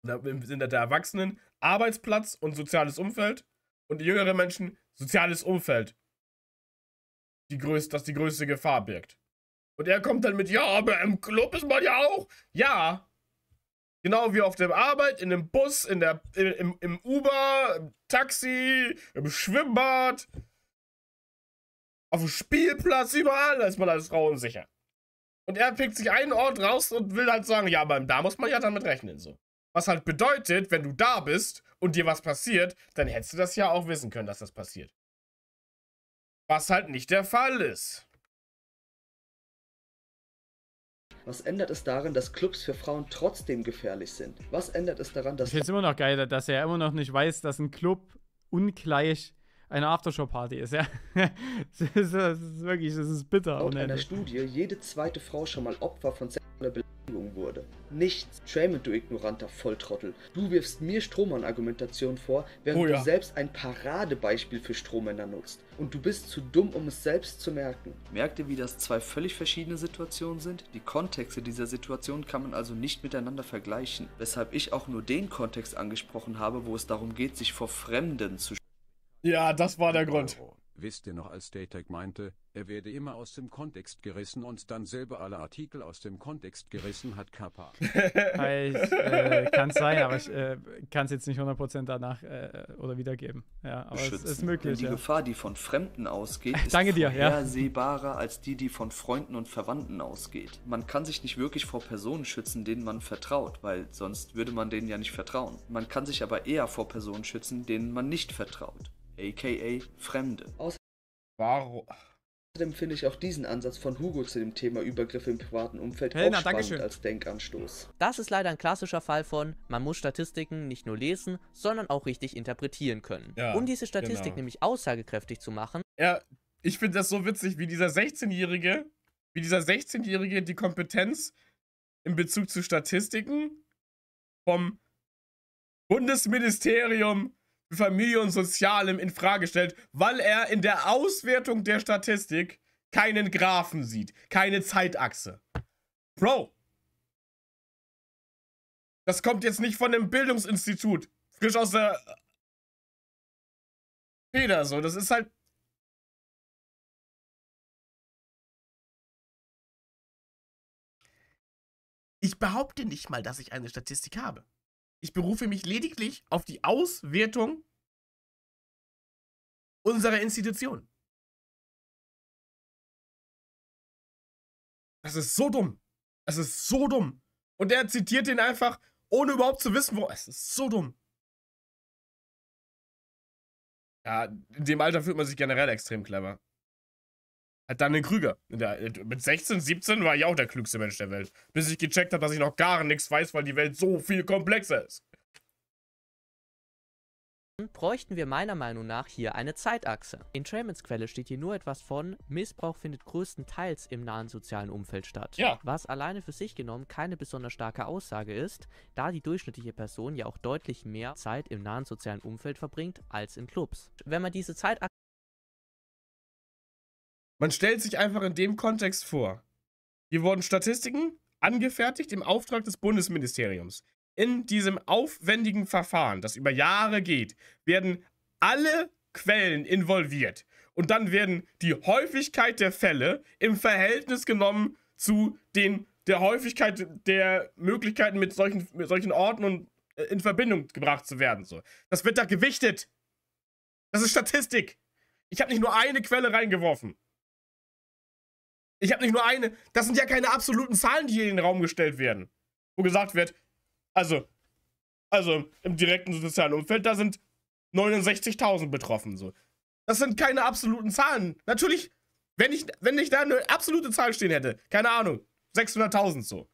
sind da der Erwachsenen Arbeitsplatz und soziales Umfeld und die jüngeren Menschen soziales Umfeld, die größ das die größte Gefahr birgt. Und er kommt dann mit, ja, aber im Club ist man ja auch. Ja, genau wie auf der Arbeit, in dem Bus, in der, im, im Uber, im Taxi, im Schwimmbad, auf dem Spielplatz, überall, da ist man als Frau unsicher. Und er pickt sich einen Ort raus und will halt sagen, ja, aber da muss man ja damit rechnen, so. Was halt bedeutet, wenn du da bist und dir was passiert, dann hättest du das ja auch wissen können, dass das passiert. Was halt nicht der Fall ist. Was ändert es daran, dass Clubs für Frauen trotzdem gefährlich sind? Was ändert es daran, dass... Ich finde es immer noch geil, dass er immer noch nicht weiß, dass ein Club ungleich eine Aftershow-Party ist, ja. das, ist, das ist wirklich, das ist bitter. Laut einer Studie jede zweite Frau schon mal Opfer von sexueller Belästigung wurde. Nichts. Schäme, du ignoranter Volltrottel. Du wirfst mir Strohmann-Argumentation vor, während oh, ja. du selbst ein Paradebeispiel für Strohmänner nutzt. Und du bist zu dumm, um es selbst zu merken. Merkt ihr, wie das zwei völlig verschiedene Situationen sind? Die Kontexte dieser Situation kann man also nicht miteinander vergleichen. Weshalb ich auch nur den Kontext angesprochen habe, wo es darum geht, sich vor Fremden zu schützen. Ja, das war der Grund. Wisst ihr noch, als Daytag meinte, er werde immer aus dem Kontext gerissen und dann selber alle Artikel aus dem Kontext gerissen hat, Kappa. ich, äh, kann sein, aber ich äh, kann es jetzt nicht 100% danach äh, oder wiedergeben. Ja, aber es ist möglich. Die ja. Gefahr, die von Fremden ausgeht, ist Danke dir, vorhersehbarer ja. als die, die von Freunden und Verwandten ausgeht. Man kann sich nicht wirklich vor Personen schützen, denen man vertraut, weil sonst würde man denen ja nicht vertrauen. Man kann sich aber eher vor Personen schützen, denen man nicht vertraut aka Fremde. Warum? Außerdem finde ich auch diesen Ansatz von Hugo zu dem Thema Übergriffe im privaten Umfeld Helena, auch spannend Dankeschön. als Denkanstoß. Das ist leider ein klassischer Fall von, man muss Statistiken nicht nur lesen, sondern auch richtig interpretieren können. Ja, um diese Statistik genau. nämlich aussagekräftig zu machen. Ja, ich finde das so witzig, wie dieser 16-Jährige, wie dieser 16-Jährige die Kompetenz in Bezug zu Statistiken vom Bundesministerium Familie und Sozialem in Frage stellt, weil er in der Auswertung der Statistik keinen Graphen sieht, keine Zeitachse. Bro, das kommt jetzt nicht von einem Bildungsinstitut, frisch aus der Feder so. Das ist halt Ich behaupte nicht mal, dass ich eine Statistik habe. Ich berufe mich lediglich auf die Auswertung unserer Institution. Das ist so dumm. Das ist so dumm. Und er zitiert den einfach, ohne überhaupt zu wissen, wo. Es ist so dumm. Ja, in dem Alter fühlt man sich generell extrem clever hat Daniel Krüger. mit 16, 17 war ich auch der klügste Mensch der Welt. Bis ich gecheckt habe, dass ich noch gar nichts weiß, weil die Welt so viel komplexer ist. Bräuchten wir meiner Meinung nach hier eine Zeitachse. In Tremens Quelle steht hier nur etwas von, Missbrauch findet größtenteils im nahen sozialen Umfeld statt. Ja. Was alleine für sich genommen keine besonders starke Aussage ist, da die durchschnittliche Person ja auch deutlich mehr Zeit im nahen sozialen Umfeld verbringt als in Clubs. Wenn man diese Zeitachse man stellt sich einfach in dem Kontext vor. Hier wurden Statistiken angefertigt im Auftrag des Bundesministeriums. In diesem aufwendigen Verfahren, das über Jahre geht, werden alle Quellen involviert. Und dann werden die Häufigkeit der Fälle im Verhältnis genommen zu den, der Häufigkeit der Möglichkeiten, mit solchen, mit solchen Orten und, äh, in Verbindung gebracht zu werden. So. Das wird da gewichtet. Das ist Statistik. Ich habe nicht nur eine Quelle reingeworfen. Ich habe nicht nur eine. Das sind ja keine absoluten Zahlen, die hier in den Raum gestellt werden. Wo gesagt wird, also, also im direkten sozialen Umfeld, da sind 69.000 betroffen. So. Das sind keine absoluten Zahlen. Natürlich, wenn ich, wenn ich da eine absolute Zahl stehen hätte, keine Ahnung, 600.000 so,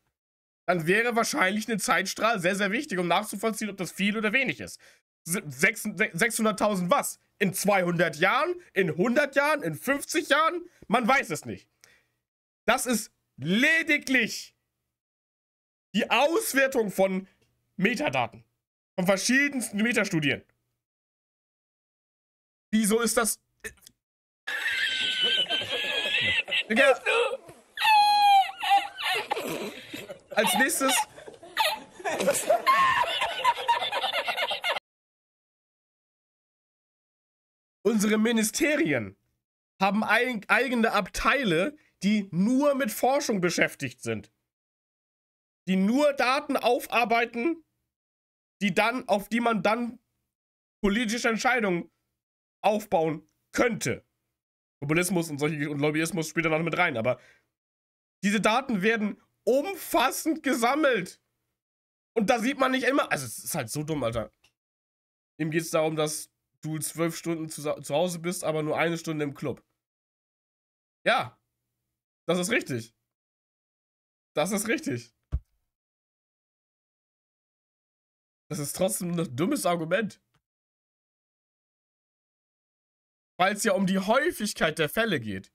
dann wäre wahrscheinlich eine Zeitstrahl sehr, sehr wichtig, um nachzuvollziehen, ob das viel oder wenig ist. 600.000 was? In 200 Jahren? In 100 Jahren? In 50 Jahren? Man weiß es nicht. Das ist lediglich die Auswertung von Metadaten. Von verschiedensten Metastudien. Wieso ist das... Digga. Als nächstes... Unsere Ministerien haben eigene Abteile, die nur mit Forschung beschäftigt sind. Die nur Daten aufarbeiten, die dann, auf die man dann politische Entscheidungen aufbauen könnte. Populismus und solche und Lobbyismus spielt da noch mit rein, aber diese Daten werden umfassend gesammelt. Und da sieht man nicht immer. Also, es ist halt so dumm, Alter. Ihm geht es darum, dass du zwölf Stunden zu, zu Hause bist, aber nur eine Stunde im Club. Ja, das ist richtig. Das ist richtig. Das ist trotzdem ein dummes Argument. Weil es ja um die Häufigkeit der Fälle geht.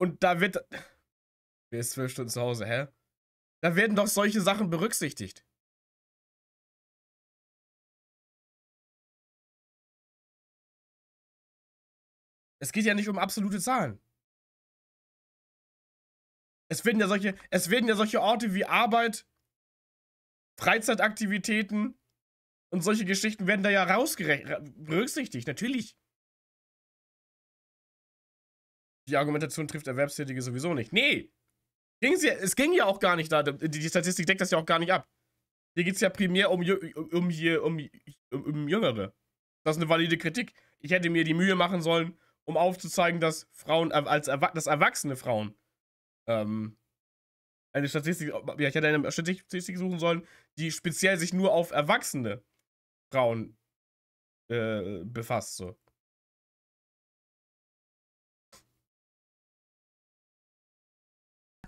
Und da wird... Wer ist zwölf Stunden zu Hause, hä? Da werden doch solche Sachen berücksichtigt. Es geht ja nicht um absolute Zahlen. Es werden ja solche, es werden ja solche Orte wie Arbeit, Freizeitaktivitäten und solche Geschichten werden da ja berücksichtigt, natürlich. Die Argumentation trifft Erwerbstätige sowieso nicht. Nee! Ging's ja, es ging ja auch gar nicht da. Die, die Statistik deckt das ja auch gar nicht ab. Hier geht es ja primär um, um, um, um, um Jüngere. Das ist eine valide Kritik. Ich hätte mir die Mühe machen sollen, um aufzuzeigen, dass Frauen, äh, als dass erwachsene Frauen ähm, eine Statistik, ja, ich hätte eine Statistik suchen sollen, die speziell sich nur auf erwachsene Frauen äh, befasst. So.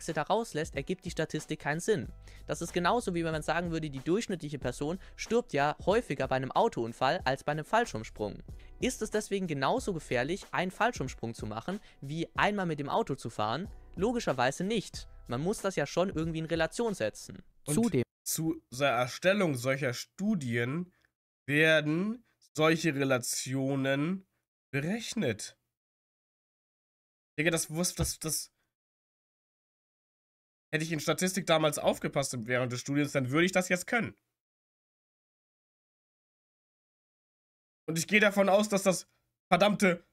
Achse da rauslässt, ergibt die Statistik keinen Sinn. Das ist genauso wie wenn man sagen würde, die durchschnittliche Person stirbt ja häufiger bei einem Autounfall als bei einem Fallschirmsprung. Ist es deswegen genauso gefährlich, einen Fallschirmsprung zu machen, wie einmal mit dem Auto zu fahren? Logischerweise nicht. Man muss das ja schon irgendwie in Relation setzen. Und Zudem. Zu der Erstellung solcher Studien werden solche Relationen berechnet. Digga, das wusste, das, das, Hätte ich in Statistik damals aufgepasst während des Studiums, dann würde ich das jetzt können. Und ich gehe davon aus, dass das verdammte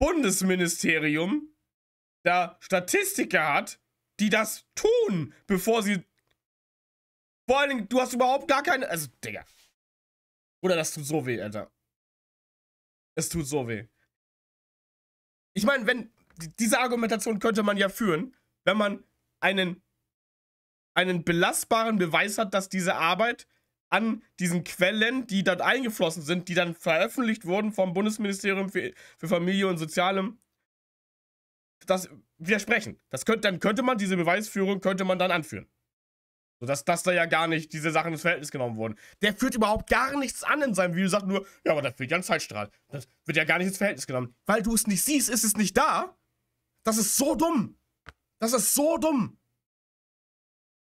Bundesministerium da Statistiker hat, die das tun, bevor sie. Vor allen Dingen, du hast überhaupt gar keine. Also, Digga. Oder das tut so weh, Alter. Es tut so weh. Ich meine, wenn. Diese Argumentation könnte man ja führen, wenn man einen, einen belastbaren Beweis hat, dass diese Arbeit an diesen Quellen, die dort eingeflossen sind, die dann veröffentlicht wurden vom Bundesministerium für, für Familie und Sozialem, das widersprechen. Das könnte, dann könnte man diese Beweisführung könnte man dann anführen. Sodass dass da ja gar nicht diese Sachen ins Verhältnis genommen wurden. Der führt überhaupt gar nichts an in seinem Video, sagt nur, ja, aber das wird ja ein Zeitstrahl. Das wird ja gar nicht ins Verhältnis genommen. Weil du es nicht siehst, ist es nicht da. Das ist so dumm. Das ist so dumm.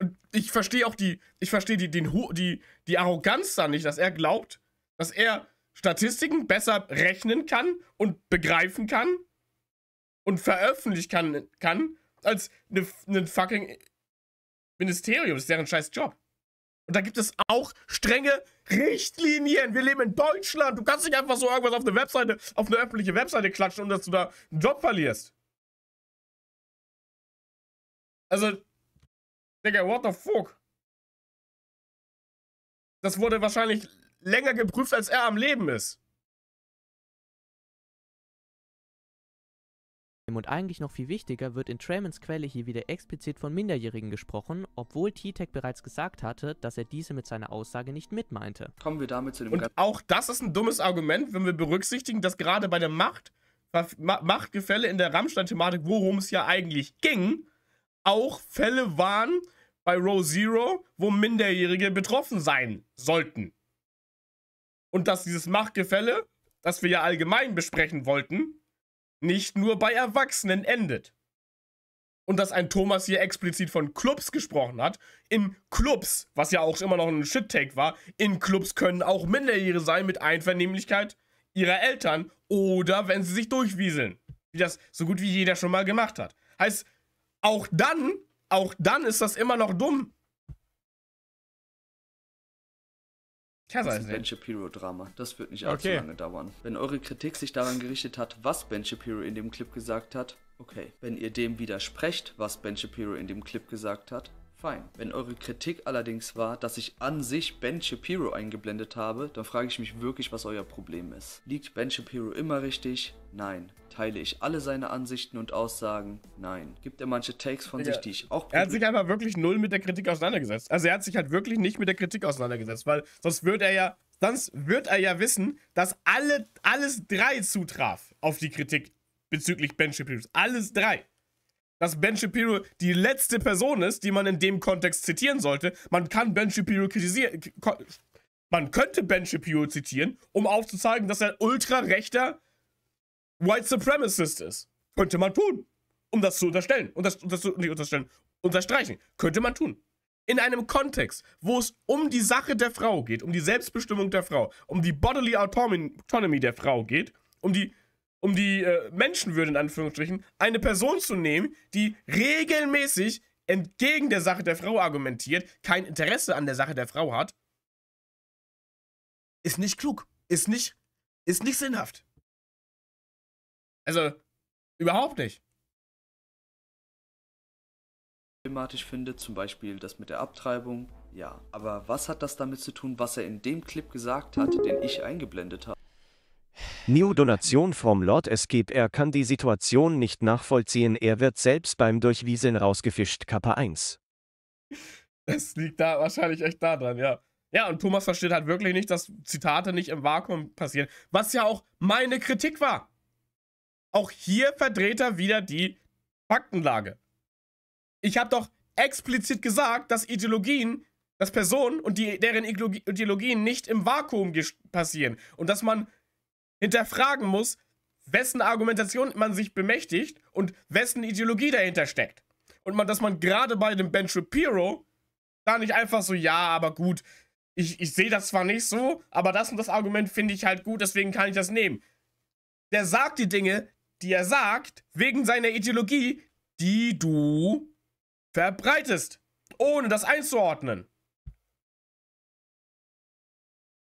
Und ich verstehe auch die, ich verstehe die, den, die, die Arroganz da nicht, dass er glaubt, dass er Statistiken besser rechnen kann und begreifen kann und veröffentlichen kann, kann als ein ne, ne fucking Ministerium. Das ist deren scheiß Job. Und da gibt es auch strenge Richtlinien. Wir leben in Deutschland. Du kannst nicht einfach so irgendwas auf eine Webseite, auf eine öffentliche Webseite klatschen, und dass du da einen Job verlierst. Also, Digga, what the fuck? Das wurde wahrscheinlich länger geprüft, als er am Leben ist. Und eigentlich noch viel wichtiger wird in Tramans Quelle hier wieder explizit von Minderjährigen gesprochen, obwohl T-Tech bereits gesagt hatte, dass er diese mit seiner Aussage nicht mitmeinte. Kommen wir damit zu dem Und auch das ist ein dummes Argument, wenn wir berücksichtigen, dass gerade bei der Macht, Machtgefälle in der Rammstein-Thematik, worum es ja eigentlich ging, auch Fälle waren bei Row Zero, wo Minderjährige betroffen sein sollten. Und dass dieses Machtgefälle, das wir ja allgemein besprechen wollten, nicht nur bei Erwachsenen endet. Und dass ein Thomas hier explizit von Clubs gesprochen hat. In Clubs, was ja auch immer noch ein Shit-Take war, in Clubs können auch Minderjährige sein mit Einvernehmlichkeit ihrer Eltern oder wenn sie sich durchwieseln. Wie das so gut wie jeder schon mal gemacht hat. Heißt, auch dann, auch dann ist das immer noch dumm. Ich hasse das ist ein Ben Shapiro-Drama. Das wird nicht allzu okay. lange dauern. Wenn eure Kritik sich daran gerichtet hat, was Ben Shapiro in dem Clip gesagt hat, okay. Wenn ihr dem widersprecht, was Ben Shapiro in dem Clip gesagt hat, fein. Wenn eure Kritik allerdings war, dass ich an sich Ben Shapiro eingeblendet habe, dann frage ich mich wirklich, was euer Problem ist. Liegt Ben Shapiro immer richtig? Nein. Teile ich alle seine Ansichten und Aussagen? Nein. Gibt er manche Takes von ja. sich, die ich auch... Er hat sich einfach wirklich null mit der Kritik auseinandergesetzt. Also er hat sich halt wirklich nicht mit der Kritik auseinandergesetzt, weil sonst würde er ja... Sonst wird er ja wissen, dass alle, alles drei zutraf auf die Kritik bezüglich Ben Shapiro. Alles drei dass Ben Shapiro die letzte Person ist, die man in dem Kontext zitieren sollte. Man kann Ben Shapiro kritisieren. Man könnte Ben Shapiro zitieren, um aufzuzeigen, dass er ein ultrarechter White Supremacist ist. Könnte man tun, um das zu unterstellen. Und das, das nicht unterstellen, unterstreichen. Könnte man tun. In einem Kontext, wo es um die Sache der Frau geht, um die Selbstbestimmung der Frau, um die Bodily Autonomy der Frau geht, um die um die äh, Menschenwürde in Anführungsstrichen, eine Person zu nehmen, die regelmäßig entgegen der Sache der Frau argumentiert, kein Interesse an der Sache der Frau hat, ist nicht klug, ist nicht, ist nicht sinnhaft. Also, überhaupt nicht. Thematisch finde, zum Beispiel das mit der Abtreibung, ja. Aber was hat das damit zu tun, was er in dem Clip gesagt hat, den ich eingeblendet habe? New-Donation vom Lord Escape. Er kann die Situation nicht nachvollziehen. Er wird selbst beim Durchwieseln rausgefischt. Kappa 1. Das liegt da wahrscheinlich echt da dran, ja. Ja, und Thomas versteht halt wirklich nicht, dass Zitate nicht im Vakuum passieren. Was ja auch meine Kritik war. Auch hier verdreht er wieder die Faktenlage. Ich habe doch explizit gesagt, dass Ideologien, dass Personen und die, deren Ideologien nicht im Vakuum passieren. Und dass man hinterfragen muss, wessen Argumentation man sich bemächtigt und wessen Ideologie dahinter steckt. Und man, dass man gerade bei dem Ben Shapiro da nicht einfach so, ja, aber gut, ich, ich sehe das zwar nicht so, aber das und das Argument finde ich halt gut, deswegen kann ich das nehmen. Der sagt die Dinge, die er sagt, wegen seiner Ideologie, die du verbreitest, ohne das einzuordnen.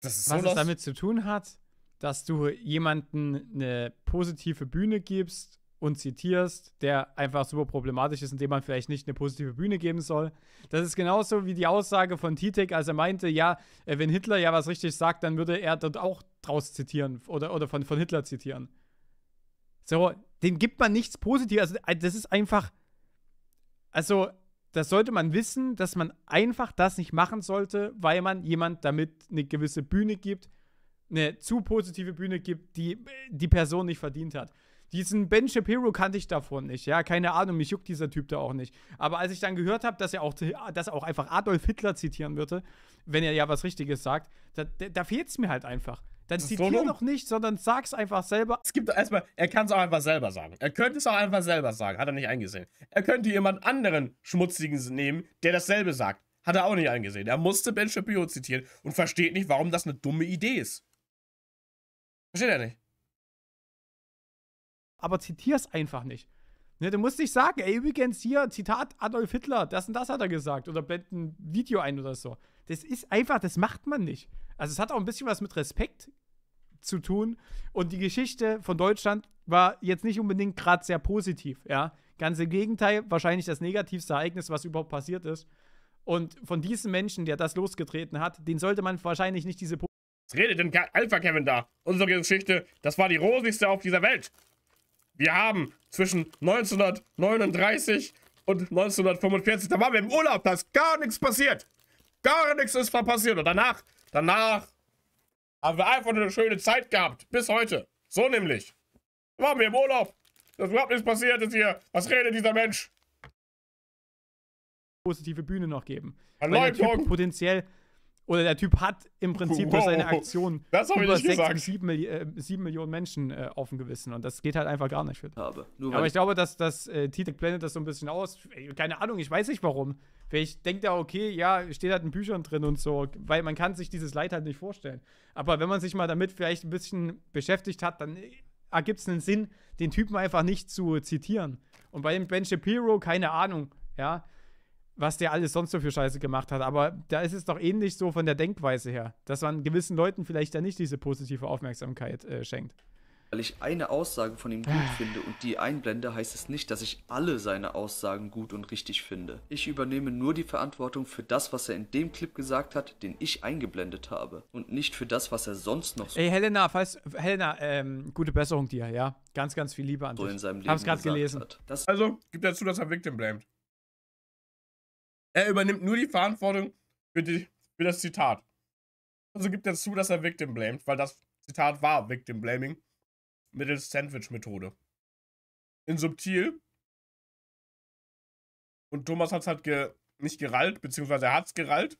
Das ist Was so es damit zu tun hat, dass du jemanden eine positive Bühne gibst und zitierst, der einfach super problematisch ist indem man vielleicht nicht eine positive Bühne geben soll. Das ist genauso wie die Aussage von Titek, als er meinte, ja, äh, wenn Hitler ja was richtig sagt, dann würde er dort auch draus zitieren oder, oder von, von Hitler zitieren. So, dem gibt man nichts Positives. Also, äh, das ist einfach. Also, das sollte man wissen, dass man einfach das nicht machen sollte, weil man jemand damit eine gewisse Bühne gibt eine zu positive Bühne gibt, die die Person nicht verdient hat. Diesen Ben Shapiro kannte ich davon nicht, ja, keine Ahnung, mich juckt dieser Typ da auch nicht. Aber als ich dann gehört habe, dass er auch, dass er auch einfach Adolf Hitler zitieren würde, wenn er ja was Richtiges sagt, da, da fehlt es mir halt einfach. Dann zitiere doch nicht, sondern sag's einfach selber. Es gibt erstmal, er kann es auch einfach selber sagen. Er könnte es auch einfach selber sagen, hat er nicht eingesehen. Er könnte jemand anderen Schmutzigen nehmen, der dasselbe sagt. Hat er auch nicht eingesehen. Er musste Ben Shapiro zitieren und versteht nicht, warum das eine dumme Idee ist. Versteht er nicht. Aber zitier's einfach nicht. Ne, du musst nicht sagen, ey, übrigens hier, Zitat Adolf Hitler, das und das hat er gesagt. Oder blend ein Video ein oder so. Das ist einfach, das macht man nicht. Also es hat auch ein bisschen was mit Respekt zu tun. Und die Geschichte von Deutschland war jetzt nicht unbedingt gerade sehr positiv, ja. Ganz im Gegenteil, wahrscheinlich das negativste Ereignis, was überhaupt passiert ist. Und von diesem Menschen, der das losgetreten hat, den sollte man wahrscheinlich nicht diese redet denn Alpha Kevin da? Unsere Geschichte, das war die rosigste auf dieser Welt. Wir haben zwischen 1939 und 1945, da waren wir im Urlaub, da ist gar nichts passiert. Gar nichts ist passiert. Und danach, danach haben wir einfach eine schöne Zeit gehabt. Bis heute. So nämlich. Da waren wir im Urlaub. Das überhaupt nichts passiert ist hier. Was redet dieser Mensch? Positive Bühne noch geben. Erläuterung. Weil der typ potenziell oder der Typ hat im Prinzip wow. durch seine Aktion das über 6, 7, äh, 7, Millionen Menschen äh, auf dem Gewissen. Und das geht halt einfach gar nicht. Aber, aber ich glaube, dass das äh, Titek blendet das so ein bisschen aus. Keine Ahnung, ich weiß nicht warum. Vielleicht denkt er, okay, ja, steht halt in Büchern drin und so, weil man kann sich dieses Leid halt nicht vorstellen. Aber wenn man sich mal damit vielleicht ein bisschen beschäftigt hat, dann äh, ergibt es einen Sinn, den Typen einfach nicht zu zitieren. Und bei dem Ben Shapiro, keine Ahnung, ja, was der alles sonst so für Scheiße gemacht hat. Aber da ist es doch ähnlich so von der Denkweise her, dass man gewissen Leuten vielleicht da nicht diese positive Aufmerksamkeit äh, schenkt. Weil ich eine Aussage von ihm gut ah. finde und die einblende, heißt es nicht, dass ich alle seine Aussagen gut und richtig finde. Ich übernehme nur die Verantwortung für das, was er in dem Clip gesagt hat, den ich eingeblendet habe. Und nicht für das, was er sonst noch so. Ey, Helena, falls. Helena, ähm, gute Besserung dir, ja? Ganz, ganz viel Liebe an so dich. In seinem Leben Hab's gerade gelesen. also, gibt dazu, dass er Victim blamed. Er übernimmt nur die Verantwortung für, die, für das Zitat. Also gibt er zu, dass er Victim blamed, weil das Zitat war Victim Blaming mittels Sandwich-Methode. In subtil. Und Thomas hat es halt ge nicht gerallt, beziehungsweise er hat es gerallt.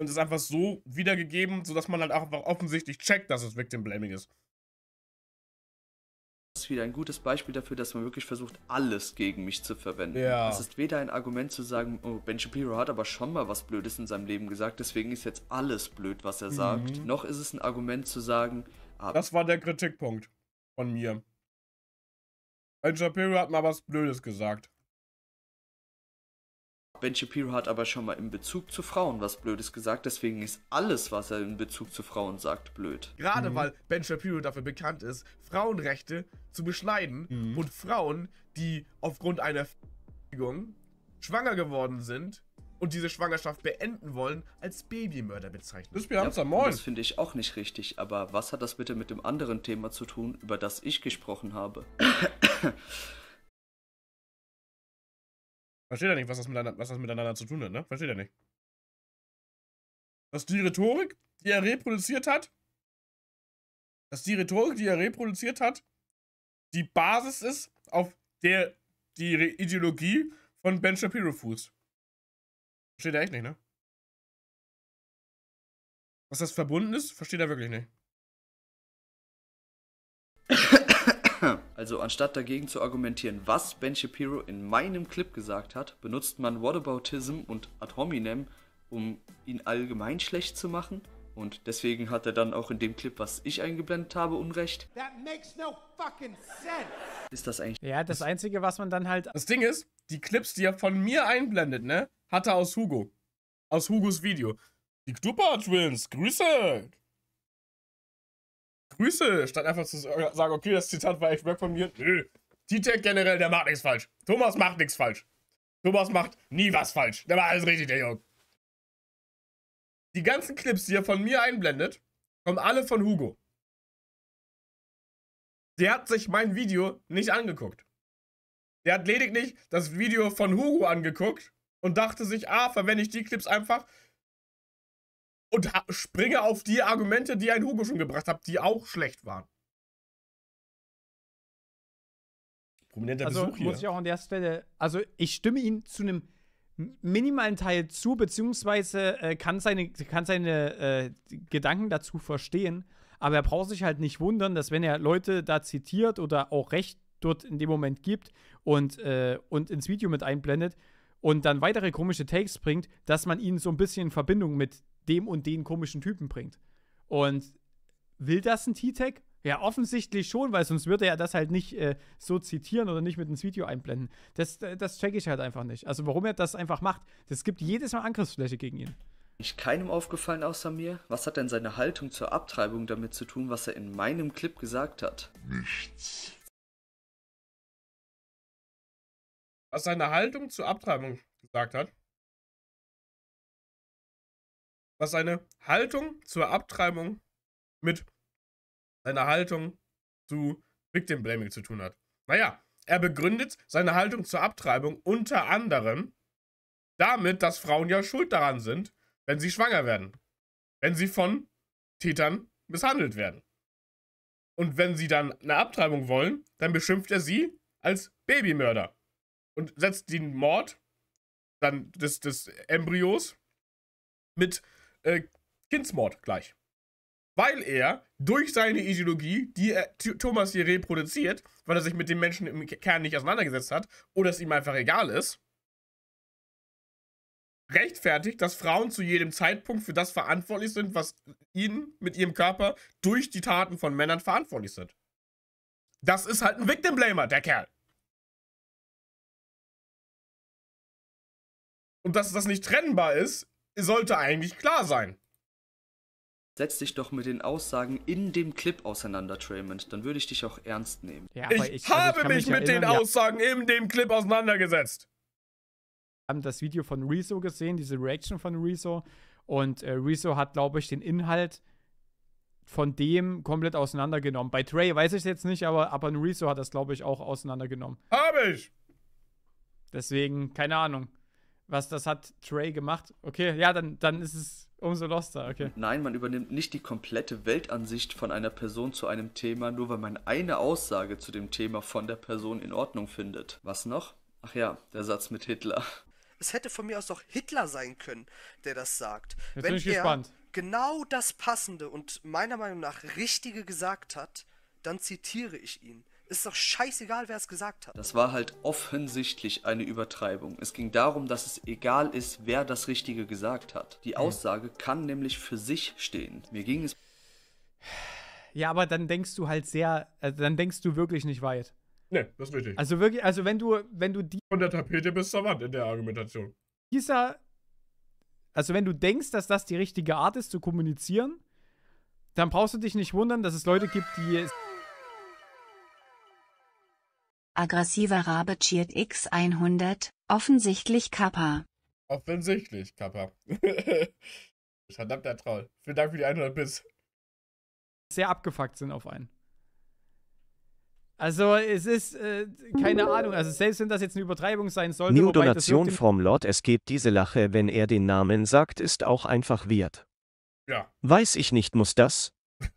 Und es ist einfach so wiedergegeben, sodass man halt auch einfach offensichtlich checkt, dass es Victim Blaming ist wieder ein gutes Beispiel dafür, dass man wirklich versucht, alles gegen mich zu verwenden. Ja. Es ist weder ein Argument zu sagen, oh, Ben Shapiro hat aber schon mal was Blödes in seinem Leben gesagt, deswegen ist jetzt alles blöd, was er mhm. sagt. Noch ist es ein Argument zu sagen, ah, das war der Kritikpunkt von mir. Ben Shapiro hat mal was Blödes gesagt. Ben Shapiro hat aber schon mal in Bezug zu Frauen was Blödes gesagt, deswegen ist alles, was er in Bezug zu Frauen sagt, blöd. Gerade mhm. weil Ben Shapiro dafür bekannt ist, Frauenrechte zu beschneiden mhm. und Frauen, die aufgrund einer Verfügung schwanger geworden sind und diese Schwangerschaft beenden wollen, als Babymörder bezeichnen. Das, ja, das finde ich auch nicht richtig, aber was hat das bitte mit dem anderen Thema zu tun, über das ich gesprochen habe? Versteht er nicht, was das, miteinander, was das miteinander zu tun hat, ne? Versteht er nicht. Dass die Rhetorik, die er reproduziert hat, dass die Rhetorik, die er reproduziert hat, die Basis ist, auf der die Ideologie von Ben Shapiro fußt. Versteht er echt nicht, ne? Was das verbunden ist, versteht er wirklich nicht. Also anstatt dagegen zu argumentieren, was Ben Shapiro in meinem Clip gesagt hat, benutzt man Whataboutism und Ad hominem, um ihn allgemein schlecht zu machen. Und deswegen hat er dann auch in dem Clip, was ich eingeblendet habe, Unrecht. No ist das eigentlich... Ja, das Einzige, was man dann halt... Das Ding ist, die Clips, die er von mir einblendet, ne, hat er aus Hugo. Aus Hugos Video. Die Knupper-Twins, Grüße! Grüße, statt einfach zu sagen, okay, das Zitat war echt weg von mir. Nö. D-Tech generell, der macht nichts falsch. Thomas macht nichts falsch. Thomas macht nie was falsch. Der war alles richtig, der Junge. Die ganzen Clips, die er von mir einblendet, kommen alle von Hugo. Der hat sich mein Video nicht angeguckt. Der hat lediglich das Video von Hugo angeguckt und dachte sich, ah, verwende ich die Clips einfach und springe auf die Argumente, die ein Hugo schon gebracht hat, die auch schlecht waren. Prominenter also, Besuch hier. muss ich auch an der Stelle, also ich stimme Ihnen zu einem minimalen Teil zu, beziehungsweise äh, kann seine, kann seine äh, Gedanken dazu verstehen, aber er braucht sich halt nicht wundern, dass wenn er Leute da zitiert oder auch Recht dort in dem Moment gibt und, äh, und ins Video mit einblendet und dann weitere komische Takes bringt, dass man ihn so ein bisschen in Verbindung mit dem und den komischen Typen bringt. Und will das ein T-Tag? Ja, offensichtlich schon, weil sonst würde er das halt nicht äh, so zitieren oder nicht mit ins Video einblenden. Das, äh, das checke ich halt einfach nicht. Also warum er das einfach macht, das gibt jedes Mal Angriffsfläche gegen ihn. Ist keinem aufgefallen außer mir? Was hat denn seine Haltung zur Abtreibung damit zu tun, was er in meinem Clip gesagt hat? Nichts. Was seine Haltung zur Abtreibung gesagt hat? was seine Haltung zur Abtreibung mit seiner Haltung zu Victim Blaming zu tun hat. Naja, er begründet seine Haltung zur Abtreibung unter anderem damit, dass Frauen ja schuld daran sind, wenn sie schwanger werden, wenn sie von Tätern misshandelt werden. Und wenn sie dann eine Abtreibung wollen, dann beschimpft er sie als Babymörder und setzt den Mord dann des, des Embryos mit äh, Kindsmord gleich. Weil er durch seine Ideologie, die er, Thomas hier reproduziert, weil er sich mit den Menschen im Kern nicht auseinandergesetzt hat oder es ihm einfach egal ist, rechtfertigt, dass Frauen zu jedem Zeitpunkt für das verantwortlich sind, was ihnen mit ihrem Körper durch die Taten von Männern verantwortlich sind. Das ist halt ein Victim Blamer, der Kerl. Und dass das nicht trennbar ist, sollte eigentlich klar sein. Setz dich doch mit den Aussagen in dem Clip auseinander, Traymond. Dann würde ich dich auch ernst nehmen. Ja, ich, ich, habe also ich mich, mich, mit erinnern, den ja. Aussagen in dem Clip auseinandergesetzt. Wir haben das Video von Rezo gesehen, diese Reaction von Rezo. Und äh, Rezo hat, glaube ich, den Inhalt von dem komplett auseinandergenommen. Bei Trey weiß ich es jetzt nicht, aber, aber Rezo hat das, glaube ich, auch auseinandergenommen. Habe ich! Deswegen, keine Ahnung. Was, das hat Trey gemacht? Okay, ja, dann, dann ist es umso loster, okay. Nein, man übernimmt nicht die komplette Weltansicht von einer Person zu einem Thema, nur weil man eine Aussage zu dem Thema von der Person in Ordnung findet. Was noch? Ach ja, der Satz mit Hitler. Es hätte von mir aus doch Hitler sein können, der das sagt. Jetzt Wenn bin ich er gespannt. genau das Passende und meiner Meinung nach Richtige gesagt hat, dann zitiere ich ihn. Ist doch scheißegal, wer es gesagt hat. Das war halt offensichtlich eine Übertreibung. Es ging darum, dass es egal ist, wer das Richtige gesagt hat. Die Aussage mhm. kann nämlich für sich stehen. Mir ging es. Ja, aber dann denkst du halt sehr, also dann denkst du wirklich nicht weit. Nee, das ist richtig. Also wirklich, also wenn du, wenn du die. Von der Tapete bis zur Wand in der Argumentation. Dieser. Also wenn du denkst, dass das die richtige Art ist zu kommunizieren, dann brauchst du dich nicht wundern, dass es Leute gibt, die aggressiver Rabe cheert X100, offensichtlich Kappa. Offensichtlich Kappa. Verdammter Troll. Vielen Dank für die 100 Bis. Sehr abgefuckt sind auf einen. Also es ist, äh, keine Ahnung, also selbst wenn das jetzt eine Übertreibung sein sollte. New Donation vom Lord, es gibt diese Lache, wenn er den Namen sagt, ist auch einfach weird. Ja. Weiß ich nicht, muss das?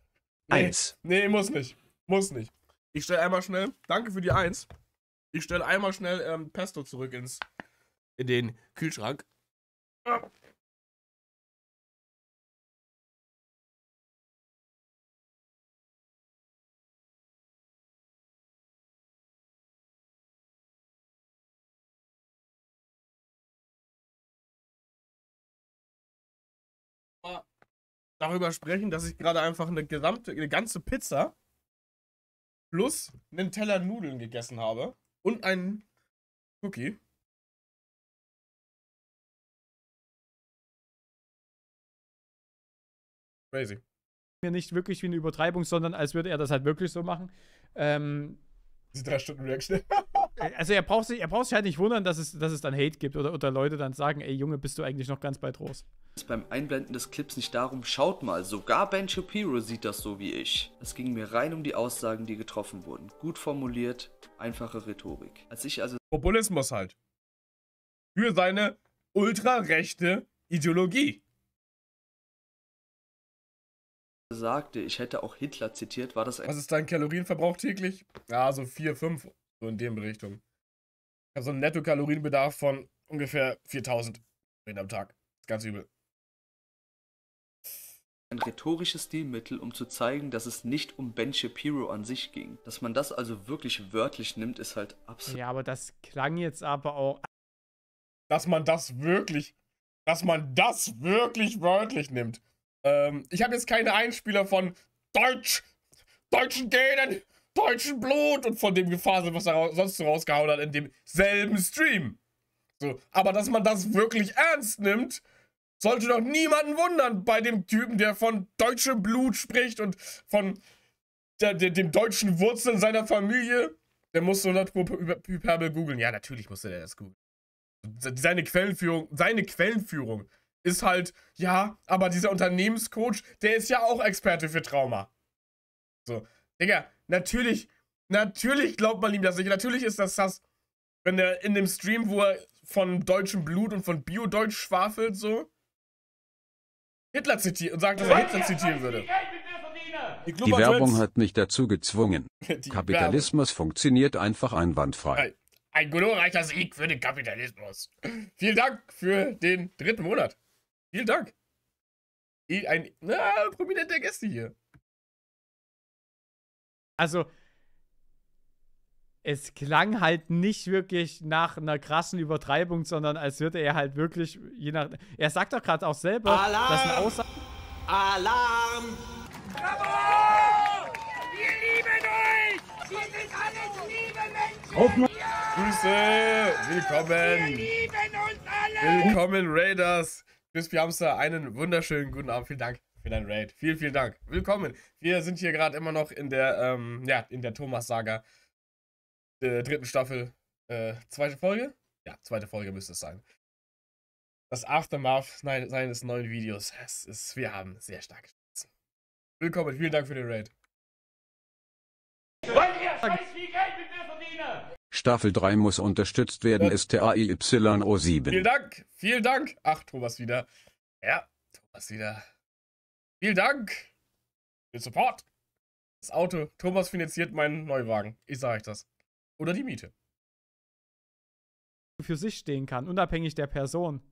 Nee, Eins. Nee, muss nicht. Muss nicht. Ich stelle einmal schnell, danke für die Eins. Ich stelle einmal schnell ähm, Pesto zurück ins, in den Kühlschrank. Darüber sprechen, dass ich gerade einfach eine gesamte, eine ganze Pizza plus einen Teller Nudeln gegessen habe und einen Cookie. Crazy. Mir nicht wirklich wie eine Übertreibung, sondern als würde er das halt wirklich so machen. Ähm, Diese drei Stunden Reaction. Äh, also er braucht sich, er braucht sich halt nicht wundern, dass es, dass es dann Hate gibt oder, oder Leute dann sagen, ey Junge, bist du eigentlich noch ganz bei Trost. Es beim Einblenden des Clips nicht darum, schaut mal, sogar Ben Shapiro sieht das so wie ich. Es ging mir rein um die Aussagen, die getroffen wurden. Gut formuliert, einfache Rhetorik. Als ich also. Populismus halt. Für seine ultrarechte Ideologie. sagte, ich hätte auch Hitler zitiert, war das ein. Was ist dein Kalorienverbrauch täglich? Ja, so 4, 5 so in dem Richtung. Ich habe so einen Netto-Kalorienbedarf von ungefähr 4000 am Tag. ganz übel. Ein rhetorisches Stilmittel, um zu zeigen, dass es nicht um Ben Shapiro an sich ging. Dass man das also wirklich wörtlich nimmt, ist halt absolut. Ja, aber das klang jetzt aber auch. Dass man das wirklich. Dass man das wirklich wörtlich nimmt. Ähm, ich habe jetzt keine Einspieler von Deutsch, deutschen Gäden, deutschen Blut und von dem Gefasel, was er sonst so rausgehauen hat in demselben Stream. So, aber dass man das wirklich ernst nimmt, sollte doch niemanden wundern bei dem Typen, der von deutschem Blut spricht und von der, der, dem deutschen Wurzeln seiner Familie. Der muss so Pro Hyperbel googeln. Ja, natürlich musste er das googeln. Seine Quellenführung, seine Quellenführung ist halt, ja, aber dieser Unternehmenscoach, der ist ja auch Experte für Trauma. So, Digga, Natürlich, natürlich glaubt man ihm das nicht. Natürlich ist das das, wenn er in dem Stream, wo er von deutschem Blut und von Bio-Deutsch schwafelt, so, Hitler zitiert und sagt, dass er Hitler zitieren würde. Die, die Werbung hat mich dazu gezwungen. Kapitalismus Werbung. funktioniert einfach einwandfrei. Ein glorreicher Sieg für den Kapitalismus. Vielen Dank für den dritten Monat. Vielen Dank. Ein na, prominenter Gäste hier also es klang halt nicht wirklich nach einer krassen Übertreibung, sondern als würde er halt wirklich, je nach. Er sagt doch gerade auch selber, Alarm! dass eine Aussage. Alarm! Bravo! Wir lieben euch! Wir sind alles liebe Menschen! Auf Grüße! Willkommen! Wir lieben uns alle! Willkommen, Raiders! Chris Piamster, einen wunderschönen guten Abend, vielen Dank für dein Raid. Vielen, vielen Dank. Willkommen. Wir sind hier gerade immer noch in der, ähm, ja, in der Thomas-Saga der dritten Staffel. Äh, zweite Folge? Ja, zweite Folge müsste es sein. Das Aftermath seines neuen Videos. Es ist, wir haben sehr stark geschätzt. Willkommen, vielen Dank für den Raid. Weil ihr scheiß viel Geld mit mir verdiene! Staffel 3 muss unterstützt werden, ist der AIYO7. Vielen Dank, vielen Dank. Ach, Thomas wieder. Ja, Thomas wieder. Vielen Dank für den Support. Das Auto. Thomas finanziert meinen Neuwagen. Ich sage euch das. Oder die Miete. Für sich stehen kann, unabhängig der Person.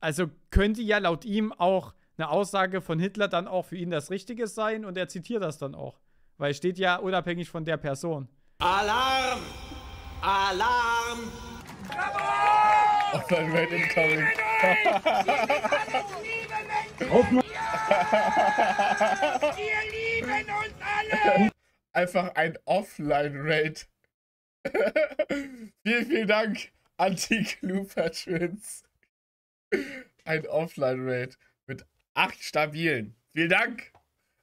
Also könnte ja laut ihm auch eine Aussage von Hitler dann auch für ihn das Richtige sein und er zitiert das dann auch. Weil steht ja unabhängig von der Person. Alarm! Alarm! Bravo! Online Welt incoming. Wir lieben uns alle! Einfach ein Offline-Raid. vielen, vielen Dank, Anti-Cluper-Twins. Ein Offline-Raid mit acht stabilen. Vielen Dank.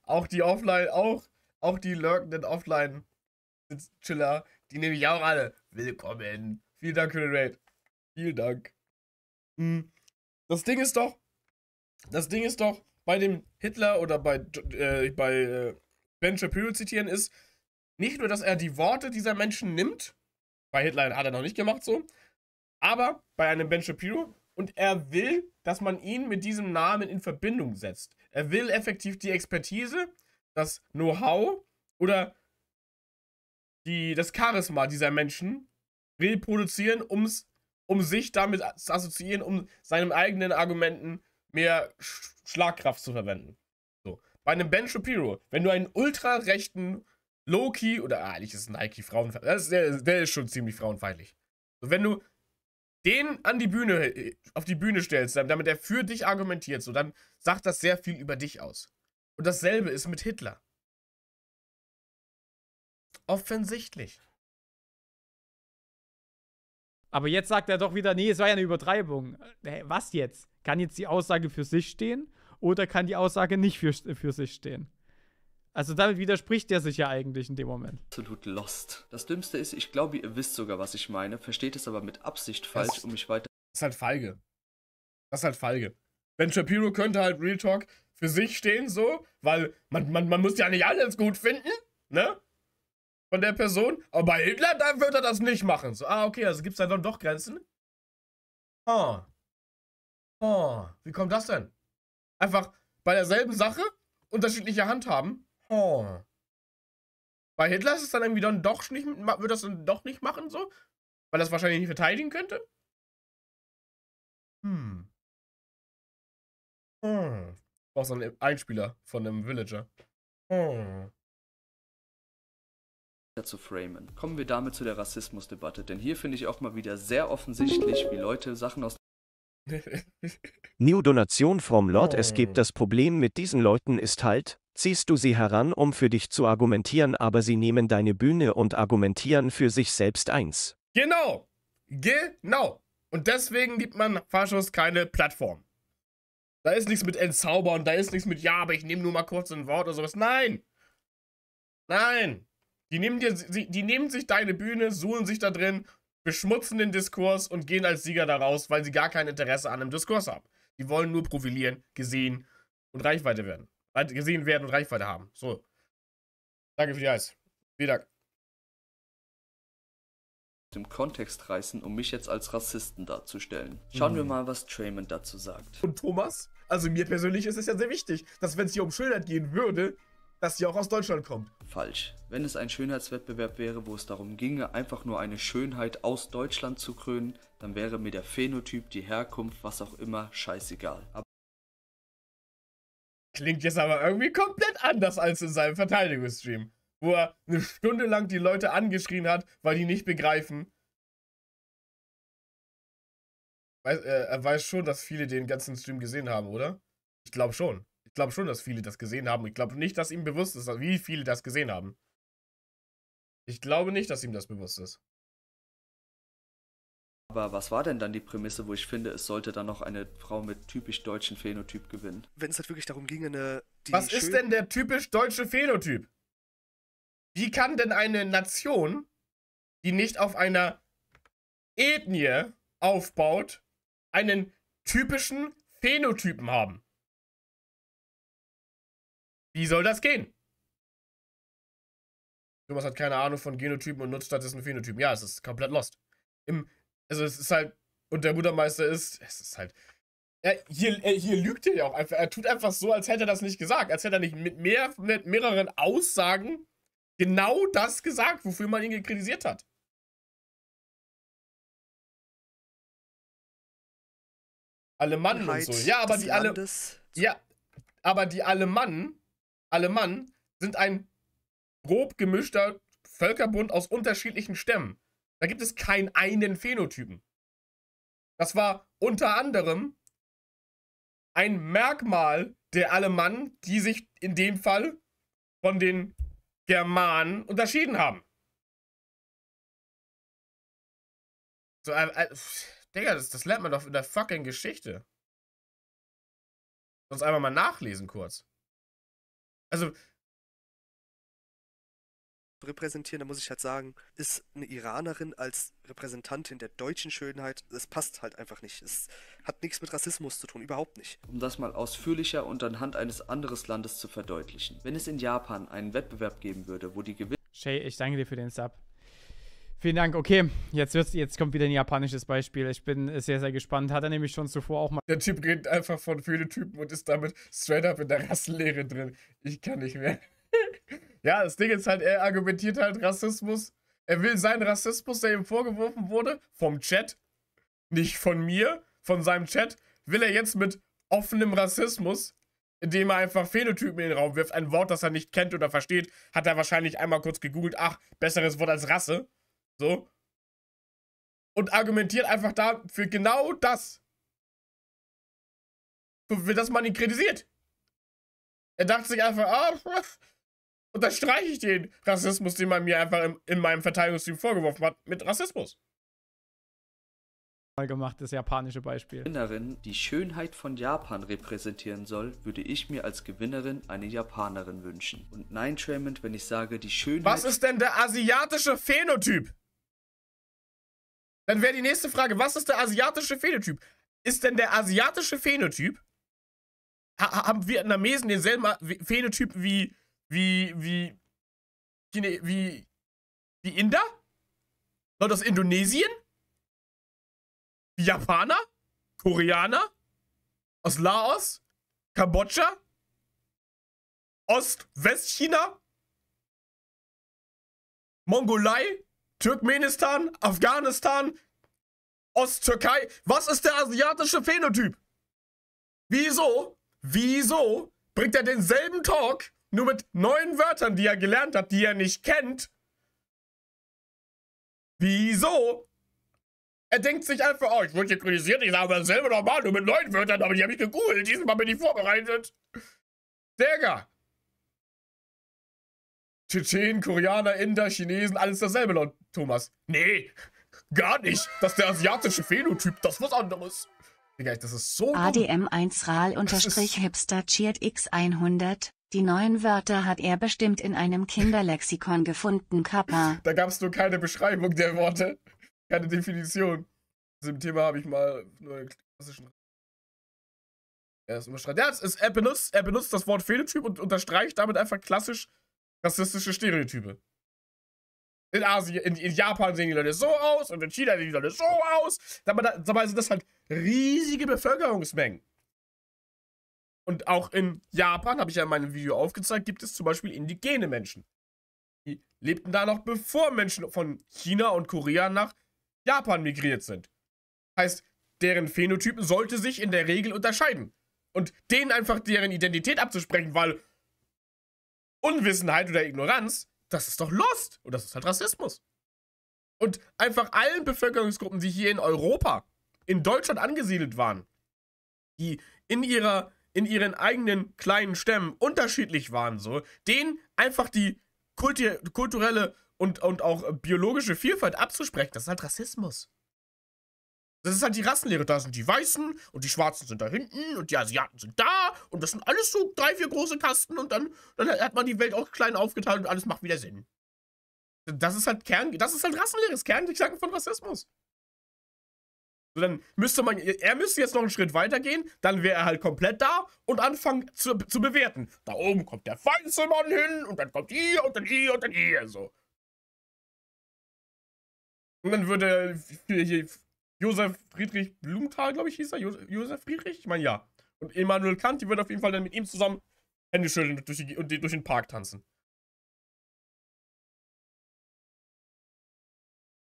Auch die Offline, auch, auch die lurkenden Offline-Chiller, die nehme ich auch alle. Willkommen. Vielen Dank für den Raid. Vielen Dank. Hm. Das Ding ist doch, das Ding ist doch, bei dem Hitler oder bei, äh, bei äh, Ben Shapiro zitieren ist, nicht nur, dass er die Worte dieser Menschen nimmt, bei Hitler hat er noch nicht gemacht so, aber bei einem Ben Shapiro und er will, dass man ihn mit diesem Namen in Verbindung setzt. Er will effektiv die Expertise, das Know-how oder die, das Charisma dieser Menschen reproduzieren, um's, um sich damit zu assoziieren, um seinen eigenen Argumenten mehr Sch Schlagkraft zu verwenden. So. Bei einem Ben Shapiro, wenn du einen ultrarechten Loki oder ah, eigentlich ist Nike frauenfeindlich, der, der, ist schon ziemlich frauenfeindlich. So, wenn du den an die Bühne, äh, auf die Bühne stellst, damit er für dich argumentiert, so, dann sagt das sehr viel über dich aus. Und dasselbe ist mit Hitler. Offensichtlich. Aber jetzt sagt er doch wieder, nee, es war ja eine Übertreibung. Hey, äh, was jetzt? Kann jetzt die Aussage für sich stehen oder kann die Aussage nicht für, für sich stehen? Also damit widerspricht er sich ja eigentlich in dem Moment. Absolut lost. Das Dümmste ist, ich glaube, ihr wisst sogar, was ich meine, versteht es aber mit Absicht falsch, das um mich weiter. Das ist halt feige. Das ist halt feige. Ben Shapiro könnte halt Real Talk für sich stehen, so, weil man, man, man muss ja nicht alles gut finden, ne? Von der Person. Aber bei Hitler, da wird er das nicht machen. So, ah, okay, also gibt es da dann doch Grenzen. Ah. Oh. Oh, wie kommt das denn? Einfach bei derselben Sache unterschiedliche Handhaben. Oh. Bei Hitler ist es dann irgendwie dann doch nicht, wird das dann doch nicht machen so, weil das wahrscheinlich nicht verteidigen könnte. Hm. Hm. Auch so ein Einspieler von einem Villager. Hm. zu framen. Kommen wir damit zu der Rassismusdebatte, denn hier finde ich auch mal wieder sehr offensichtlich, wie Leute Sachen aus New Donation vom Lord. Es gibt das Problem mit diesen Leuten ist halt, ziehst du sie heran, um für dich zu argumentieren, aber sie nehmen deine Bühne und argumentieren für sich selbst eins. Genau. Genau. Und deswegen gibt man Faschos keine Plattform. Da ist nichts mit Entzaubern, da ist nichts mit, ja, aber ich nehme nur mal kurz ein Wort oder sowas. Nein! Nein! Die nehmen, dir, die nehmen sich deine Bühne, suhlen sich da drin, beschmutzen den Diskurs und gehen als Sieger daraus, weil sie gar kein Interesse an einem Diskurs haben. Die wollen nur profilieren, gesehen und Reichweite werden. Gesehen werden und Reichweite haben. So. Danke für die Eis. Vielen Dank. Dem Kontext reißen, um mich jetzt als Rassisten darzustellen. Schauen mhm. wir mal, was Trayman dazu sagt. Und Thomas? Also mir persönlich ist es ja sehr wichtig, dass wenn es hier um Schildert gehen würde, dass sie auch aus Deutschland kommt. Falsch. Wenn es ein Schönheitswettbewerb wäre, wo es darum ginge, einfach nur eine Schönheit aus Deutschland zu krönen, dann wäre mir der Phänotyp, die Herkunft, was auch immer, scheißegal. Aber Klingt jetzt aber irgendwie komplett anders als in seinem Verteidigungsstream, wo er eine Stunde lang die Leute angeschrien hat, weil die nicht begreifen. Weiß, äh, er weiß schon, dass viele den ganzen Stream gesehen haben, oder? Ich glaube schon. Ich glaube schon, dass viele das gesehen haben. Ich glaube nicht, dass ihm bewusst ist, wie viele das gesehen haben. Ich glaube nicht, dass ihm das bewusst ist. Aber was war denn dann die Prämisse, wo ich finde, es sollte dann noch eine Frau mit typisch deutschen Phänotyp gewinnen? Wenn es halt wirklich darum ging, eine. was ist denn der typisch deutsche Phänotyp? Wie kann denn eine Nation, die nicht auf einer Ethnie aufbaut, einen typischen Phänotypen haben? Wie soll das gehen? Thomas hat keine Ahnung von Genotypen und nutzt stattdessen Phänotypen. Ja, es ist komplett lost. Im, also es ist halt, und der Muttermeister ist, es ist halt. Er, hier, er, hier lügt er ja auch einfach. Er tut einfach so, als hätte er das nicht gesagt. Als hätte er nicht mit, mehr, mit mehreren Aussagen genau das gesagt, wofür man ihn kritisiert hat. Alemannen und so. Ja, aber die alle. Ja, aber die Alemannen Alemannen sind ein grob gemischter Völkerbund aus unterschiedlichen Stämmen. Da gibt es keinen einen Phänotypen. Das war unter anderem ein Merkmal der Alemannen, die sich in dem Fall von den Germanen unterschieden haben. So, äh, äh, Digga, das, das lernt man doch in der fucking Geschichte. Sonst einfach mal nachlesen kurz. Also. Repräsentieren, da muss ich halt sagen, ist eine Iranerin als Repräsentantin der deutschen Schönheit, das passt halt einfach nicht. Es hat nichts mit Rassismus zu tun, überhaupt nicht. Um das mal ausführlicher und anhand eines anderen Landes zu verdeutlichen. Wenn es in Japan einen Wettbewerb geben würde, wo die Gewinner. Shay, ich danke dir für den Sub. Vielen Dank. Okay, jetzt, wird's, jetzt kommt wieder ein japanisches Beispiel. Ich bin sehr, sehr gespannt. Hat er nämlich schon zuvor auch mal. Der Typ redet einfach von Phänotypen und ist damit straight up in der Rassenlehre drin. Ich kann nicht mehr. ja, das Ding ist halt, er argumentiert halt Rassismus. Er will seinen Rassismus, der ihm vorgeworfen wurde, vom Chat, nicht von mir, von seinem Chat, will er jetzt mit offenem Rassismus, indem er einfach Phänotypen in den Raum wirft, ein Wort, das er nicht kennt oder versteht, hat er wahrscheinlich einmal kurz gegoogelt, ach, besseres Wort als Rasse so. Und argumentiert einfach da für genau das. Für das man ihn kritisiert. Er dachte sich einfach, ah, oh, unterstreiche ich den Rassismus, den man mir einfach in, in meinem Verteidigungsteam vorgeworfen hat, mit Rassismus. Mal gemacht, japanische Beispiel. Gewinnerin, die Schönheit von Japan repräsentieren soll, würde ich mir als Gewinnerin eine Japanerin wünschen. Und nein, Tremont, wenn ich sage, die Schönheit. Was ist denn der asiatische Phänotyp? Dann wäre die nächste Frage, was ist der asiatische Phänotyp? Ist denn der asiatische Phänotyp, ha haben Vietnamesen denselben Phänotyp wie, wie, wie, Chine wie, wie Inder? Leute aus Indonesien? Wie Japaner? Koreaner? Aus Laos? Kambodscha? Ost-Westchina? Mongolei? Turkmenistan, Afghanistan, Osttürkei. Was ist der asiatische Phänotyp? Wieso? Wieso bringt er denselben Talk nur mit neuen Wörtern, die er gelernt hat, die er nicht kennt? Wieso? Er denkt sich einfach, oh, ich wurde hier kritisiert, ich sage dasselbe nochmal, nur mit neuen Wörtern, aber die habe ich gegoogelt, Mal bin ich vorbereitet. Digga. Tschetschen, Koreaner, Inder, Chinesen, alles dasselbe, Leute. Thomas, nee, gar nicht. Das ist der asiatische Phänotyp, das ist was anderes. Digga, das ist so ADM1 RAL unterstrich Hipster Cheert X100. Die neuen Wörter hat er bestimmt in einem Kinderlexikon gefunden, Kappa. Da gab es nur keine Beschreibung der Worte. Keine Definition. Zu dem Thema habe ich mal nur einen klassischen er ist unterstreicht. Ja, ist, er, benutzt, er benutzt das Wort Phänotyp und unterstreicht damit einfach klassisch rassistische Stereotype. In Asien, in, in, Japan sehen die Leute so aus und in China sehen die Leute so aus. Dabei, dabei sind das halt riesige Bevölkerungsmengen. Und auch in Japan, habe ich ja in meinem Video aufgezeigt, gibt es zum Beispiel indigene Menschen. Die lebten da noch bevor Menschen von China und Korea nach Japan migriert sind. Heißt, deren Phänotypen sollte sich in der Regel unterscheiden. Und denen einfach deren Identität abzusprechen, weil Unwissenheit oder Ignoranz das ist doch Lost. Und das ist halt Rassismus. Und einfach allen Bevölkerungsgruppen, die hier in Europa, in Deutschland angesiedelt waren, die in ihrer, in ihren eigenen kleinen Stämmen unterschiedlich waren, so, denen einfach die kulturelle und, und auch biologische Vielfalt abzusprechen, das ist halt Rassismus. Das ist halt die Rassenlehre. Da sind die Weißen und die Schwarzen sind da hinten und die Asiaten sind da und das sind alles so drei, vier große Kasten und dann, dann hat man die Welt auch klein aufgeteilt und alles macht wieder Sinn. Das ist halt Kern, das ist halt Rassenlehre, das Kerngedanke von Rassismus. So, dann müsste man, er müsste jetzt noch einen Schritt weitergehen, dann wäre er halt komplett da und anfangen zu, zu bewerten. Da oben kommt der weiße Mann hin und dann kommt hier und dann hier und dann hier, so. Und dann würde Josef Friedrich Blumenthal, glaube ich, hieß er. Josef Friedrich? Ich meine, ja. Und Immanuel Kant, die würden auf jeden Fall dann mit ihm zusammen Hände schütteln und durch, durch den Park tanzen.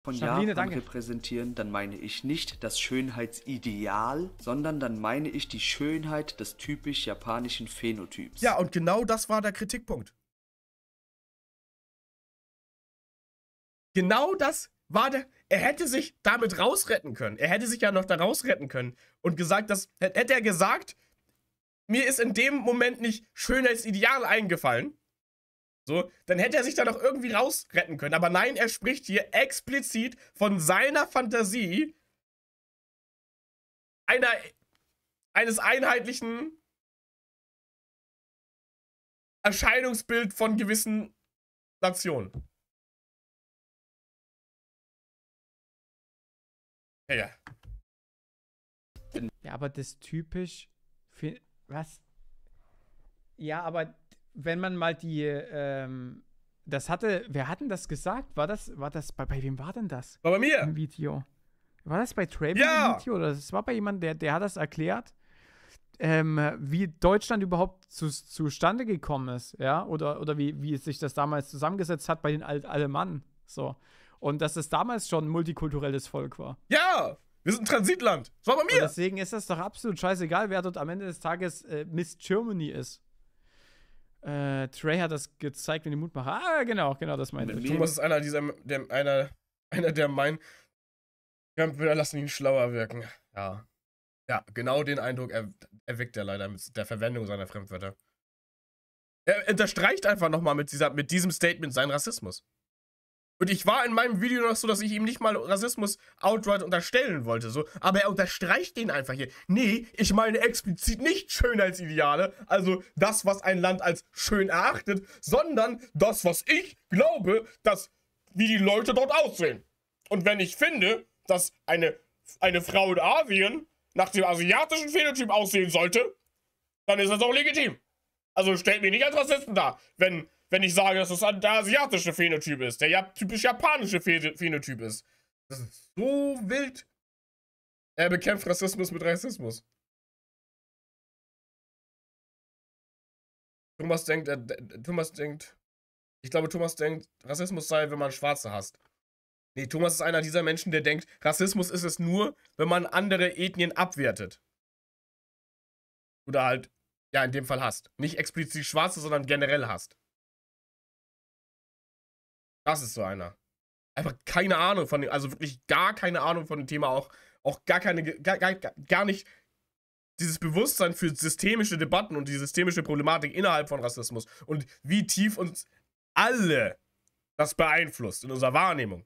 von Schabine, Japan repräsentieren, dann meine ich nicht das Schönheitsideal, sondern dann meine ich die Schönheit des typisch japanischen Phänotyps. Ja, und genau das war der Kritikpunkt. Genau das warte, er hätte sich damit rausretten können. Er hätte sich ja noch da rausretten können und gesagt, das hätte er gesagt, mir ist in dem Moment nicht Schönheitsideal eingefallen. So, dann hätte er sich da noch irgendwie rausretten können. Aber nein, er spricht hier explizit von seiner Fantasie einer, eines einheitlichen Erscheinungsbild von gewissen Nationen. Ja. Ja, aber das typisch Was? Ja, aber wenn man mal die. Ähm, das hatte. Wer hat denn das gesagt? War das. War das bei, bei wem war denn das? War bei mir. Im Video. War das bei Travis ja. im Video? Oder das war bei jemandem, der, der hat das erklärt, ähm, wie Deutschland überhaupt zu, zustande gekommen ist, ja? Oder, oder wie, wie es sich das damals zusammengesetzt hat bei den Alt Alemannen. So und dass es damals schon ein multikulturelles Volk war. Ja! Wir sind ein Transitland. Das war bei mir. Und deswegen ist das doch absolut scheißegal, wer dort am Ende des Tages äh, Miss Germany ist. Äh, Trey hat das gezeigt mit dem Mutmacher. Ah, genau, genau, das meine ich. Thomas ist einer dieser, der, einer, einer der meinen, Computer lassen ihn schlauer wirken. Ja. Ja, genau den Eindruck er, erweckt er leider mit der Verwendung seiner Fremdwörter. Er unterstreicht einfach nochmal mit, mit diesem Statement seinen Rassismus. Und ich war in meinem Video noch so, dass ich ihm nicht mal Rassismus outright unterstellen wollte. So. Aber er unterstreicht den einfach hier. Nee, ich meine explizit nicht Schönheitsideale, also das, was ein Land als schön erachtet, sondern das, was ich glaube, dass wie die Leute dort aussehen. Und wenn ich finde, dass eine, eine Frau in Asien nach dem asiatischen Phänotyp aussehen sollte, dann ist das auch legitim. Also stellt mich nicht als Rassisten dar, wenn wenn ich sage, dass es der asiatische Phänotyp ist, der ja typisch japanische Phänotyp ist. Das ist so wild. Er bekämpft Rassismus mit Rassismus. Thomas denkt, äh, Thomas denkt, ich glaube, Thomas denkt, Rassismus sei, wenn man Schwarze hasst. Nee, Thomas ist einer dieser Menschen, der denkt, Rassismus ist es nur, wenn man andere Ethnien abwertet. Oder halt, ja, in dem Fall hasst. Nicht explizit Schwarze, sondern generell hasst. Das ist so einer. Einfach keine Ahnung von dem, also wirklich gar keine Ahnung von dem Thema, auch, auch gar keine, gar, gar, gar nicht dieses Bewusstsein für systemische Debatten und die systemische Problematik innerhalb von Rassismus und wie tief uns alle das beeinflusst in unserer Wahrnehmung.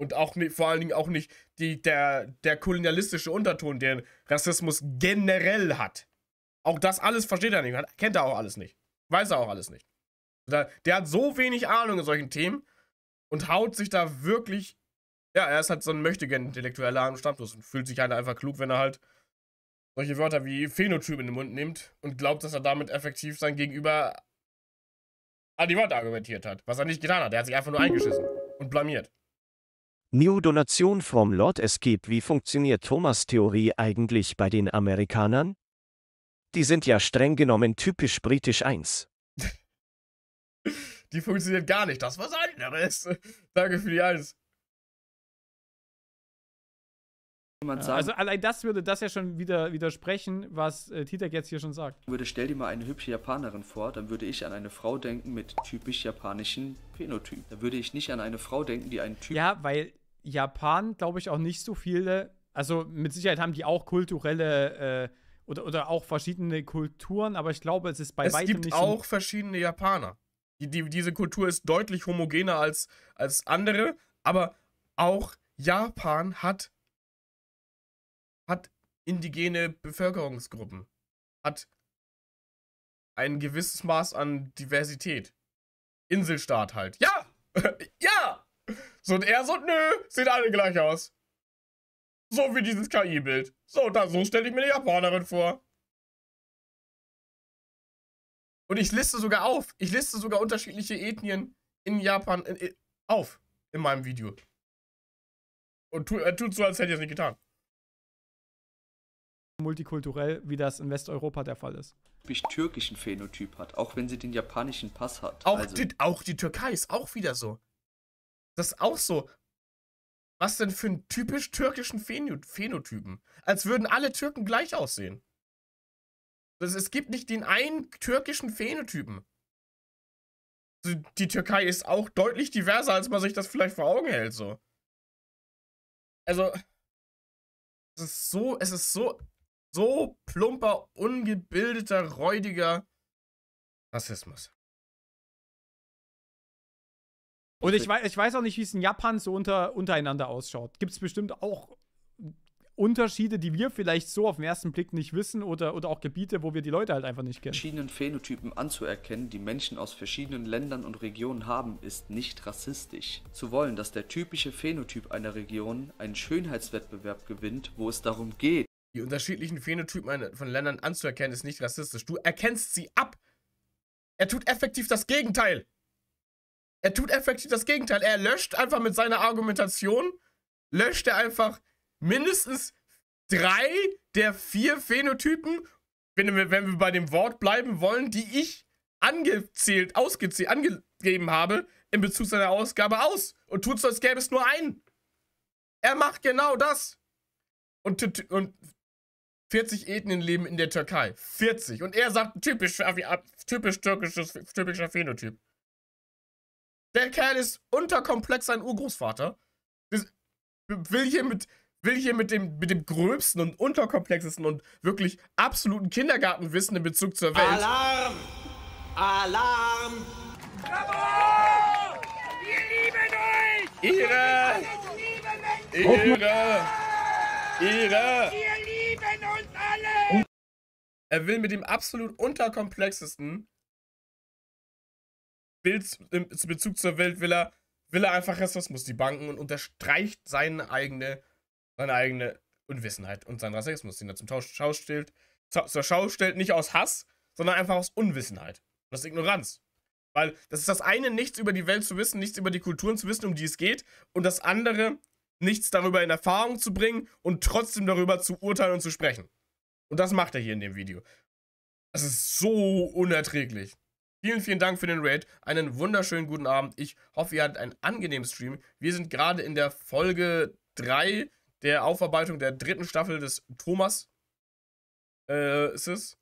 Und auch nicht, vor allen Dingen auch nicht die, der, der kolonialistische Unterton, den Rassismus generell hat. Auch das alles versteht er nicht. Kennt er auch alles nicht. Weiß er auch alles nicht. Der, der hat so wenig Ahnung in solchen Themen, und haut sich da wirklich. Ja, er ist halt so ein Möchtegern-Intellektueller am Stammtisch und fühlt sich einer halt einfach klug, wenn er halt solche Wörter wie Phänotyp in den Mund nimmt und glaubt, dass er damit effektiv sein Gegenüber an die Wand argumentiert hat. Was er nicht getan hat. Er hat sich einfach nur eingeschissen und blamiert. New Donation vom Lord Escape. Wie funktioniert Thomas Theorie eigentlich bei den Amerikanern? Die sind ja streng genommen typisch britisch 1. Die funktioniert gar nicht. Das was anderes. Danke für die Eins. also allein das würde das ja schon wieder widersprechen, was äh, Titek jetzt hier schon sagt. Würde stell dir mal eine hübsche Japanerin vor, dann würde ich an eine Frau denken mit typisch japanischen Phänotyp. Da würde ich nicht an eine Frau denken, die einen Typ. Ja, weil Japan, glaube ich, auch nicht so viele. Also mit Sicherheit haben die auch kulturelle äh, oder, oder auch verschiedene Kulturen, aber ich glaube, es ist bei es weitem nicht. Es gibt auch so verschiedene Japaner. Die, die, diese Kultur ist deutlich homogener als, als andere, aber auch Japan hat, hat indigene Bevölkerungsgruppen, hat ein gewisses Maß an Diversität. Inselstaat halt. Ja! ja! So und er so, nö, sehen alle gleich aus. So wie dieses KI-Bild. So, da, so stelle ich mir die Japanerin vor. Und ich liste sogar auf. Ich liste sogar unterschiedliche Ethnien in Japan in, in, auf in meinem Video. Und tu, äh, tut so, als hätte ich es nicht getan. Multikulturell, wie das in Westeuropa der Fall ist. Typisch türkischen Phänotyp hat, auch wenn sie den japanischen Pass hat. Auch, also. die, auch die Türkei ist auch wieder so. Das ist auch so. Was denn für einen typisch türkischen Phänotypen? Als würden alle Türken gleich aussehen. Das, es gibt nicht den einen türkischen Phänotypen. Die Türkei ist auch deutlich diverser, als man sich das vielleicht vor Augen hält, so. Also, es ist so, es ist so, so plumper, ungebildeter, räudiger Rassismus. Und ich weiß, ich weiß auch nicht, wie es in Japan so unter, untereinander ausschaut. Gibt es bestimmt auch Unterschiede, die wir vielleicht so auf den ersten Blick nicht wissen oder, oder auch Gebiete, wo wir die Leute halt einfach nicht kennen. Verschiedenen Phänotypen anzuerkennen, die Menschen aus verschiedenen Ländern und Regionen haben, ist nicht rassistisch. Zu wollen, dass der typische Phänotyp einer Region einen Schönheitswettbewerb gewinnt, wo es darum geht, die unterschiedlichen Phänotypen von Ländern anzuerkennen, ist nicht rassistisch. Du erkennst sie ab. Er tut effektiv das Gegenteil. Er tut effektiv das Gegenteil. Er löscht einfach mit seiner Argumentation, löscht er einfach mindestens drei der vier Phänotypen, wenn wir, wenn wir bei dem Wort bleiben wollen, die ich angezählt, ausgezählt, angegeben habe, in Bezug seiner Ausgabe aus und tut so, als gäbe es nur einen. Er macht genau das. Und, und 40 Ethnien leben in der Türkei. 40. Und er sagt, typisch, typisch türkisches, typischer Phänotyp. Der Kerl ist unterkomplex sein Urgroßvater. Das will hier mit will hier mit dem, mit dem gröbsten und unterkomplexesten und wirklich absoluten Kindergartenwissen in Bezug zur Welt. Alarm! Alarm! Bravo! Wir lieben euch! Ihre! Ehre! Ehre! Wir lieben uns alle! Er will mit dem absolut unterkomplexesten Bild in Bezug zur Welt, will er, will er einfach Rassismus, die Banken und unterstreicht seine eigene seine eigene Unwissenheit und seinen Rassismus, den er zum Schau stellt, zur Schau stellt, nicht aus Hass, sondern einfach aus Unwissenheit. Und aus Ignoranz. Weil das ist das eine, nichts über die Welt zu wissen, nichts über die Kulturen zu wissen, um die es geht, und das andere, nichts darüber in Erfahrung zu bringen und trotzdem darüber zu urteilen und zu sprechen. Und das macht er hier in dem Video. Das ist so unerträglich. Vielen, vielen Dank für den Raid. Einen wunderschönen guten Abend. Ich hoffe, ihr hattet einen angenehmen Stream. Wir sind gerade in der Folge 3 der Aufarbeitung der dritten Staffel des Thomas äh, ist es.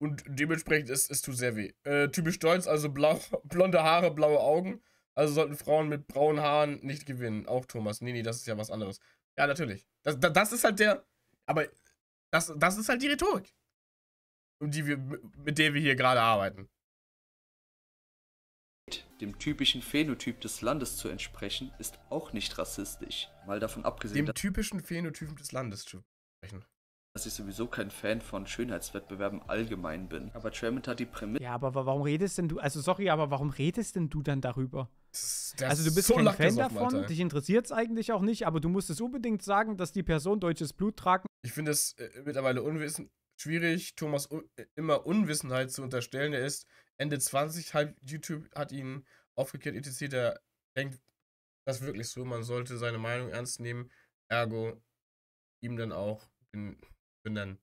Und dementsprechend ist es tut sehr weh. Äh, typisch deutsch, also blau, blonde Haare, blaue Augen. Also sollten Frauen mit braunen Haaren nicht gewinnen. Auch Thomas. Nee, nee, das ist ja was anderes. Ja, natürlich. Das, das, das ist halt der. Aber das, das ist halt die Rhetorik. Um die wir, mit der wir hier gerade arbeiten dem typischen Phänotyp des Landes zu entsprechen, ist auch nicht rassistisch. Mal davon abgesehen. Dem typischen Phänotyp des Landes zu entsprechen. Dass ich sowieso kein Fan von Schönheitswettbewerben allgemein bin. Aber Tremont hat die Prämisse. Ja, aber warum redest denn du? Also sorry, aber warum redest denn du dann darüber? Das, also du bist so kein Fan davon, dich interessiert es eigentlich auch nicht, aber du musst es unbedingt sagen, dass die Person deutsches Blut tragen. Ich finde es äh, mittlerweile unwissen schwierig, Thomas un äh, immer Unwissenheit zu unterstellen. Er ist Ende 20, halb YouTube hat ihn aufgeklärt, etc. Der denkt das wirklich so, man sollte seine Meinung ernst nehmen, ergo ihm dann auch benennen.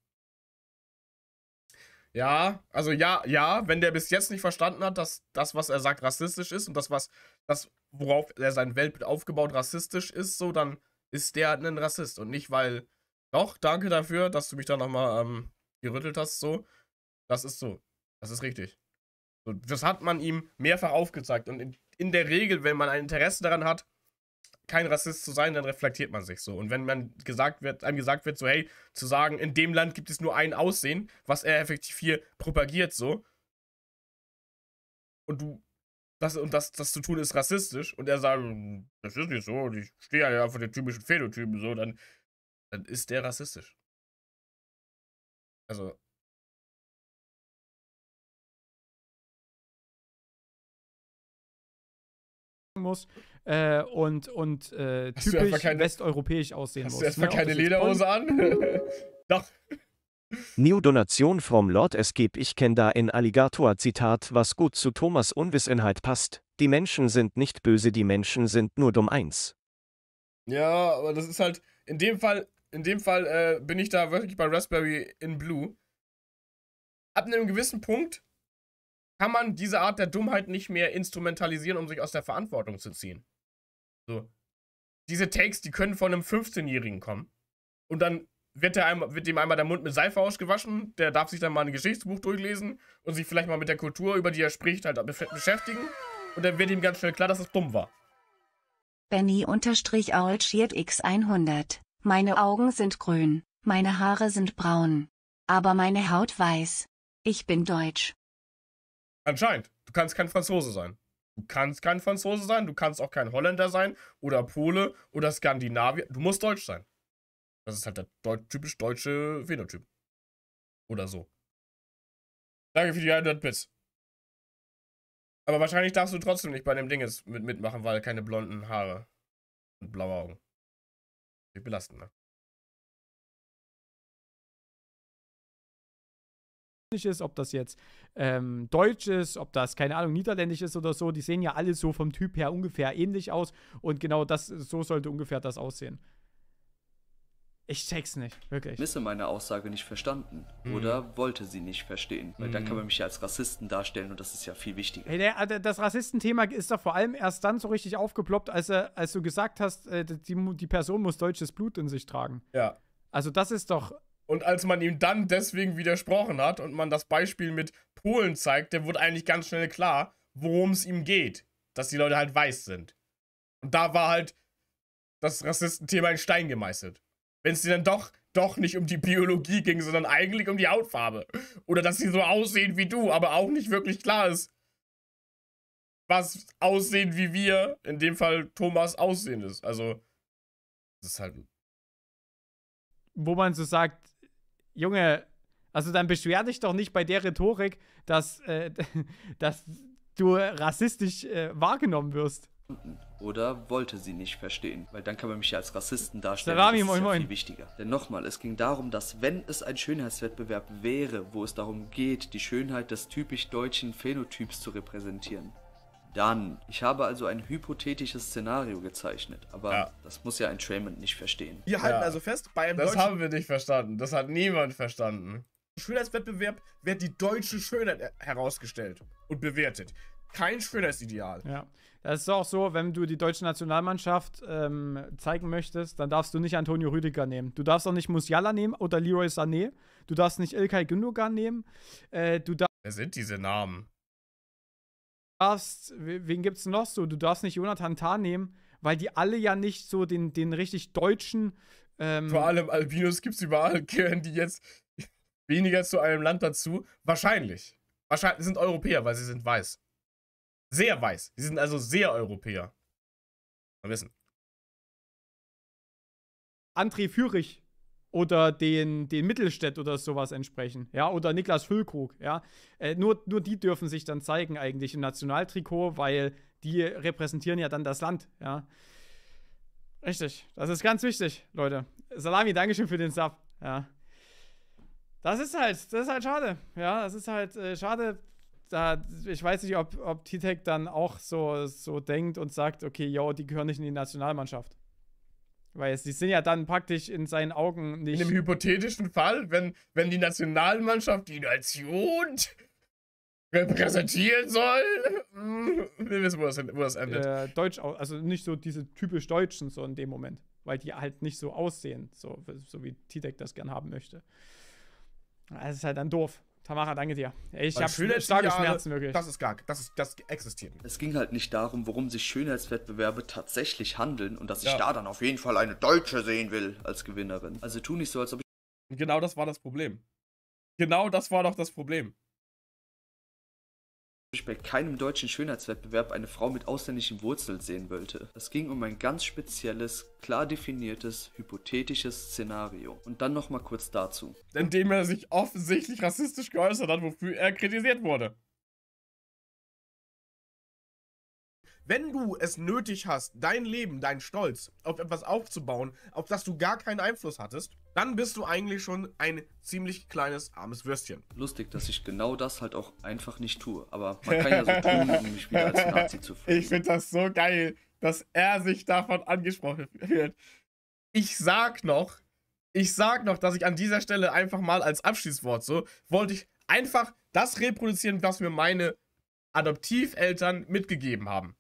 Ja, also ja, ja, wenn der bis jetzt nicht verstanden hat, dass das, was er sagt, rassistisch ist und das, was, das, worauf er sein Weltbild aufgebaut, rassistisch ist, so, dann ist der halt ein Rassist und nicht, weil, doch, danke dafür, dass du mich da nochmal ähm, gerüttelt hast, so, das ist so, das ist richtig das hat man ihm mehrfach aufgezeigt. Und in, in, der Regel, wenn man ein Interesse daran hat, kein Rassist zu sein, dann reflektiert man sich so. Und wenn man gesagt wird, einem gesagt wird, so, hey, zu sagen, in dem Land gibt es nur ein Aussehen, was er effektiv hier propagiert, so. Und du, das, und das, das zu tun ist rassistisch. Und er sagt, das ist nicht so, ich stehe ja vor den typischen Phänotypen, so, dann, dann ist der rassistisch. Also, muss äh, und, und äh, typisch keine, westeuropäisch aussehen hast muss. Hast du erstmal ne? keine Lederhose an? Doch. New Donation vom Lord Escape. ich kenne da in Alligator Zitat, was gut zu Thomas Unwissenheit passt. Die Menschen sind nicht böse, die Menschen sind nur dumm eins. Ja, aber das ist halt, in dem Fall, in dem Fall äh, bin ich da wirklich bei Raspberry in Blue. Ab einem gewissen Punkt kann man diese Art der Dummheit nicht mehr instrumentalisieren, um sich aus der Verantwortung zu ziehen. So. Diese Takes, die können von einem 15-Jährigen kommen. Und dann wird, der einmal, wird dem einmal der Mund mit Seife ausgewaschen, der darf sich dann mal ein Geschichtsbuch durchlesen und sich vielleicht mal mit der Kultur, über die er spricht, halt beschäftigen. Und dann wird ihm ganz schnell klar, dass es dumm war. Benny unterstrich x100. Meine Augen sind grün, meine Haare sind braun. Aber meine Haut weiß. Ich bin deutsch. Anscheinend. Du kannst kein Franzose sein. Du kannst kein Franzose sein, du kannst auch kein Holländer sein oder Pole oder Skandinavier. Du musst deutsch sein. Das ist halt der deut typisch deutsche Phänotyp. Oder so. Danke für die 100 Bits. Aber wahrscheinlich darfst du trotzdem nicht bei dem Ding jetzt mit mitmachen, weil keine blonden Haare und blaue Augen. Ich belasten, ne? ist, ob das jetzt ähm, deutsch ist, ob das, keine Ahnung, niederländisch ist oder so. Die sehen ja alle so vom Typ her ungefähr ähnlich aus. Und genau das, so sollte ungefähr das aussehen. Ich check's nicht, wirklich. Misse meine Aussage nicht verstanden mhm. oder wollte sie nicht verstehen, weil mhm. dann kann mhm. man mich ja als Rassisten darstellen und das ist ja viel wichtiger. Hey, der, das Rassistenthema ist doch vor allem erst dann so richtig aufgeploppt, als, als du gesagt hast, äh, die, die Person muss deutsches Blut in sich tragen. Ja. Also das ist doch und als man ihm dann deswegen widersprochen hat und man das Beispiel mit Polen zeigt, der wurde eigentlich ganz schnell klar, worum es ihm geht. Dass die Leute halt weiß sind. Und da war halt das Rassistenthema in Stein gemeißelt. Wenn es dir dann doch, doch nicht um die Biologie ging, sondern eigentlich um die Hautfarbe. Oder dass sie so aussehen wie du, aber auch nicht wirklich klar ist, was aussehen wie wir, in dem Fall Thomas aussehen ist. Also, das ist halt. Wo man so sagt, Junge, also dann beschwer dich doch nicht bei der Rhetorik, dass, äh, dass du rassistisch äh, wahrgenommen wirst. Oder wollte sie nicht verstehen, weil dann kann man mich ja als Rassisten darstellen. Salami, das ist moin, ja viel wichtiger. Denn nochmal, es ging darum, dass wenn es ein Schönheitswettbewerb wäre, wo es darum geht, die Schönheit des typisch deutschen Phänotyps zu repräsentieren, dann, ich habe also ein hypothetisches Szenario gezeichnet, aber ja. das muss ja ein Trayman nicht verstehen. Wir halten ja. also fest, bei einem Das haben wir nicht verstanden, das hat niemand verstanden. Schönheitswettbewerb wird die deutsche Schönheit herausgestellt und bewertet. Kein Schönheitsideal. Ja, das ist auch so, wenn du die deutsche Nationalmannschaft ähm, zeigen möchtest, dann darfst du nicht Antonio Rüdiger nehmen. Du darfst auch nicht Musiala nehmen oder Leroy Sané. Du darfst nicht Ilkay Gündogan nehmen. Äh, du Wer sind diese Namen? darfst, wen gibt's noch so? Du darfst nicht Jonathan Tah nehmen, weil die alle ja nicht so den, den richtig deutschen. Ähm Vor allem Albinos gibt's überall, gehören die jetzt weniger zu einem Land dazu. Wahrscheinlich. Wahrscheinlich sind Europäer, weil sie sind weiß. Sehr weiß. Sie sind also sehr Europäer. Mal wissen. André Führich oder den, den Mittelstädt oder sowas entsprechen, ja, oder Niklas Füllkrug, ja. Äh, nur, nur die dürfen sich dann zeigen eigentlich im Nationaltrikot, weil die repräsentieren ja dann das Land, ja. Richtig, das ist ganz wichtig, Leute. Salami, Dankeschön für den Sub, ja. Das ist halt, das ist halt schade, ja, das ist halt äh, schade. Da, ich weiß nicht, ob, ob T-Tech dann auch so, so denkt und sagt, okay, yo, die gehören nicht in die Nationalmannschaft. Weil sie sind ja dann praktisch in seinen Augen nicht. In einem hypothetischen Fall, wenn, wenn die Nationalmannschaft die Nation repräsentieren soll. Hm, wir wissen, wo das, wo das endet. Äh, Deutsch, also nicht so diese typisch Deutschen so in dem Moment, weil die halt nicht so aussehen, so, so wie Titek das gern haben möchte. Das ist halt dann doof. Tamara, danke dir. Ich habe starke Schmerzen wirklich. Das ist gar, das ist, das existiert nicht. Es ging halt nicht darum, worum sich Schönheitswettbewerbe tatsächlich handeln und dass ja. ich da dann auf jeden Fall eine Deutsche sehen will als Gewinnerin. Also tu nicht so, als ob ich. Genau das war das Problem. Genau das war doch das Problem ich bei keinem deutschen Schönheitswettbewerb eine Frau mit ausländischen Wurzeln sehen wollte. Es ging um ein ganz spezielles, klar definiertes, hypothetisches Szenario. Und dann nochmal kurz dazu. Indem er sich offensichtlich rassistisch geäußert hat, wofür er kritisiert wurde. Wenn du es nötig hast, dein Leben, dein Stolz auf etwas aufzubauen, auf das du gar keinen Einfluss hattest, dann bist du eigentlich schon ein ziemlich kleines armes Würstchen. Lustig, dass ich genau das halt auch einfach nicht tue. Aber man kann ja so tun, um mich wieder als Nazi zu fühlen. Ich finde das so geil, dass er sich davon angesprochen fühlt. Ich sag noch, ich sag noch, dass ich an dieser Stelle einfach mal als Abschließwort so, wollte ich einfach das reproduzieren, was mir meine Adoptiveltern mitgegeben haben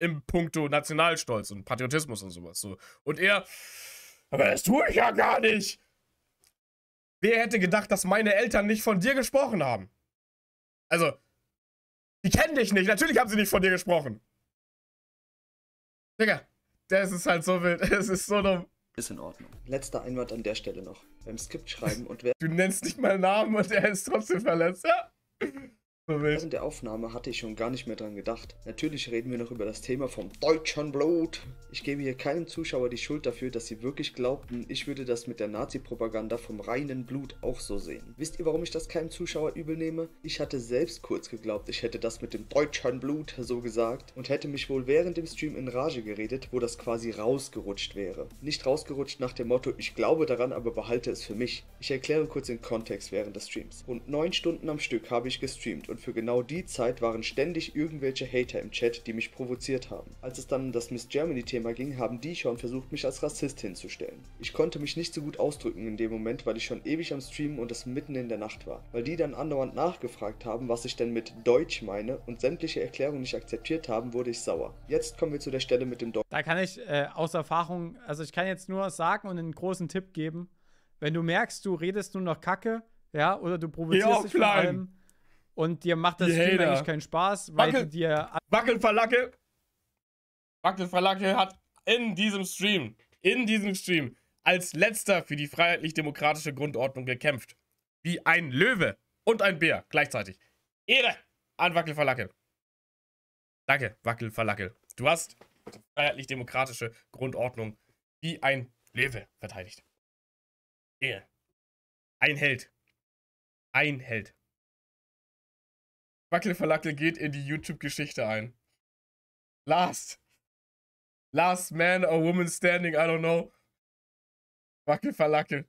im Punkto Nationalstolz und Patriotismus und sowas. So. Und er, aber das tue ich ja gar nicht. Wer hätte gedacht, dass meine Eltern nicht von dir gesprochen haben? Also, die kennen dich nicht. Natürlich haben sie nicht von dir gesprochen. Digga, das ist halt so wild. Es ist so dumm. Ist in Ordnung. Letzter Einwand an der Stelle noch. Beim Skript schreiben und wer. Du nennst nicht mal Namen und er ist trotzdem verletzt, ja? Während der Aufnahme hatte ich schon gar nicht mehr dran gedacht. Natürlich reden wir noch über das Thema vom deutschen Blut. Ich gebe hier keinem Zuschauer die Schuld dafür, dass sie wirklich glaubten, ich würde das mit der Nazi-Propaganda vom reinen Blut auch so sehen. Wisst ihr, warum ich das keinem Zuschauer übel nehme? Ich hatte selbst kurz geglaubt, ich hätte das mit dem deutschen Blut so gesagt und hätte mich wohl während dem Stream in Rage geredet, wo das quasi rausgerutscht wäre. Nicht rausgerutscht nach dem Motto, ich glaube daran, aber behalte es für mich. Ich erkläre kurz den Kontext während des Streams. Rund 9 Stunden am Stück habe ich gestreamt und für genau die Zeit waren ständig irgendwelche Hater im Chat, die mich provoziert haben. Als es dann um das Miss Germany Thema ging, haben die schon versucht, mich als Rassist hinzustellen. Ich konnte mich nicht so gut ausdrücken in dem Moment, weil ich schon ewig am Streamen und es mitten in der Nacht war. Weil die dann andauernd nachgefragt haben, was ich denn mit Deutsch meine und sämtliche Erklärungen nicht akzeptiert haben, wurde ich sauer. Jetzt kommen wir zu der Stelle mit dem Deutsch. Da kann ich äh, aus Erfahrung, also ich kann jetzt nur sagen und einen großen Tipp geben. Wenn du merkst, du redest nur noch Kacke, ja, oder du provozierst ja, dich vor allem und dir macht das Spiel eigentlich keinen Spaß, weil Wackel, dir. Wackelverlacke! Wackelverlacke hat in diesem Stream, in diesem Stream, als letzter für die freiheitlich-demokratische Grundordnung gekämpft. Wie ein Löwe und ein Bär gleichzeitig. Ehre an Wackelverlacke. Danke, Wackelverlacke. Du hast die freiheitlich-demokratische Grundordnung wie ein Löwe verteidigt. Ehre. Ein Held. Ein Held. Wackelverlackel geht in die YouTube-Geschichte ein. Last. Last man or woman standing, I don't know. Wackelverlackel.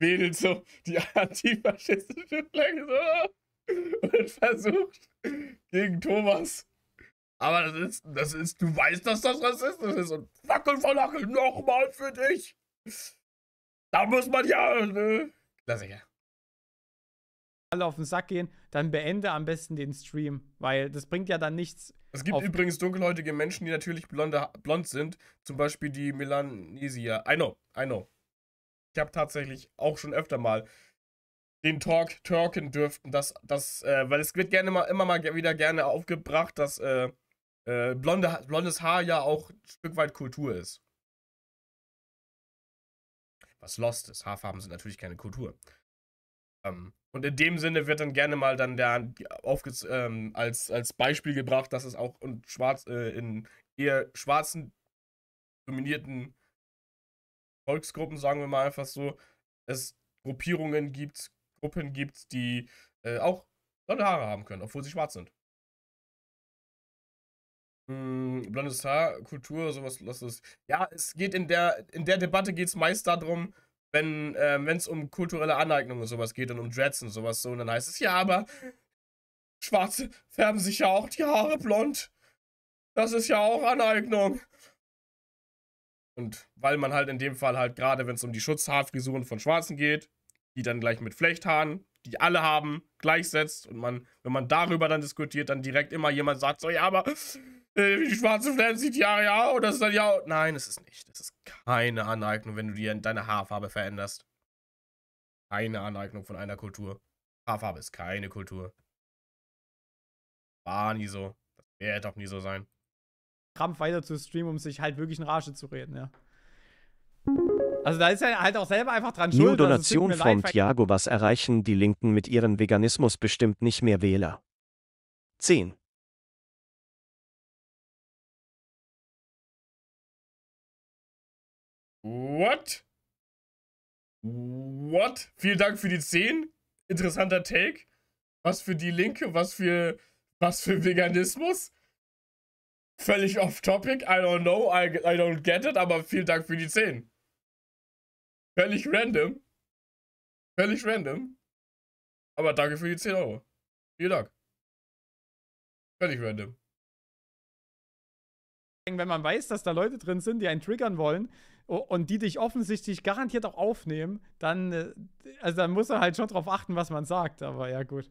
Wedelt so die antifaschistische Flagge so und versucht gegen Thomas. Aber das ist, das ist, du weißt, dass das rassistisch ist und Wackelverlackel nochmal für dich. Da muss man ja, ne? Klassiker alle auf den Sack gehen, dann beende am besten den Stream, weil das bringt ja dann nichts. Es gibt übrigens dunkelhäutige Menschen, die natürlich blonde, blond sind, zum Beispiel die Melanesia. I know, I know. Ich habe tatsächlich auch schon öfter mal den Talk talken dürften, dass, dass äh, weil es wird gerne mal, immer mal wieder gerne aufgebracht, dass äh, äh, blonde, blondes Haar ja auch ein Stück weit Kultur ist. Was lost ist. Haarfarben sind natürlich keine Kultur. Ähm, und in dem Sinne wird dann gerne mal dann der ähm, als, als Beispiel gebracht, dass es auch in, schwarz, äh, in eher schwarzen dominierten Volksgruppen, sagen wir mal einfach so, es Gruppierungen gibt, Gruppen gibt, die äh, auch blonde Haare haben können, obwohl sie schwarz sind. Hm, blondes Haar, Kultur, sowas, lass es. Ja, es geht in der, in der Debatte geht es meist darum, wenn ähm, es um kulturelle Aneignung und sowas geht und um Dreads und sowas so, und dann heißt es, ja, aber Schwarze färben sich ja auch die Haare blond. Das ist ja auch Aneignung. Und weil man halt in dem Fall halt gerade, wenn es um die Schutzhaarfrisuren von Schwarzen geht, die dann gleich mit Flechthaaren, die alle haben, gleichsetzt und man, wenn man darüber dann diskutiert, dann direkt immer jemand sagt, so, ja, aber äh, die schwarze Flamme sieht ja, ja und das ist dann ja. Nein, es ist nicht. Es ist keine Aneignung, wenn du dir deine Haarfarbe veränderst. Keine Aneignung von einer Kultur. Haarfarbe ist keine Kultur. War nie so. Das wird doch nie so sein. Krampf weiter zu streamen, um sich halt wirklich in Rage zu reden, ja. Also da ist er halt auch selber einfach dran New schuld. New Donation also von Thiago, was erreichen die Linken mit ihrem Veganismus bestimmt nicht mehr Wähler? 10. What? What? Vielen Dank für die 10. Interessanter Take. Was für die Linke, was für, was für Veganismus. Völlig off-topic. I don't know, I, I don't get it, aber vielen Dank für die 10. Völlig random. Völlig random. Aber danke für die 10 Euro. Vielen Dank. Völlig random. Wenn man weiß, dass da Leute drin sind, die einen triggern wollen, und die dich offensichtlich garantiert auch aufnehmen, dann, äh, also dann muss er halt schon drauf achten, was man sagt. Aber ja, gut.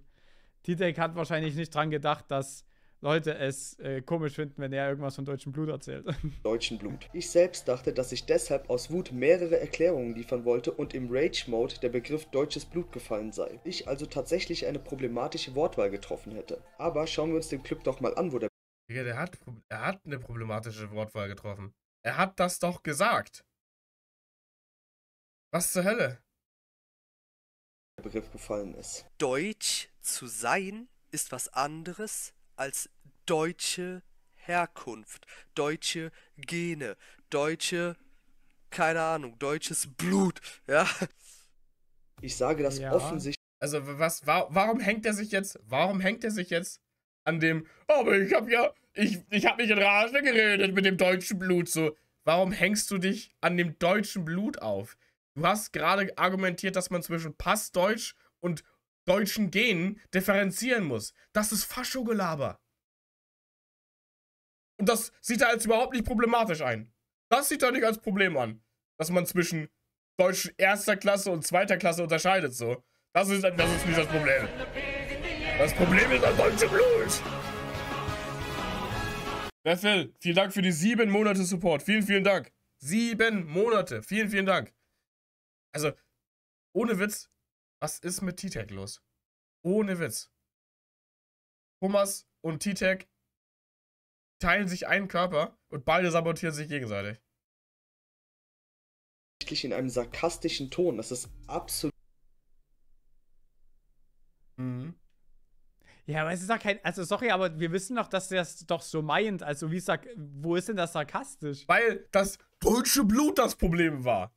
Titek hat wahrscheinlich nicht dran gedacht, dass Leute es äh, komisch finden, wenn er irgendwas von deutschem Blut erzählt. Deutschen Blut. Ich selbst dachte, dass ich deshalb aus Wut mehrere Erklärungen liefern wollte und im Rage-Mode der Begriff deutsches Blut gefallen sei. Ich also tatsächlich eine problematische Wortwahl getroffen hätte. Aber schauen wir uns den Clip doch mal an, wo der. Digga, der hat, er hat eine problematische Wortwahl getroffen. Er hat das doch gesagt. Was zur Hölle? Der Begriff gefallen ist. Deutsch zu sein ist was anderes als deutsche Herkunft, deutsche Gene, deutsche, keine Ahnung, deutsches Blut, ja. Ich sage das ja. offensichtlich. Also was, wa warum hängt er sich jetzt, warum hängt er sich jetzt an dem, oh, aber ich hab ja, ich, ich habe mich in Rage geredet mit dem deutschen Blut. So, warum hängst du dich an dem deutschen Blut auf? Du hast gerade argumentiert, dass man zwischen Passdeutsch und deutschen Genen differenzieren muss. Das ist Faschogelaber. Und das sieht er als überhaupt nicht problematisch ein. Das sieht er nicht als Problem an. Dass man zwischen deutschen erster Klasse und zweiter Klasse unterscheidet, so. Das ist, das ist nicht das Problem. Das Problem ist das deutsche Blut. Bethel, vielen Dank für die sieben Monate Support. Vielen, vielen Dank. Sieben Monate. Vielen, vielen Dank. Also, ohne Witz, was ist mit T-Tag los? Ohne Witz. Thomas und T-Tag teilen sich einen Körper und beide sabotieren sich gegenseitig. In einem sarkastischen Ton. Das ist absolut. Ja, aber es ist doch kein. Also, sorry, aber wir wissen doch, dass er es doch so meint. Also, wie sag, wo ist denn das sarkastisch? Weil das deutsche Blut das Problem war.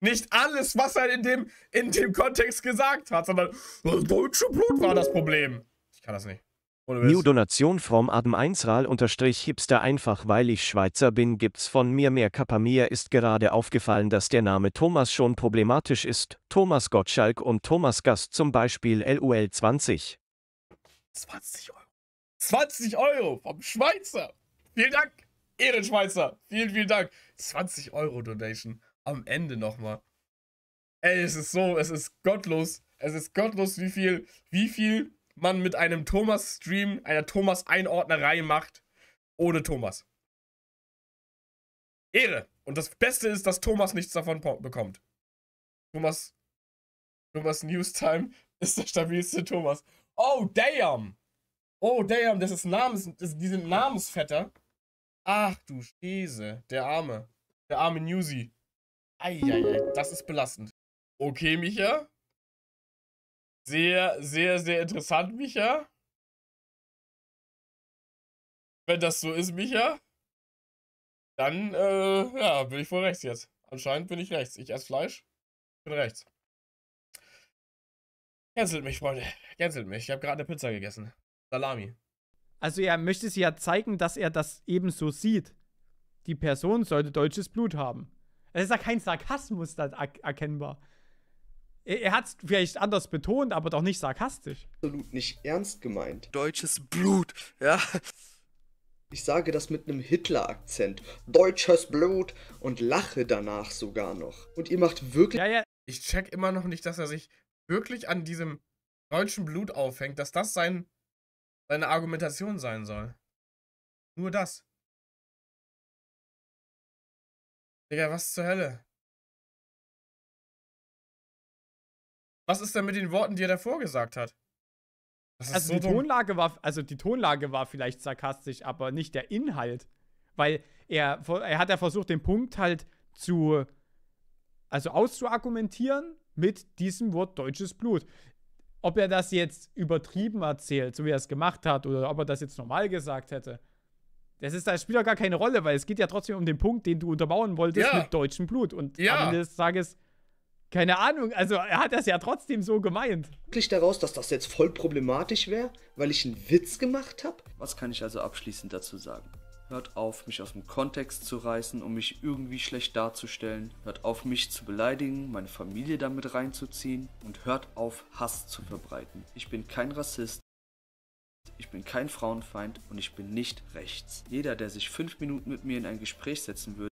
Nicht alles, was er in dem, in dem Kontext gesagt hat, sondern das deutsche Blut war das Problem. Ich kann das nicht. New Donation from Adam 1 Ral unterstrich Hipster einfach weil ich Schweizer bin gibt's von mir mehr Kappa mir ist gerade aufgefallen, dass der Name Thomas schon problematisch ist, Thomas Gottschalk und Thomas Gast zum Beispiel LUL 20. 20 Euro. 20 Euro vom Schweizer. Vielen Dank, Ehrenschweizer. Vielen, vielen Dank. 20 Euro Donation. Am Ende nochmal. Ey, es ist so, es ist gottlos. Es ist gottlos, wie viel, wie viel man mit einem Thomas-Stream, einer Thomas-Einordnerei macht, ohne Thomas. Ehre. Und das Beste ist, dass Thomas nichts davon bekommt. Thomas, Thomas Newstime ist der stabilste Thomas. Oh, damn. Oh, damn, das ist Namens... Das, die sind Namensvetter. Ach du Scheiße. Der arme. Der arme Newsy. Eieiei, das ist belastend. Okay, Micha. Sehr, sehr, sehr interessant, Micha. Wenn das so ist, Micha, dann, äh, ja, bin ich wohl rechts jetzt. Anscheinend bin ich rechts. Ich esse Fleisch, bin rechts. Cancelt mich, Freunde. Cancelt mich. Ich habe gerade eine Pizza gegessen. Salami. Also er möchte sie ja zeigen, dass er das eben so sieht. Die Person sollte deutsches Blut haben. Es ist ja kein Sarkasmus da erkennbar. Er, er hat es vielleicht anders betont, aber doch nicht sarkastisch. Absolut nicht ernst gemeint. Deutsches Blut, ja. Ich sage das mit einem Hitler-Akzent. Deutsches Blut und lache danach sogar noch. Und ihr macht wirklich. Ja, ja. Ich check immer noch nicht, dass er sich wirklich an diesem deutschen Blut aufhängt, dass das sein, seine Argumentation sein soll. Nur das. Digga, was zur Hölle? Was ist denn mit den Worten, die er davor gesagt hat? also so die Tonlage war, also die Tonlage war vielleicht sarkastisch, aber nicht der Inhalt, weil er, er hat ja versucht, den Punkt halt zu, also auszuargumentieren mit diesem Wort deutsches Blut. Ob er das jetzt übertrieben erzählt, so wie er es gemacht hat, oder ob er das jetzt normal gesagt hätte, das ist als Spieler gar keine Rolle, weil es geht ja trotzdem um den Punkt, den du unterbauen wolltest ja. mit deutschem Blut. Und ja. am Ende des Tages, keine Ahnung, also er hat das ja trotzdem so gemeint. Wirklich daraus, dass das jetzt voll problematisch wäre, weil ich einen Witz gemacht habe? Was kann ich also abschließend dazu sagen? Hört auf, mich aus dem Kontext zu reißen, um mich irgendwie schlecht darzustellen. Hört auf, mich zu beleidigen, meine Familie damit reinzuziehen. Und hört auf, Hass zu verbreiten. Ich bin kein Rassist. Ich bin kein Frauenfeind und ich bin nicht rechts. Jeder, der sich fünf Minuten mit mir in ein Gespräch setzen würde.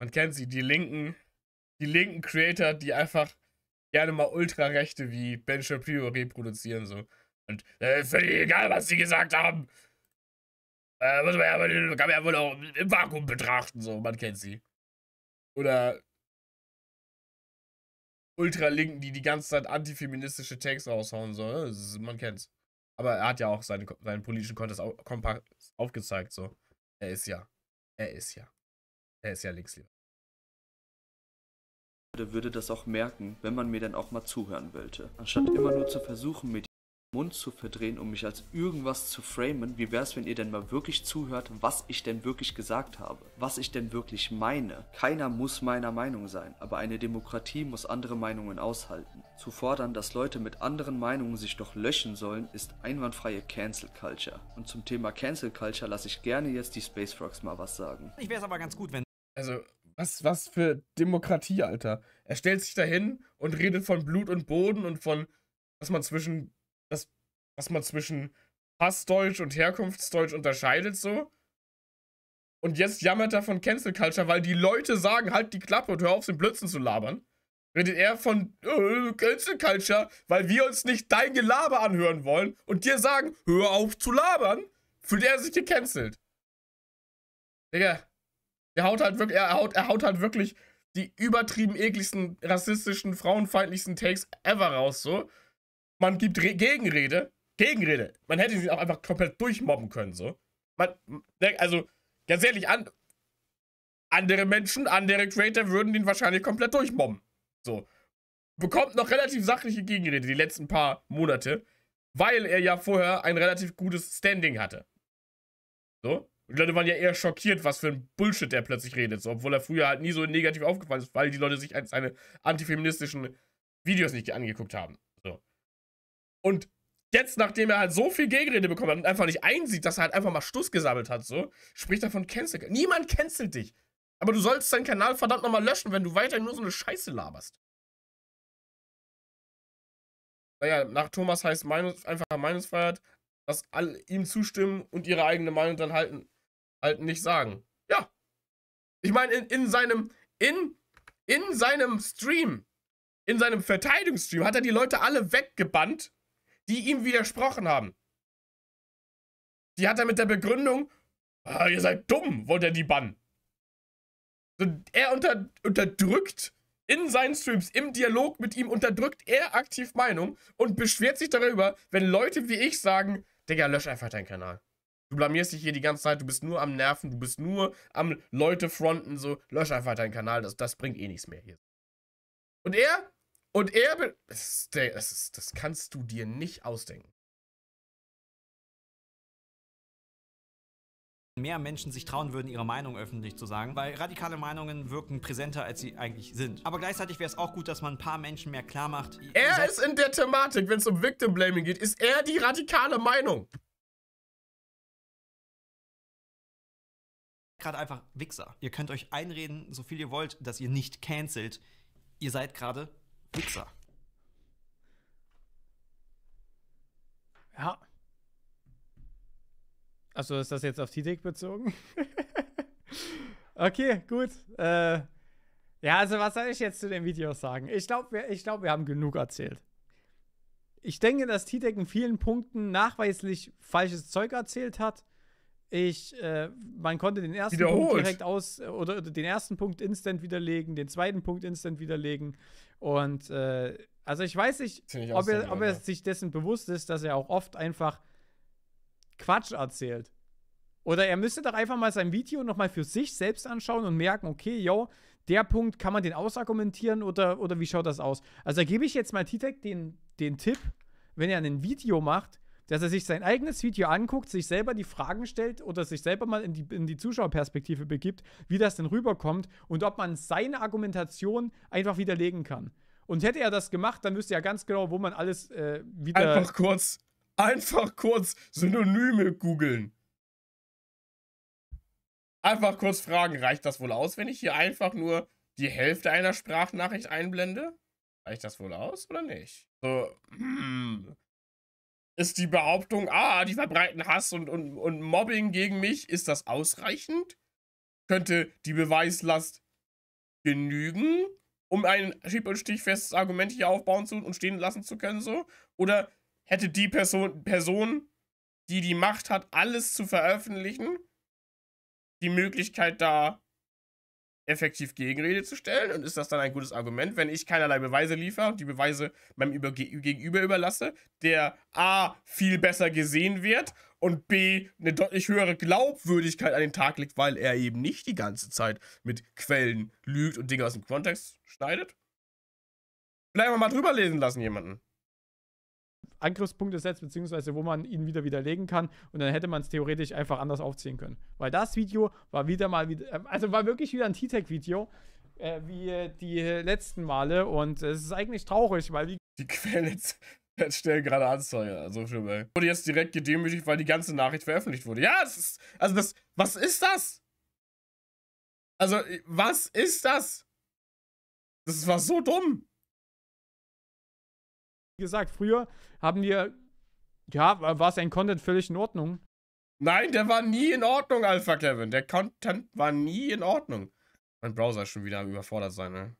Man kennt sie, die linken, die linken Creator, die einfach gerne mal Ultrarechte wie Ben Shapiro reproduzieren so. Und äh, völlig egal, was sie gesagt haben. Äh, muss man ja, kann man ja wohl auch im Vakuum betrachten, so, man kennt sie. Oder Ultralinken, die die ganze Zeit antifeministische Tags raushauen, so, ne? ist, man kennt's. Aber er hat ja auch seine, seinen politischen Kontest auf, aufgezeigt, so. Er ist ja, er ist ja, er ist ja links lieber. Der Würde das auch merken, wenn man mir dann auch mal zuhören wollte, anstatt immer nur zu versuchen, mit Mund zu verdrehen, um mich als irgendwas zu framen. Wie wäre es, wenn ihr denn mal wirklich zuhört, was ich denn wirklich gesagt habe? Was ich denn wirklich meine? Keiner muss meiner Meinung sein, aber eine Demokratie muss andere Meinungen aushalten. Zu fordern, dass Leute mit anderen Meinungen sich doch löschen sollen, ist einwandfreie Cancel Culture. Und zum Thema Cancel Culture lasse ich gerne jetzt die Space Frogs mal was sagen. Ich wäre es aber ganz gut, wenn. Also, was, was für Demokratie, Alter. Er stellt sich dahin und redet von Blut und Boden und von, dass man zwischen dass, dass man zwischen Passdeutsch und Herkunftsdeutsch unterscheidet so. Und jetzt jammert er von Cancel Culture, weil die Leute sagen, halt die Klappe und hör auf, den Blödsinn zu labern. Redet er von äh, Cancel Culture, weil wir uns nicht dein Gelaber anhören wollen und dir sagen, hör auf zu labern, fühlt er sich gecancelt. Digga, der haut halt wirklich, er haut, er haut halt wirklich die übertrieben ekligsten, rassistischen, frauenfeindlichsten Takes ever raus, so man gibt Re Gegenrede. Gegenrede. Man hätte sie auch einfach komplett durchmobben können, so. Man, ne, also, ganz ehrlich, an, andere Menschen, andere Creator würden ihn wahrscheinlich komplett durchmobben. So. Bekommt noch relativ sachliche Gegenrede die letzten paar Monate, weil er ja vorher ein relativ gutes Standing hatte. So. Die Leute waren ja eher schockiert, was für ein Bullshit der plötzlich redet. So, obwohl er früher halt nie so negativ aufgefallen ist, weil die Leute sich seine antifeministischen Videos nicht angeguckt haben. Und jetzt, nachdem er halt so viel Gegenrede bekommen hat und einfach nicht einsieht, dass er halt einfach mal Stuss gesammelt hat, so, spricht er von Cancel. Niemand cancelt dich. Aber du sollst deinen Kanal verdammt nochmal löschen, wenn du weiterhin nur so eine Scheiße laberst. Naja, nach Thomas heißt Meinungs einfach Meinungsfreiheit, dass alle ihm zustimmen und ihre eigene Meinung dann halt, halt nicht sagen. Ja. Ich meine, in, in seinem, in, in seinem Stream, in seinem Verteidigungsstream hat er die Leute alle weggebannt, die ihm widersprochen haben. Die hat er mit der Begründung, ah, ihr seid dumm, wollte er die bannen. Und er unter, unterdrückt in seinen Streams, im Dialog mit ihm, unterdrückt er aktiv Meinung und beschwert sich darüber, wenn Leute wie ich sagen, Digga, lösch einfach deinen Kanal. Du blamierst dich hier die ganze Zeit, du bist nur am Nerven, du bist nur am Leute fronten, so, lösch einfach deinen Kanal, das, das bringt eh nichts mehr hier. Und er und er. Das, das, das kannst du dir nicht ausdenken. mehr Menschen sich trauen würden, ihre Meinung öffentlich zu sagen, weil radikale Meinungen wirken präsenter, als sie eigentlich sind. Aber gleichzeitig wäre es auch gut, dass man ein paar Menschen mehr klar macht. Er ist in der Thematik, wenn es um Victim Blaming geht, ist er die radikale Meinung. Gerade einfach Wichser. Ihr könnt euch einreden, so viel ihr wollt, dass ihr nicht cancelt. Ihr seid gerade Pizza. Ja. Also ist das jetzt auf Tidik bezogen? okay, gut. Äh, ja, also was soll ich jetzt zu dem Video sagen? Ich glaube, wir, glaub, wir haben genug erzählt. Ich denke, dass Titek in vielen Punkten nachweislich falsches Zeug erzählt hat. Ich, äh, man konnte den ersten Punkt direkt aus äh, oder den ersten Punkt instant widerlegen, den zweiten Punkt instant widerlegen. Und äh, also ich weiß nicht, Ziemlich ob er, ob er sich dessen bewusst ist, dass er auch oft einfach Quatsch erzählt. Oder er müsste doch einfach mal sein Video nochmal für sich selbst anschauen und merken, okay, yo, der Punkt, kann man den ausargumentieren oder, oder wie schaut das aus? Also da gebe ich jetzt mal Titek den, den Tipp, wenn er ein Video macht, dass er sich sein eigenes Video anguckt, sich selber die Fragen stellt oder sich selber mal in die, in die Zuschauerperspektive begibt, wie das denn rüberkommt und ob man seine Argumentation einfach widerlegen kann. Und hätte er das gemacht, dann wüsste er ganz genau, wo man alles äh, wieder. Einfach kurz, einfach kurz Synonyme googeln. Einfach kurz fragen, reicht das wohl aus, wenn ich hier einfach nur die Hälfte einer Sprachnachricht einblende? Reicht das wohl aus oder nicht? So, hm, ist die Behauptung, ah, die verbreiten Hass und, und, und Mobbing gegen mich, ist das ausreichend? Könnte die Beweislast genügen, um ein schieb- und stichfestes Argument hier aufbauen zu und stehen lassen zu können, so? Oder hätte die Person, Person, die die Macht hat, alles zu veröffentlichen, die Möglichkeit da, effektiv Gegenrede zu stellen? Und ist das dann ein gutes Argument, wenn ich keinerlei Beweise liefere und die Beweise meinem Über Gegenüber überlasse, der A viel besser gesehen wird und B eine deutlich höhere Glaubwürdigkeit an den Tag legt, weil er eben nicht die ganze Zeit mit Quellen lügt und Dinge aus dem Kontext schneidet? Bleiben wir mal drüber lesen lassen jemanden. Angriffspunkte setzt, beziehungsweise wo man ihn wieder widerlegen kann. Und dann hätte man es theoretisch einfach anders aufziehen können. Weil das Video war wieder mal, wieder, ähm, also war wirklich wieder ein T-Tech-Video, äh, wie äh, die letzten Male. Und es ist eigentlich traurig, weil wie. Die Quelle jetzt stellen gerade Anzeige. Also für mich. Wurde jetzt direkt gedemütigt, weil die ganze Nachricht veröffentlicht wurde. Ja, das ist. Also das. Was ist das? Also, was ist das? Das war so dumm gesagt, früher haben wir, ja, war sein Content völlig in Ordnung. Nein, der war nie in Ordnung, Alpha Kevin. Der Content war nie in Ordnung. Mein Browser ist schon wieder am überfordert sein, ne?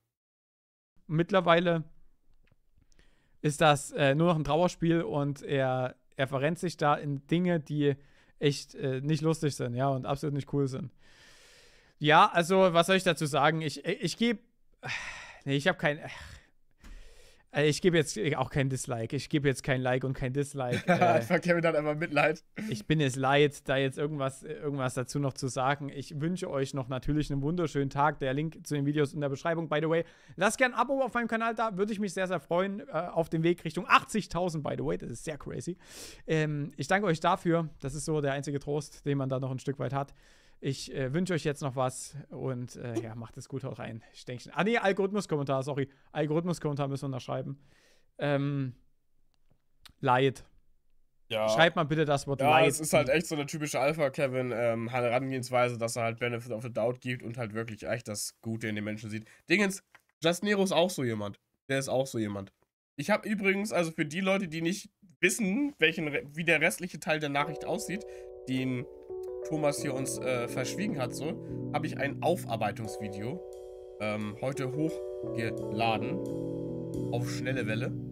Mittlerweile ist das äh, nur noch ein Trauerspiel und er, er verrennt sich da in Dinge, die echt äh, nicht lustig sind, ja, und absolut nicht cool sind. Ja, also, was soll ich dazu sagen? Ich, ich, ich gebe. Nee, ich habe kein. Ach, also ich gebe jetzt äh, auch kein Dislike. Ich gebe jetzt kein Like und kein Dislike. äh, ich verkehre mir dann einfach Mitleid. Ich bin es leid, da jetzt irgendwas, äh, irgendwas dazu noch zu sagen. Ich wünsche euch noch natürlich einen wunderschönen Tag. Der Link zu den Videos in der Beschreibung. By the way, lasst gerne ein Abo auf meinem Kanal da. Würde ich mich sehr, sehr freuen. Äh, auf dem Weg Richtung 80.000, by the way. Das ist sehr crazy. Ähm, ich danke euch dafür. Das ist so der einzige Trost, den man da noch ein Stück weit hat. Ich äh, wünsche euch jetzt noch was und äh, ja, macht es gut, haut rein. Stänkchen. Ah, nee, Algorithmus-Kommentar, sorry. Algorithmus-Kommentar müssen wir noch schreiben. Ähm, Leid. Ja. Schreibt mal bitte das Wort ja, Leid. Das ist halt echt so ähm, eine typische Alpha-Kevin-Herangehensweise, ähm, dass er halt Benefit of the Doubt gibt und halt wirklich echt das Gute in den Menschen sieht. Dingens, Just Nero ist auch so jemand. Der ist auch so jemand. Ich habe übrigens, also für die Leute, die nicht wissen, welchen, wie der restliche Teil der Nachricht aussieht, den Thomas hier uns äh, verschwiegen hat, so, habe ich ein Aufarbeitungsvideo ähm, heute hochgeladen auf schnelle Welle.